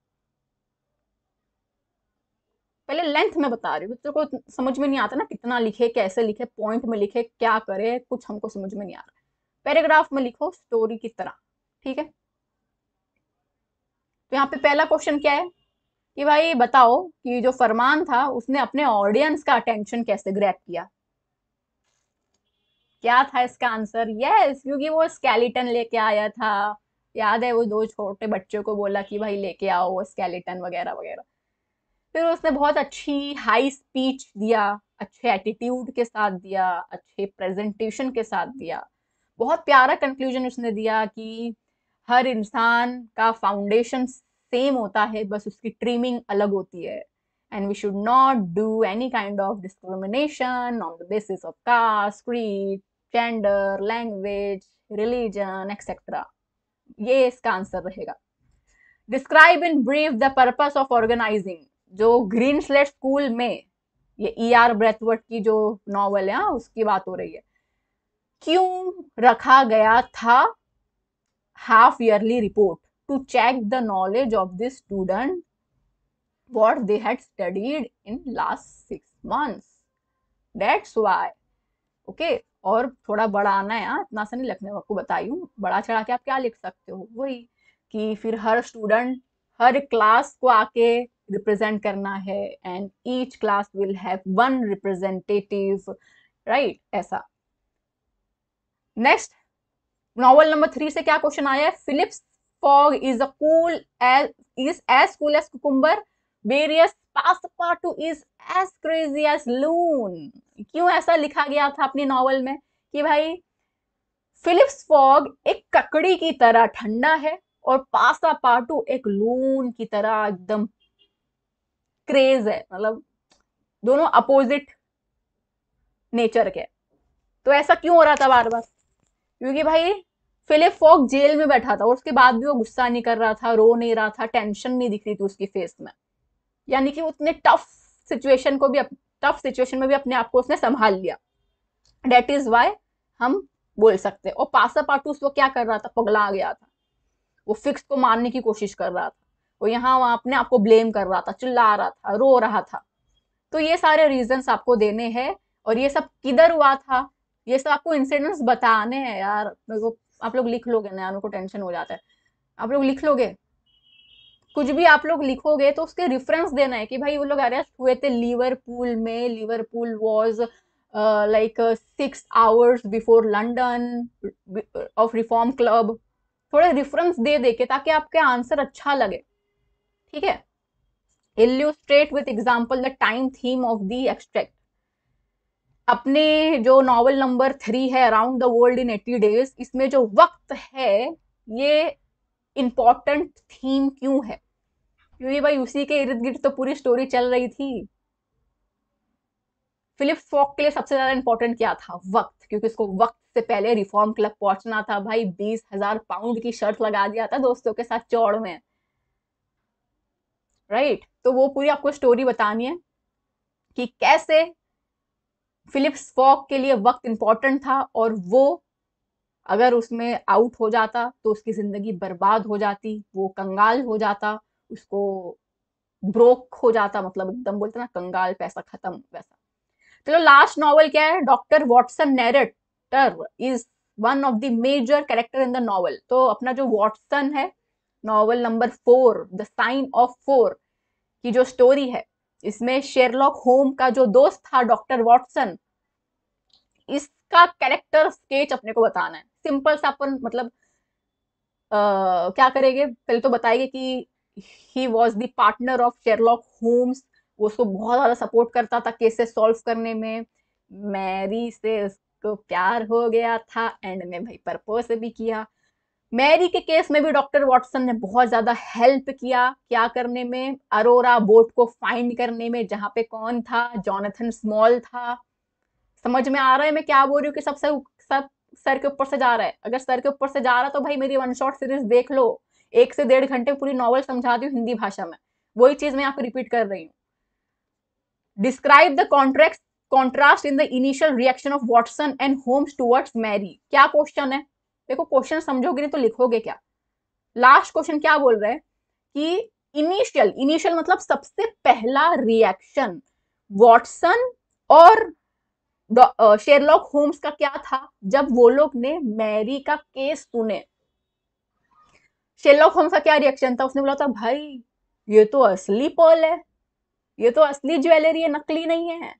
पहले लेंथ में बता रही हूँ बच्चों को समझ में नहीं आता ना कितना लिखे कैसे लिखे पॉइंट में लिखे क्या करे कुछ हमको समझ में नहीं आ रहा पैराग्राफ में लिखो स्टोरी की तरह ठीक है तो यहाँ पे पहला क्वेश्चन क्या है कि भाई बताओ कि जो फरमान था उसने अपने ऑडियंस का अटेंशन कैसे ग्रैप किया क्या था इसका आंसर यस क्योंकि वो स्केलेटन लेके आया था याद है वो दो छोटे बच्चों को बोला कि भाई लेके आओ वो स्केलेटन वगैरह वगैरह फिर उसने बहुत अच्छी हाई स्पीच दिया अच्छे एटीट्यूड के साथ दिया अच्छे प्रेजेंटेशन के साथ दिया बहुत प्यारा कंक्लूजन उसने दिया कि हर इंसान का फाउंडेशन सेम होता है बस उसकी ट्रीमिंग अलग होती है and we should not do any kind of discrimination on the basis of caste creed gender language religion etcetera ये इसका आंसर रहेगा describe in brief the purpose of organising जो ग्रीन स्लेट स्कूल में ये ई आर ब्रेथवर्ट की जो novel है हाँ, उसकी बात हो रही है क्यों रखा गया था half yearly report to check the knowledge of this student what they had studied in last 6 months that's why okay और थोड़ा बड़ा आना है हाँ, इतना सा नहीं लिखने आपको बताई हूँ बड़ा चढ़ा के आप क्या लिख सकते हो वही कि फिर हर स्टूडेंट हर क्लास को आके रिप्रेजेंट करना है and each class will have one representative right ऐसा नेक्स्ट नॉवल नंबर थ्री से क्या क्वेश्चन आया है Phileas fog is a cool as is as cool as cucumber various passepartout is as crazy as loon क्यों ऐसा लिखा गया था अपने नॉवल में कि भाई फिलिप्स फॉग एक ककड़ी की तरह ठंडा है और पासा पाटू एक लून की तरह एकदम क्रेज है मतलब दोनों अपोजिट नेचर के तो ऐसा क्यों हो रहा था बार बार क्योंकि भाई फिलिप फॉक जेल में बैठा था और उसके बाद भी वो गुस्सा नहीं कर रहा था रो नहीं रहा था टेंशन नहीं दिख रही थी उसकी फेस में यानी कि उतने टफ सिचुएशन को भी टफ सिचुएशन में भी अपने आप को उसने संभाल लिया डेट इज वाई हम बोल सकते हैं और पासा पाटूस उसको क्या कर रहा था पगला गया था वो फिक्स को मारने की कोशिश कर रहा था वो यहाँ वहां अपने आप को ब्लेम कर रहा था चिल्ला रहा था रो रहा था तो ये सारे रीजंस आपको देने हैं और ये सब किधर हुआ था ये सब आपको इंसिडेंट्स बताने हैं यार मेरे को आप लोग लिख लोगे नयानू को टेंशन हो जाता है आप लोग लिख लोगे कुछ भी आप लोग लिखोगे तो उसके रेफरेंस देना है कि भाई वो लोग अरेस्ट हुए थे लिवरपूल में Liverpool was like six hours before London of reform club थोड़े रेफरेंस दे दे के ताकि आपके आंसर अच्छा लगे ठीक है illustrate with example the time theme of the abstract अपने जो नावल नंबर थ्री है around the world in eighty days इसमें जो वक्त है ये इम्पॉर्टेंट थीम क्यों है क्योंकि भाई उसी के इर्द गिर्द तो पूरी स्टोरी चल रही थी फिलिप फॉक के लिए सबसे ज्यादा इंपॉर्टेंट क्या था वक्त क्योंकि उसको वक्त से पहले रिफॉर्म क्लब पहुंचना था भाई बीस हजार पाउंड की शर्त लगा दिया था दोस्तों के साथ चौड़ में राइट right? तो वो पूरी आपको स्टोरी बतानी है कि कैसे फिलिप्स फॉक के लिए वक्त इंपॉर्टेंट था और वो अगर उसमें आउट हो जाता तो उसकी ज़िंदगी बर्बाद हो जाती वो कंगाल हो जाता उसको ब्रोक हो जाता मतलब एकदम बोलते ना कंगाल पैसा खत्म वैसा चलो लास्ट नॉवल क्या है Doctor Watson narrator is one of the major character in the novel तो अपना जो वॉटसन है novel number four the sign of four की जो स्टोरी है इसमें शेरलॉक होम का जो दोस्त था डॉक्टर वॉटसन इसका कैरेक्टर स्केच अपने को बताना है सिंपल सा अपन मतलब आ, क्या करेंगे पहले तो बताएंगे कि he was the partner of Sherlock Holmes वो उसको बहुत ज़्यादा सपोर्ट करता था केसेस सॉल्व करने में मैरी से उसको प्यार हो गया था एंड में भाई परपोज भी किया मैरी के केस में भी डॉक्टर वॉटसन ने बहुत ज्यादा हेल्प किया क्या करने में अरोरा बोट को फाइंड करने में जहां पे कौन था जॉनथन स्मॉल था समझ में आ रहा है मैं क्या बोल रही हूँ कि सबसे सब सब सर के ऊपर से जा रहा है अगर सर के ऊपर से जा रहा है तो भाई मेरी वन शॉट सीरीज देख लो एक से डेढ़ घंटे पूरी नॉवल समझा दी हिंदी भाषा में वही चीज मैं आपको रिपीट कर रही हूँ describe the contract contrast in the initial reaction of Watson and Holmes towards Mary क्या क्वेश्चन है देखो क्वेश्चन समझोगे नहीं तो लिखोगे क्या लास्ट क्वेश्चन क्या बोल रहे हैं कि इनिशियल इनिशियल मतलब सबसे पहला रिएक्शन वॉटसन और शेरलॉक होम्स का क्या था जब वो लोग ने मैरी का केस सुने शेरलॉक होम्स का क्या रिएक्शन था उसने बोला था भाई ये तो असली पर्ल है ये तो असली ज्वेलरी है नकली नहीं है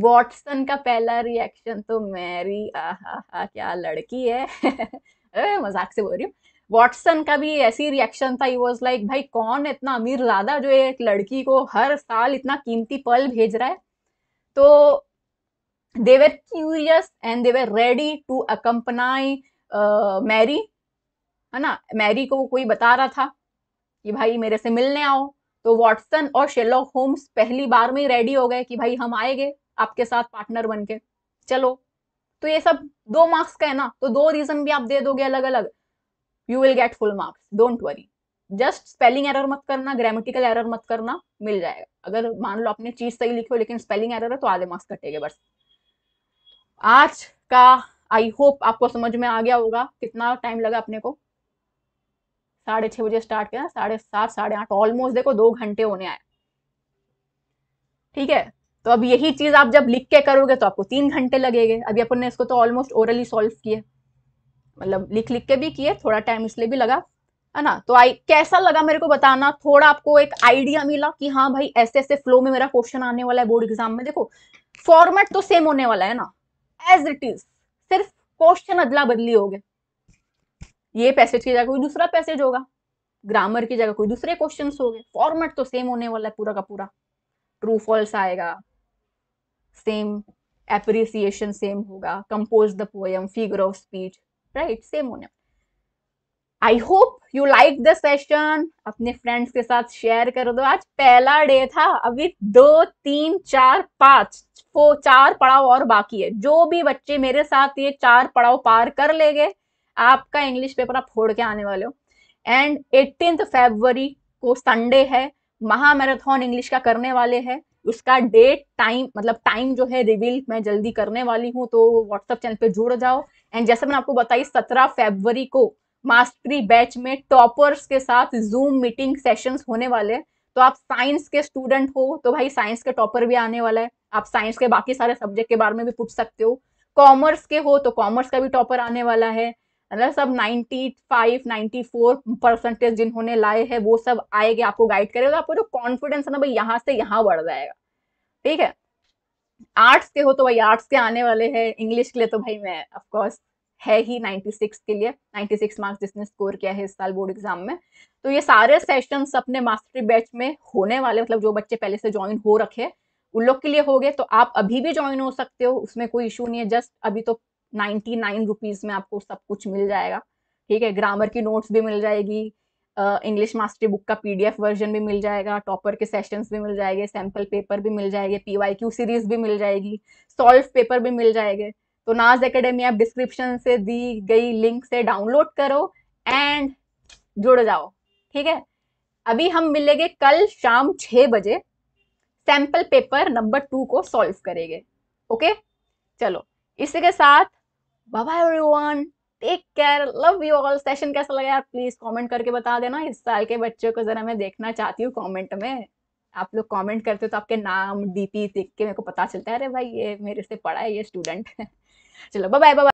वॉटसन का पहला रिएक्शन तो मैरी आहा क्या लड़की है मजाक से बोल रही हूँ वॉटसन का भी ऐसी रिएक्शन था ही वॉज लाइक भाई कौन इतना अमीर लादा जो एक लड़की को हर साल इतना कीमती पल भेज रहा है तो they curious and and ready to accompany Mary है ना मैरी को कोई बता रहा था कि भाई मेरे से मिलने आओ तो वॉटसन और शेलॉक होम्स पहली बार में रेडी हो गए कि भाई हम आएंगे आपके साथ पार्टनर बन के चलो तो ये सब दो मार्क्स का है ना तो दो रीजन भी आप दे दोगे अलग अलग you will get full marks don't worry just spelling error मत करना ग्रामेटिकल एरर मत करना मिल जाएगा अगर मान लो आपने चीज सही लिखी हो लेकिन स्पेलिंग एरर है तो आधे मार्क्स कटेंगे बस आज का आई होप आपको समझ में आ गया होगा कितना टाइम लगा अपने को साढ़े छह बजे स्टार्ट किया साढ़े सात साढ़े आठ ऑलमोस्ट देखो दो घंटे होने आए ठीक है तो अब यही चीज आप जब लिख के करोगे तो आपको तीन घंटे लगेंगे अभी अपन ने इसको तो ऑलमोस्ट ओरली सॉल्व किए मतलब लिख लिख के भी किए थोड़ा टाइम इसलिए भी लगा है ना तो आई कैसा लगा मेरे को बताना थोड़ा आपको एक आइडिया मिला कि हाँ भाई ऐसे ऐसे फ्लो में मेरा क्वेश्चन आने वाला है बोर्ड एग्जाम में देखो फॉर्मेट तो सेम होने वाला है ना एज इट इज सिर्फ क्वेश्चन अदला बदली हो गए ये पैसेज की जगह कोई दूसरा पैसेज होगा ग्रामर की जगह कोई दूसरे क्वेश्चन हो गए फॉर्मेट तो सेम होने वाला है पूरा का पूरा ट्रू फॉल्स आएगा सेम एप्रिसिएशन सेम होगा compose the poem figure of speech right same होने I hope you like the session अपने फ्रेंड्स के साथ शेयर कर दो आज पहला डे था अभी दो तीन चार पांच वो चार पड़ाव और बाकी है जो भी बच्चे मेरे साथ ये चार पड़ाव पार कर लेंगे आपका इंग्लिश पेपर आप फोड़ के आने वाले हो एंड एटीन फेबरी को संडे है महामैराथन इंग्लिश का करने वाले हैं उसका डेट टाइम मतलब टाइम जो है रिवील मैं जल्दी करने वाली हूँ तो व्हाट्सअप चैनल पे जुड़ जाओ एंड जैसे मैंने आपको बताई सत्रह फेबरी को मास्टरी बैच में टॉपर्स के साथ जूम मीटिंग सेशंस होने वाले हैं तो आप साइंस के स्टूडेंट हो तो भाई साइंस के टॉपर भी आने वाला है आप साइंस के बाकी सारे सब्जेक्ट के बारे में भी पूछ सकते हो कॉमर्स के हो तो कॉमर्स का भी टॉपर आने वाला है मतलब सब 95, 94 परसेंटेज जिन्होंने लाए हैं वो सब आएगा आपको गाइड करेगा आपको जो कॉन्फिडेंस है ना भाई यहाँ से यहाँ बढ़ जाएगा ठीक है आर्ट्स के हो तो भाई आर्ट्स के आने वाले हैं इंग्लिश के लिए तो भाई मैं ऑफकोर्स है ही 96 के लिए 96 मार्क्स जिसने स्कोर किया है इस साल बोर्ड एग्जाम में तो ये सारे सेशंस अपने मास्टरी बैच में होने वाले मतलब जो बच्चे पहले से ज्वाइन हो रखे उन लोग के लिए हो गए तो आप अभी भी ज्वाइन हो सकते हो उसमें कोई इशू नहीं है जस्ट अभी तो नाइन्टी नाइन रुपीज में आपको सब कुछ मिल जाएगा ठीक है ग्रामर की नोट्स भी मिल जाएगी इंग्लिश मास्टरी बुक का पीडीएफ वर्जन भी मिल जाएगा टॉपर के सेशंस भी मिल जाएंगे सैम्पल पेपर भी मिल जाएंगे पीवाईक्यू सीरीज भी मिल जाएगी सॉल्व पेपर भी मिल जाएंगे तो नाज एकेडमी आप डिस्क्रिप्शन से दी गई लिंक से डाउनलोड करो एंड जुड़ जाओ ठीक है अभी हम मिलेंगे कल शाम छः बजे सैम्पल पेपर नंबर टू को सॉल्व करेंगे ओके चलो इसी के साथ bye bye everyone take care love you all session कैसा लगा यार प्लीज कमेंट करके बता देना इस साल के बच्चों को जरा मैं देखना चाहती हूँ कमेंट में आप लोग कमेंट करते हो तो आपके नाम डीपी देख के मेरे को पता चलता है अरे भाई ये मेरे से पढ़ा है ये स्टूडेंट है चलो बाय बाय